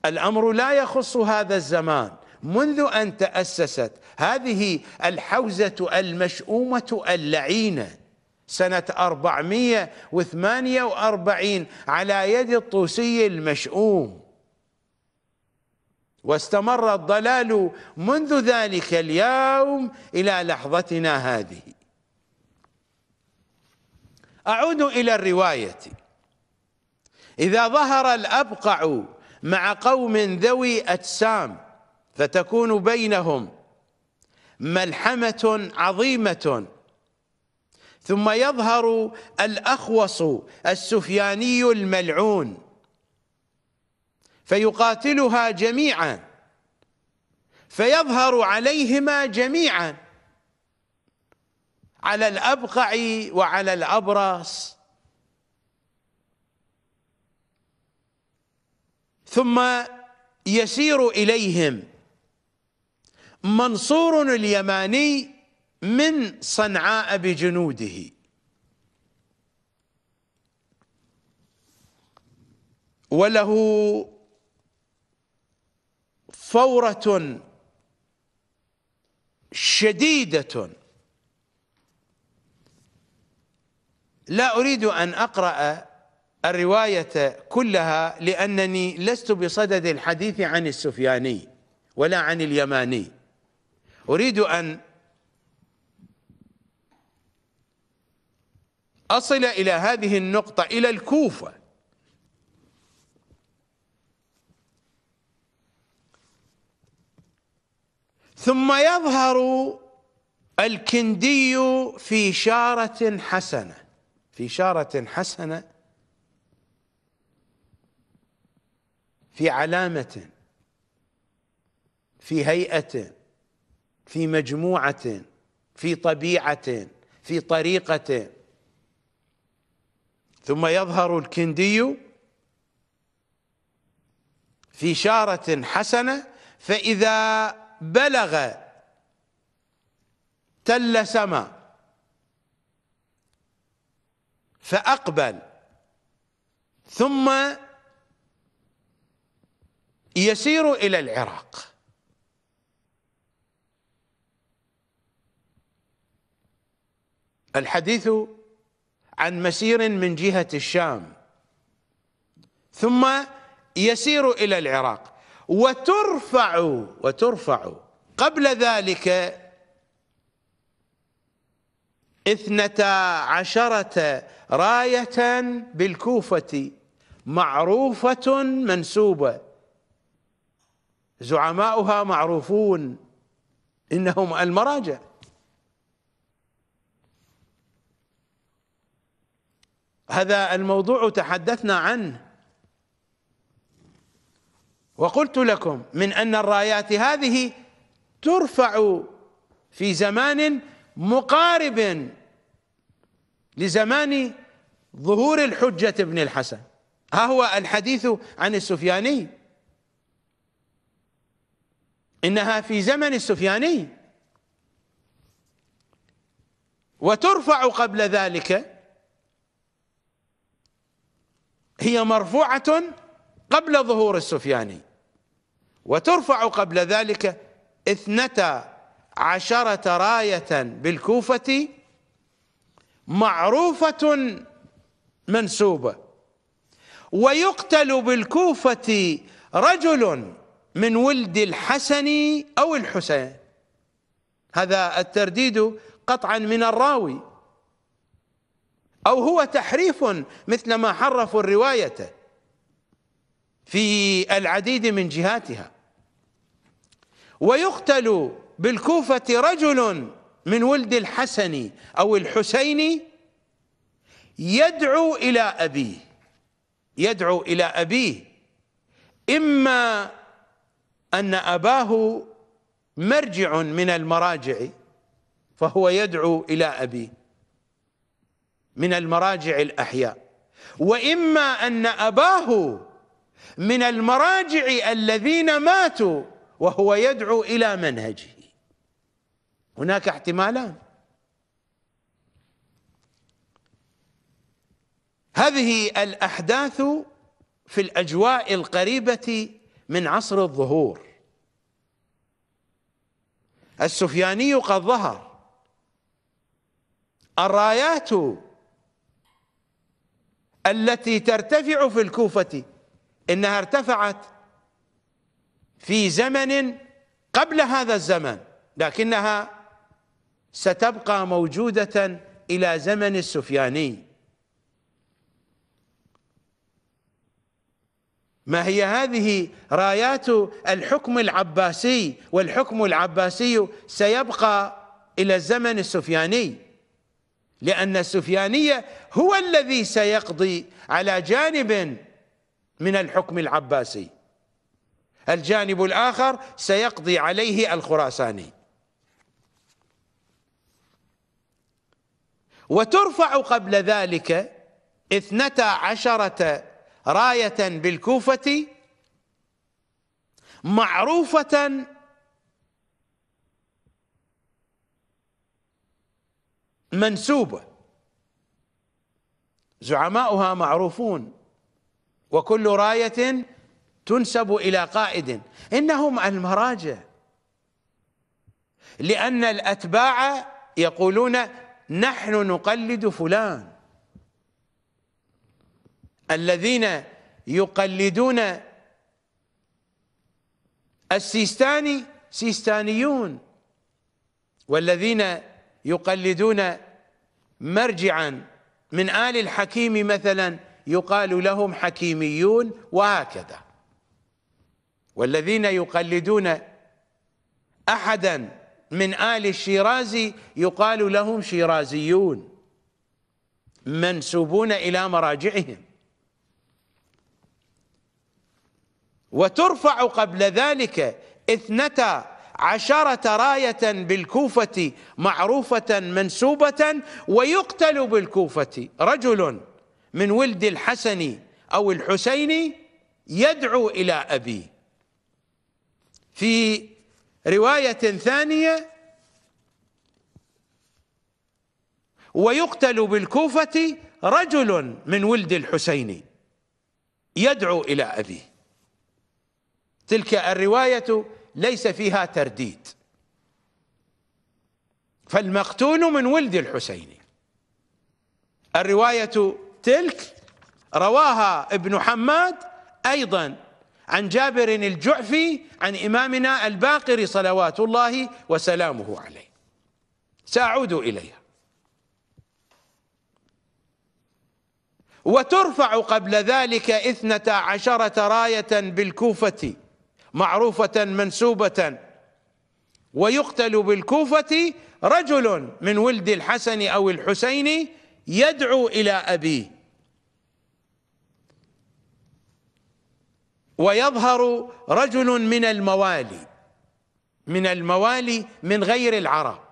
الأمر لا يخص هذا الزمان منذ أن تأسست هذه الحوزة المشؤومة اللعينة سنة 448 على يد الطوسي المشؤوم واستمر الضلال منذ ذلك اليوم إلى لحظتنا هذه أعود إلى الرواية إذا ظهر الأبقع مع قوم ذوي أجسام فتكون بينهم ملحمة عظيمة ثم يظهر الأخوص السفياني الملعون فيقاتلها جميعا فيظهر عليهما جميعا على الأبقع وعلى الأبرص ثم يسير إليهم منصور اليماني من صنعاء بجنوده وله فورة شديدة لا أريد أن أقرأ الرواية كلها لأنني لست بصدد الحديث عن السفياني ولا عن اليماني أريد أن أصل إلى هذه النقطة إلى الكوفة ثم يظهر الكندي في شارة حسنه في شارة حسنة في علامة في هيئة في مجموعة في طبيعة في طريقة ثم يظهر الكندي في شارة حسنة فإذا بلغ تل سما فأقبل ثم يسير إلى العراق الحديث عن مسير من جهة الشام ثم يسير إلى العراق وترفع وترفع قبل ذلك اثنتا عشرة راية بالكوفة معروفة منسوبة زعماؤها معروفون إنهم المراجع هذا الموضوع تحدثنا عنه وقلت لكم من أن الرايات هذه ترفع في زمان مقارب لزمان ظهور الحجة ابن الحسن ها هو الحديث عن السفياني إنها في زمن السفياني وترفع قبل ذلك هي مرفوعة قبل ظهور السفياني وترفع قبل ذلك اثنتا عشرة راية بالكوفة معروفة منسوبة ويقتل بالكوفة رجل من ولد الحسن أو الحسين هذا الترديد قطعا من الراوي أو هو تحريف مثل ما حرفوا الرواية في العديد من جهاتها ويقتل بالكوفة رجل من ولد الحسن أو الحسين يدعو إلى أبيه يدعو إلى أبيه إما أن أباه مرجع من المراجع فهو يدعو إلى أبيه من المراجع الأحياء وإما أن أباه من المراجع الذين ماتوا وهو يدعو إلى منهجه هناك احتمالان هذه الأحداث في الأجواء القريبة من عصر الظهور السفياني قد ظهر الرايات التي ترتفع في الكوفة إنها ارتفعت في زمن قبل هذا الزمن لكنها ستبقى موجودة إلى زمن السفياني ما هي هذه رايات الحكم العباسي والحكم العباسي سيبقى إلى الزمن السفياني لأن السفيانية هو الذي سيقضي على جانب من الحكم العباسي الجانب الآخر سيقضي عليه الخراساني وترفع قبل ذلك اثنتا عشرة راية بالكوفة معروفة منسوبة زعماؤها معروفون وكل راية تنسب إلى قائد إنهم المراجع لأن الأتباع يقولون نحن نقلد فلان الذين يقلدون السيستاني سيستانيون والذين يقلدون مرجعا من آل الحكيم مثلا يقال لهم حكيميون وهكذا والذين يقلدون أحدا من آل الشيرازي يقال لهم شيرازيون منسوبون إلى مراجعهم وترفع قبل ذلك اثنتا عشرة راية بالكوفة معروفة منسوبة ويقتل بالكوفة رجل من ولد الحسن أو الحسين يدعو إلى أبيه في رواية ثانية ويقتل بالكوفة رجل من ولد الحسين يدعو إلى أبيه تلك الرواية ليس فيها ترديد فالمقتول من ولد الحسين الرواية تلك رواها ابن حماد أيضا عن جابر الجعفي عن إمامنا الباقر صلوات الله وسلامه عليه سأعود إليها وترفع قبل ذلك إثنتا عشرة راية بالكوفة معروفة منسوبة ويقتل بالكوفة رجل من ولد الحسن أو الحسين يدعو إلى أبيه ويظهر رجل من الموالي من الموالي من غير العرب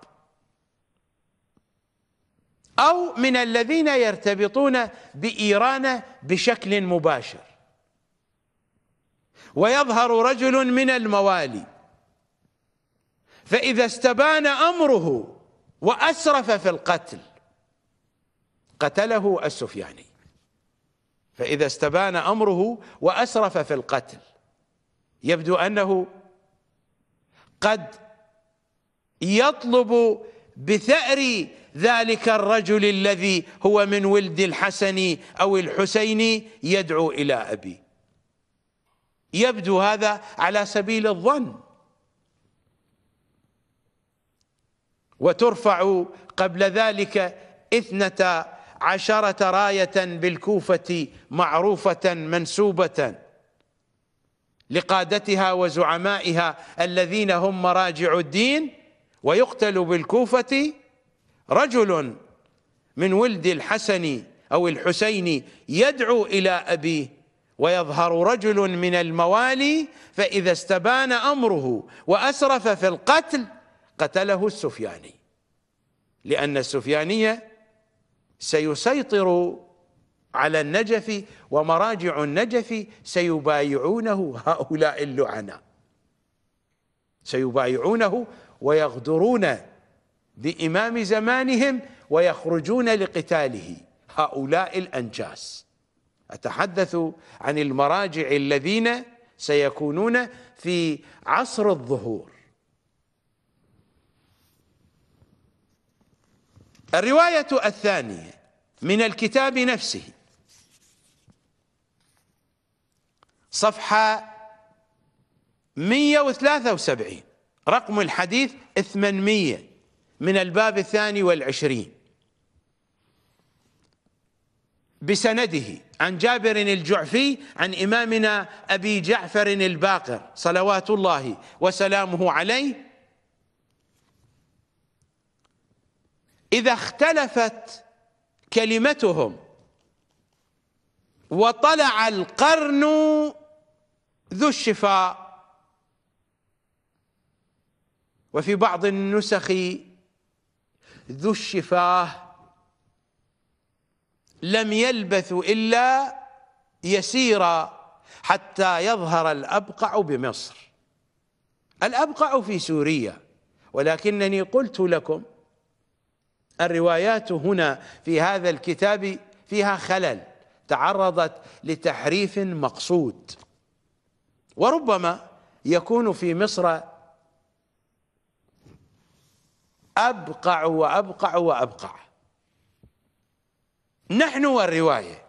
أو من الذين يرتبطون بإيران بشكل مباشر ويظهر رجل من الموالي فإذا استبان أمره وأسرف في القتل قتله السفياني فإذا استبان أمره وأسرف في القتل يبدو أنه قد يطلب بثأر ذلك الرجل الذي هو من ولد الحسن أو الحسين يدعو إلى أبي يبدو هذا على سبيل الظن وترفع قبل ذلك اثنتا عشرة راية بالكوفة معروفة منسوبة لقادتها وزعمائها الذين هم مراجع الدين ويقتل بالكوفة رجل من ولد الحسن أو الحسين يدعو إلى أبيه ويظهر رجل من الموالي فإذا استبان أمره وأسرف في القتل قتله السفياني لأن السفيانية سيسيطر على النجف ومراجع النجف سيبايعونه هؤلاء اللعنة سيبايعونه ويغدرون بإمام زمانهم ويخرجون لقتاله هؤلاء الأنجاس أتحدث عن المراجع الذين سيكونون في عصر الظهور الرواية الثانية من الكتاب نفسه صفحة 173 رقم الحديث 800 من الباب الثاني والعشرين بسنده عن جابر الجعفي عن إمامنا أبي جعفر الباقر صلوات الله وسلامه عليه إذا اختلفت كلمتهم وطلع القرن ذو الشفاء وفي بعض النسخ ذو الشفاه لم يلبثوا إلا يسيرا حتى يظهر الأبقع بمصر الأبقع في سوريا ولكنني قلت لكم الروايات هنا في هذا الكتاب فيها خلل تعرضت لتحريف مقصود وربما يكون في مصر أبقع وأبقع وأبقع نحن والرواية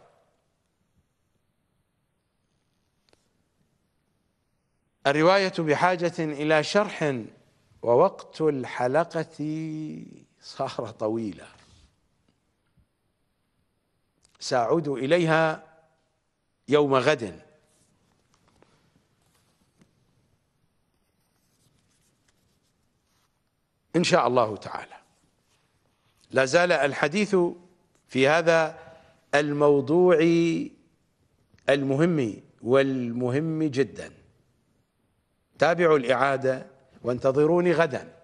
الرواية بحاجة إلى شرح ووقت الحلقة صخرة طويلة سأعود إليها يوم غد إن شاء الله تعالى لا زال الحديث في هذا الموضوع المهم والمهم جدا تابعوا الإعادة وانتظروني غداً